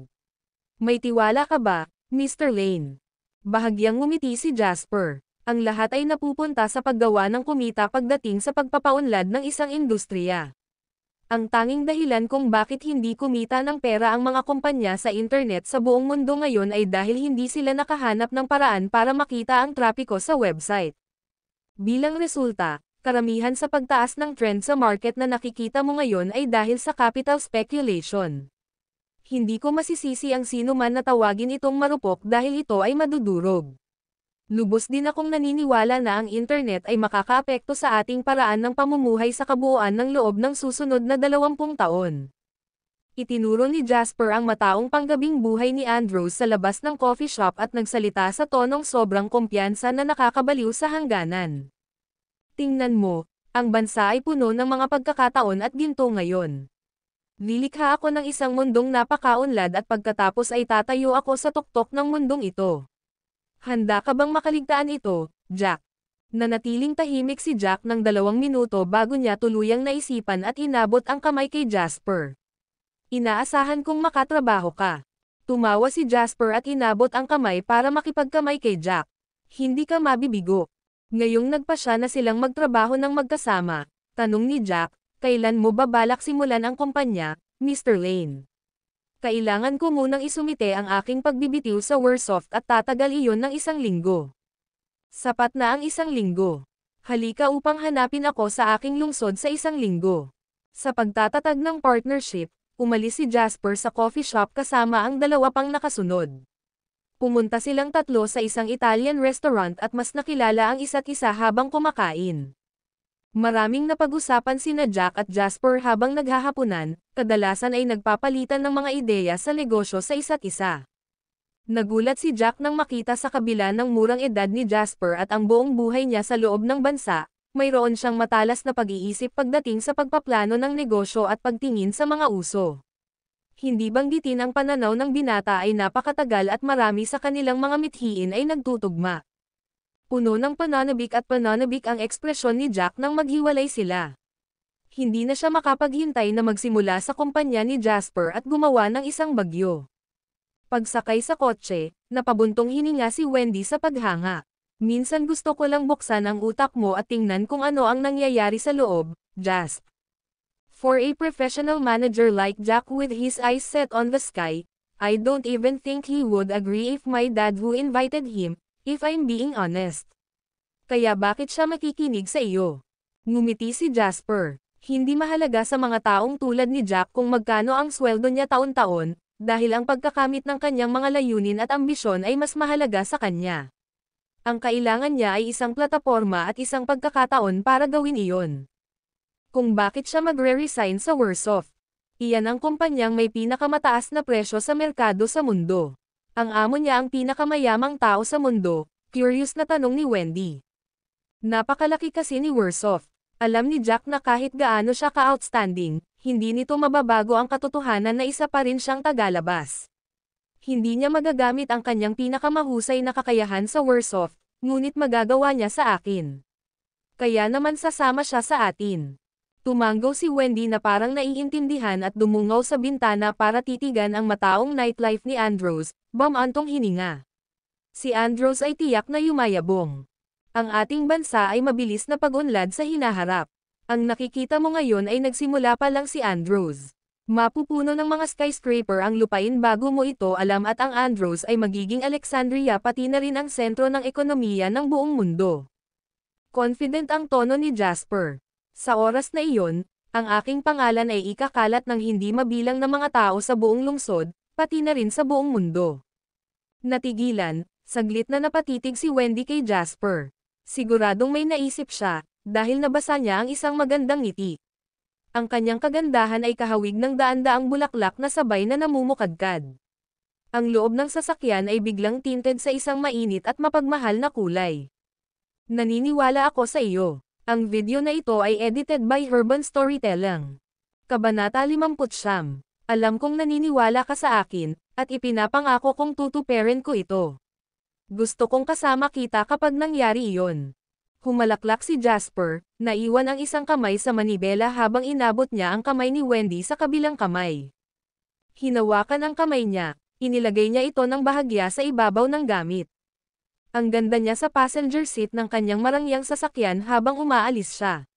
May tiwala ka ba, Mr. Lane. Bahagyang umiti si Jasper. Ang lahat ay napupunta sa paggawa ng kumita pagdating sa pagpapaunlad ng isang industriya. Ang tanging dahilan kung bakit hindi kumita ng pera ang mga kumpanya sa internet sa buong mundo ngayon ay dahil hindi sila nakahanap ng paraan para makita ang trapiko sa website. Bilang resulta, karamihan sa pagtaas ng trend sa market na nakikita mo ngayon ay dahil sa capital speculation hindi ko masisisi ang sino man na tawagin itong marupok dahil ito ay madudurog. Lubos din akong naniniwala na ang internet ay makakaapekto sa ating paraan ng pamumuhay sa kabuuan ng loob ng susunod na 20 taon. Itinuro ni Jasper ang mataong panggabing buhay ni Andrews sa labas ng coffee shop at nagsalita sa tonong sobrang kumpiyansa na nakakabaliw sa hangganan. Tingnan mo, ang bansa ay puno ng mga pagkakataon at ginto ngayon. Nilikha ako ng isang mundong napakaunlad at pagkatapos ay tatayo ako sa tuktok ng mundong ito. Handa ka bang makaligtaan ito, Jack? Nanatiling tahimik si Jack ng dalawang minuto bago niya tuluyang naisipan at inabot ang kamay kay Jasper. Inaasahan kong makatrabaho ka. Tumawa si Jasper at inabot ang kamay para makipagkamay kay Jack. Hindi ka mabibigo. Ngayong nagpa siya na silang magtrabaho ng magkasama, tanong ni Jack, Kailan mo ba balak simulan ang kumpanya, Mr. Lane? Kailangan ko munang isumite ang aking pagbibitiw sa Warsoft at tatagal iyon ng isang linggo. Sapat na ang isang linggo. Halika upang hanapin ako sa aking lungsod sa isang linggo. Sa pagtatatag ng partnership, umalis si Jasper sa coffee shop kasama ang dalawa pang nakasunod. Pumunta silang tatlo sa isang Italian restaurant at mas nakilala ang isa't isa habang kumakain. Maraming napag-usapan sina Jack at Jasper habang naghahapunan, kadalasan ay nagpapalitan ng mga ideya sa negosyo sa isa't isa. Nagulat si Jack nang makita sa kabila ng murang edad ni Jasper at ang buong buhay niya sa loob ng bansa, mayroon siyang matalas na pag-iisip pagdating sa pagpaplano ng negosyo at pagtingin sa mga uso. Hindi bang banggitin ang pananaw ng binata ay napakatagal at marami sa kanilang mga mithiin ay nagtutugma. Puno ng pananabik at pananabik ang ekspresyon ni Jack nang maghiwalay sila. Hindi na siya makapaghintay na magsimula sa kumpanya ni Jasper at gumawa ng isang bagyo. Pagsakay sa kotse, napabuntong hininga si Wendy sa paghanga. Minsan gusto ko lang buksan ang utak mo at tingnan kung ano ang nangyayari sa loob, Jasp. For a professional manager like Jack with his eyes set on the sky, I don't even think he would agree if my dad who invited him, If I'm being honest. Kaya bakit siya makikinig sa iyo? Ngumiti si Jasper. Hindi mahalaga sa mga taong tulad ni Jack kung magkano ang sweldo niya taon-taon, dahil ang pagkakamit ng kanyang mga layunin at ambisyon ay mas mahalaga sa kanya. Ang kailangan niya ay isang plataforma at isang pagkakataon para gawin iyon. Kung bakit siya magre-resign sa Warsaw. Iyan ang kumpanyang may pinakamataas na presyo sa merkado sa mundo. Ang amo niya ang pinakamayamang tao sa mundo, curious na tanong ni Wendy. Napakalaki kasi ni Warsoft. Alam ni Jack na kahit gaano siya ka-outstanding, hindi nito mababago ang katotohanan na isa pa rin siyang tagalabas. Hindi niya magagamit ang kanyang pinakamahusay na kakayahan sa Warsoft, ngunit magagawa niya sa akin. Kaya naman sasama siya sa atin. Tumanggo si Wendy na parang naiintindihan at dumungaw sa bintana para titigan ang mataong nightlife ni Andros, bamantong hininga. Si Andros ay tiyak na yumayabong. Ang ating bansa ay mabilis na pagunlad sa hinaharap. Ang nakikita mo ngayon ay nagsimula pa lang si Andros. Mapupuno ng mga skyscraper ang lupain bago mo ito alam at ang Andros ay magiging Alexandria pati na rin ang sentro ng ekonomiya ng buong mundo. Confident ang tono ni Jasper. Sa oras na iyon, ang aking pangalan ay ikakalat ng hindi mabilang na mga tao sa buong lungsod, pati na rin sa buong mundo. Natigilan, saglit na napatitig si Wendy kay Jasper. Siguradong may naisip siya, dahil nabasa niya ang isang magandang ngiti. Ang kanyang kagandahan ay kahawig ng daan-daang bulaklak na sabay na namumukadkad. Ang loob ng sasakyan ay biglang tinted sa isang mainit at mapagmahal na kulay. Naniniwala ako sa iyo. Ang video na ito ay edited by Urban Storytelling. Kabanata 59. Alam kong naniniwala ka sa akin, at ipinapangako kong tutuperin ko ito. Gusto kong kasama kita kapag nangyari iyon. Humalaklak si Jasper, naiwan ang isang kamay sa manibela habang inabot niya ang kamay ni Wendy sa kabilang kamay. Hinawakan ang kamay niya, inilagay niya ito ng bahagya sa ibabaw ng gamit. Ang ganda niya sa passenger seat ng kanyang marangyang sasakyan habang umaalis siya.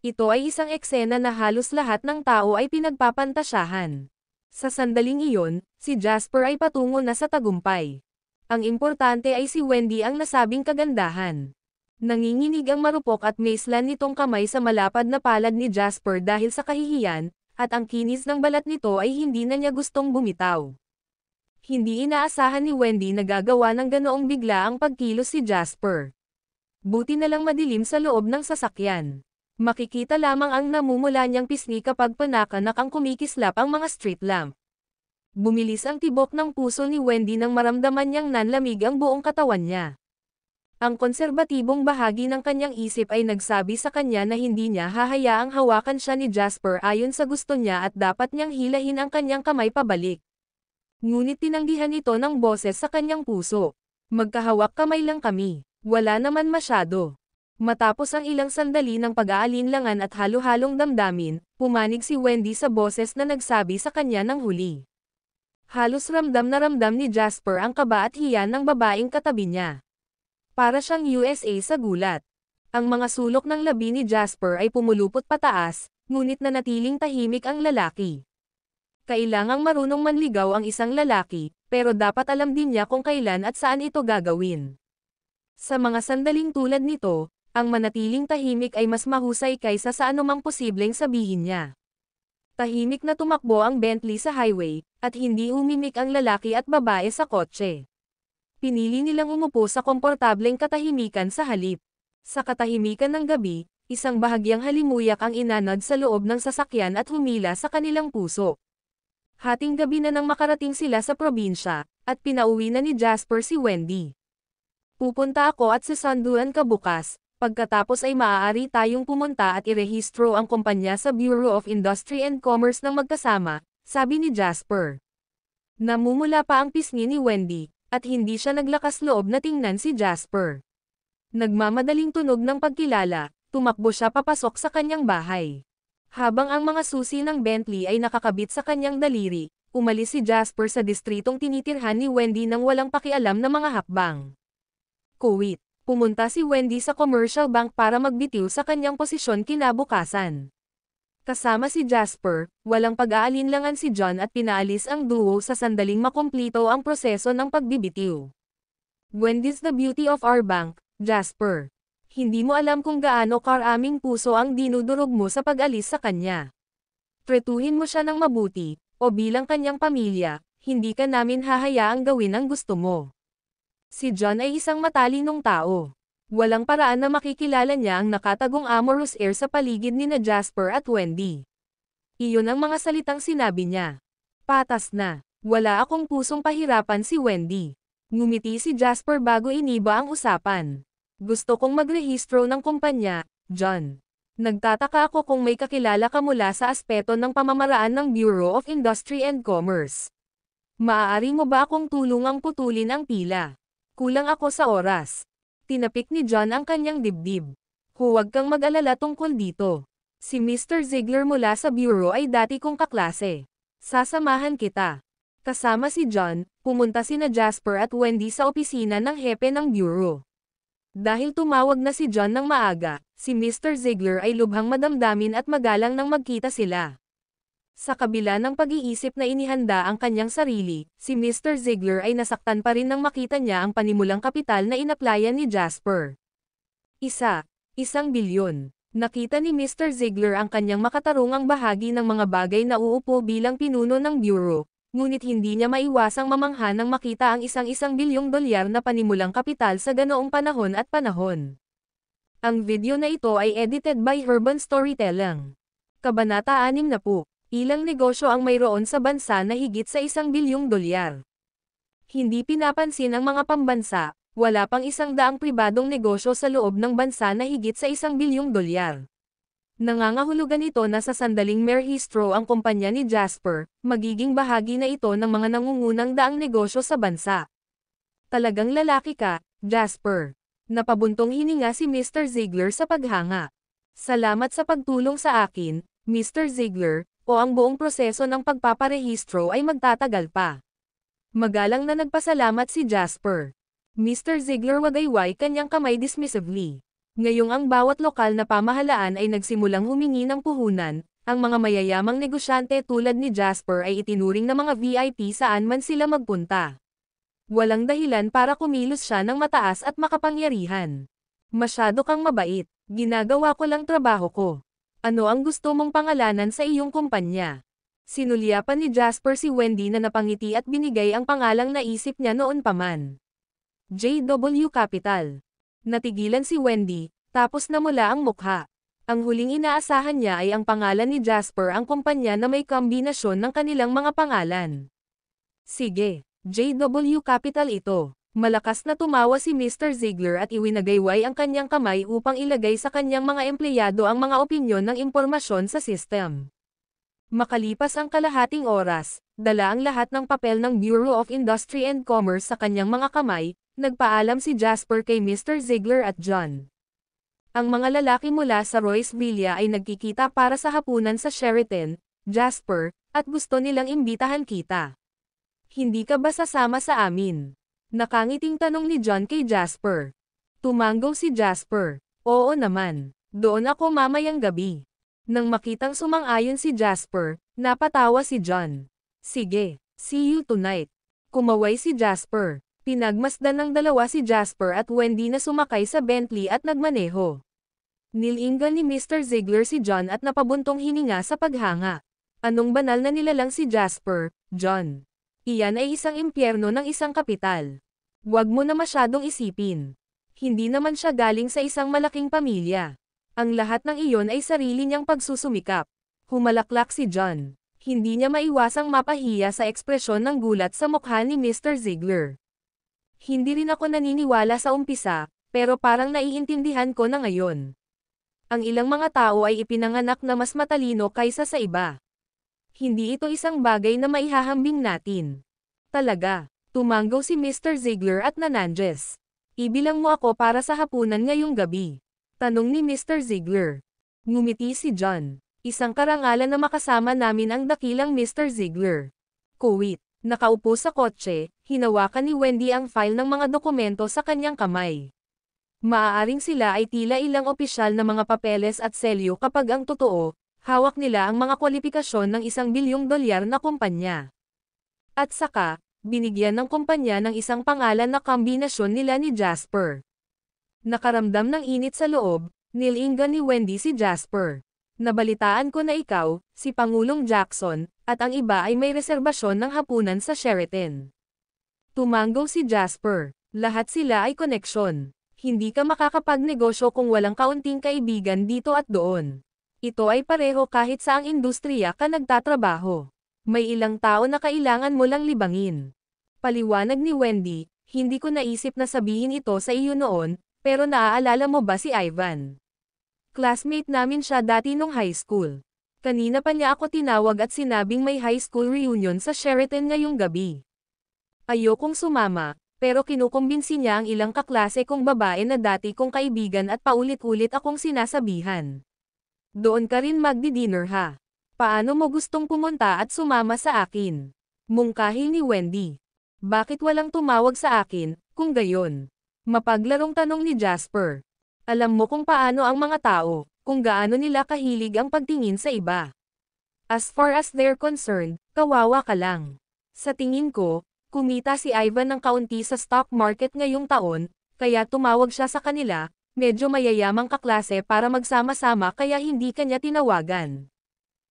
Ito ay isang eksena na halos lahat ng tao ay pinagpapantasyahan. Sa sandaling iyon, si Jasper ay patungo na sa tagumpay. Ang importante ay si Wendy ang nasabing kagandahan. Nanginginig ang marupok at maislan nitong kamay sa malapad na palad ni Jasper dahil sa kahihiyan, at ang kinis ng balat nito ay hindi na niya gustong bumitaw. Hindi inaasahan ni Wendy na gagawa ng ganoong bigla ang pagkilos si Jasper. Buti na lang madilim sa loob ng sasakyan. Makikita lamang ang namumula niyang pisngi kapag panakanak ang kumikislap ang mga street lamp. Bumilis ang tibok ng puso ni Wendy nang maramdaman niyang nanlamig ang buong katawan niya. Ang konserbatibong bahagi ng kanyang isip ay nagsabi sa kanya na hindi niya hahayaang hawakan siya ni Jasper ayon sa gusto niya at dapat niyang hilahin ang kanyang kamay pabalik. Ngunit tinanggihan ito ng boses sa kanyang puso. Magkahawak kamay lang kami. Wala naman masyado. Matapos ang ilang sandali ng pag-aalinlangan at halo-halong damdamin, pumanig si Wendy sa boses na nagsabi sa kanya ng huli. Halos ramdam na ramdam ni Jasper ang kaba at hiya ng babaeng katabi niya. Para siyang USA sa gulat. Ang mga sulok ng labi ni Jasper ay pumulupot pataas, ngunit nanatiling tahimik ang lalaki. Kailangang marunong manligaw ang isang lalaki, pero dapat alam din niya kung kailan at saan ito gagawin. Sa mga sandaling tulad nito, ang manatiling tahimik ay mas mahusay kaysa sa anumang posibleng sabihin niya. Tahimik na tumakbo ang Bentley sa highway, at hindi umimik ang lalaki at babae sa kotse. Pinili nilang umupo sa komportableng katahimikan sa halip. Sa katahimikan ng gabi, isang bahagyang halimuyak ang inanad sa loob ng sasakyan at humila sa kanilang puso. Hating gabi na nang makarating sila sa probinsya, at pinauwi na ni Jasper si Wendy. Pupunta ako at sa Sanduan kabukas, pagkatapos ay maaari tayong pumunta at irehistro ang kumpanya sa Bureau of Industry and Commerce ng magkasama, sabi ni Jasper. Namumula pa ang pisngi ni Wendy, at hindi siya naglakas loob na tingnan si Jasper. Nagmamadaling tunog ng pagkilala, tumakbo siya papasok sa kanyang bahay. Habang ang mga susi ng Bentley ay nakakabit sa kanyang daliri, umalis si Jasper sa distritong tinitirhan ni Wendy nang walang pakialam na mga hakbang. Kuwit, Pumunta si Wendy sa commercial bank para magbitiw sa kanyang posisyon kinabukasan. Kasama si Jasper, walang pag-aalinlangan si John at pinaalis ang duo sa sandaling makumplito ang proseso ng pagbibitiw. Wendy's the beauty of our bank, Jasper hindi mo alam kung gaano karaming puso ang dinudurog mo sa pag-alis sa kanya. Tretuhin mo siya ng mabuti, o bilang kanyang pamilya, hindi ka namin hahayaang gawin ang gusto mo. Si John ay isang matalinong tao. Walang paraan na makikilala niya ang nakatagong amorous air sa paligid ni na Jasper at Wendy. Iyon ang mga salitang sinabi niya. Patas na. Wala akong pusong pahirapan si Wendy. Ngumiti si Jasper bago iniba ang usapan. Gusto kong magrehistro ng kumpanya, John. Nagtataka ako kung may kakilala ka mula sa aspeto ng pamamaraan ng Bureau of Industry and Commerce. Maaari mo ba akong tulungang putulin ang pila? Kulang ako sa oras. Tinapik ni John ang kanyang dibdib. Huwag kang mag-alala tungkol dito. Si Mr. Ziegler mula sa bureau ay dati kong kaklase. Sasamahan kita. Kasama si John, pumunta sina Jasper at Wendy sa opisina ng hepe ng bureau. Dahil tumawag na si John ng maaga, si Mr. Ziegler ay lubhang madamdamin at magalang nang magkita sila. Sa kabila ng pag-iisip na inihanda ang kanyang sarili, si Mr. Ziegler ay nasaktan pa rin nang makita niya ang panimulang kapital na inaplayan ni Jasper. Isa, isang bilyon. Nakita ni Mr. Ziegler ang kanyang makatarungang bahagi ng mga bagay na uupo bilang pinuno ng bureau, ngunit hindi niya maiwasang mamangha nang makita ang isang-isang bilyong dolyar na panimulang kapital sa ganoong panahon at panahon. Ang video na ito ay edited by Urban Storytelling. Kabanata 6 na po. Ilang negosyo ang mayroon sa bansa na higit sa isang bilyong dolyar. Hindi pinapansin ang mga pambansa, wala pang isang daang pribadong negosyo sa loob ng bansa na higit sa isang bilyong dolyar. Nangangahulugan ito na sa sandaling merhistro ang kumpanya ni Jasper, magiging bahagi na ito ng mga nangungunang daang negosyo sa bansa. Talagang lalaki ka, Jasper. Napabuntong hininga si Mr. Ziegler sa paghanga. Salamat sa pagtulong sa akin, Mr. Ziegler, o ang buong proseso ng pagpaparehistro ay magtatagal pa. Magalang na nagpasalamat si Jasper. Mr. Ziegler wagayway kanyang kamay dismissively. Ngayong ang bawat lokal na pamahalaan ay nagsimulang humingi ng puhunan, ang mga mayayamang negosyante tulad ni Jasper ay itinuring na mga VIP saan man sila magpunta. Walang dahilan para kumilos siya ng mataas at makapangyarihan. Masyado kang mabait, ginagawa ko lang trabaho ko. Ano ang gusto mong pangalanan sa iyong kumpanya? Sinulyapan ni Jasper si Wendy na napangiti at binigay ang pangalang naisip niya noon pa man. JW Capital Natigilan si Wendy, tapos namula ang mukha. Ang huling inaasahan niya ay ang pangalan ni Jasper ang kumpanya na may kombinasyon ng kanilang mga pangalan. Sige, JW Capital ito. Malakas na tumawa si Mr. Ziegler at iwinagayway ang kanyang kamay upang ilagay sa kanyang mga empleyado ang mga opinyon ng impormasyon sa system. Makalipas ang kalahating oras, dala ang lahat ng papel ng Bureau of Industry and Commerce sa kanyang mga kamay, Nagpaalam si Jasper kay Mr. Ziegler at John. Ang mga lalaki mula sa Royce Villa ay nagkikita para sa hapunan sa Sheraton, Jasper, at gusto nilang imbitahan kita. Hindi ka ba sasama sa amin? Nakangiting tanong ni John kay Jasper. Tumanggo si Jasper. Oo naman. Doon ako mamayang gabi. Nang makitang sumang-ayon si Jasper, napatawa si John. Sige, see you tonight. Kumaway si Jasper. Pinagmasdan ng dalawa si Jasper at Wendy na sumakay sa Bentley at nagmaneho. Nilinggan ni Mr. Ziegler si John at napabuntong hininga sa paghanga. Anong banal na nilalang si Jasper, John? Iyan ay isang impyerno ng isang kapital. Huwag mo na masyadong isipin. Hindi naman siya galing sa isang malaking pamilya. Ang lahat ng iyon ay sarili niyang pagsusumikap. Humalaklak si John. Hindi niya maiwasang mapahiya sa ekspresyon ng gulat sa mukha ni Mr. Ziegler. Hindi rin ako naniniwala sa umpisa, pero parang naiintindihan ko na ngayon. Ang ilang mga tao ay ipinanganak na mas matalino kaysa sa iba. Hindi ito isang bagay na maihahambing natin. Talaga, tumanggo si Mr. Ziegler at Nananges. Ibilang mo ako para sa hapunan ngayong gabi. Tanong ni Mr. Ziegler. Ngumiti si John. Isang karangalan na makasama namin ang dakilang Mr. Ziegler. Kuwit. Nakaupo sa kotse, hinawakan ni Wendy ang file ng mga dokumento sa kanyang kamay. Maaaring sila ay tila ilang opisyal na mga papeles at selyo kapag ang totoo, hawak nila ang mga kwalipikasyon ng isang bilyong dolyar na kumpanya. At saka, binigyan ng kumpanya ng isang pangalan na kombinasyon nila ni Jasper. Nakaramdam ng init sa loob, nilingan ni Wendy si Jasper. Nabalitaan ko na ikaw, si Pangulong Jackson, at ang iba ay may reserbasyon ng hapunan sa Sheraton. Tumanggaw si Jasper. Lahat sila ay koneksyon. Hindi ka makakapagnegosyo kung walang kaunting kaibigan dito at doon. Ito ay pareho kahit saang industriya ka nagtatrabaho. May ilang tao na kailangan mo lang libangin. Paliwanag ni Wendy, hindi ko naisip na sabihin ito sa iyo noon, pero naaalala mo ba si Ivan? Classmate namin siya dati nung high school. Kanina pa niya ako tinawag at sinabing may high school reunion sa Sheraton ngayong gabi. Ayokong sumama, pero kinukumbinsi niya ang ilang kaklase kong babae na dati kong kaibigan at paulit-ulit akong sinasabihan. Doon ka rin magdi-dinner ha. Paano mo gustong pumunta at sumama sa akin? Mungkahi ni Wendy. Bakit walang tumawag sa akin, kung gayon? Mapaglarong tanong ni Jasper. Alam mo kung paano ang mga tao, kung gaano nila kahilig ang pagtingin sa iba. As far as they're concerned, kawawa ka lang. Sa tingin ko, kumita si Ivan ng kaunti sa stock market ngayong taon, kaya tumawag siya sa kanila, medyo mayayamang kaklase para magsama-sama kaya hindi kanya tinawagan.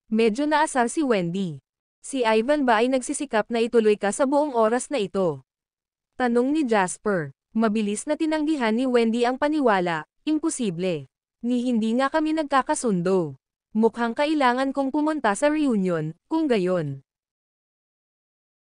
Medyo naasar si Wendy. Si Ivan ba ay nagsisikap na ituloy ka sa buong oras na ito? Tanong ni Jasper. Mabilis na tinanggihan ni Wendy ang paniwala, Imposible. Ni hindi nga kami nagkakasundo. Mukhang kailangan kong pumunta sa reunion, kung gayon.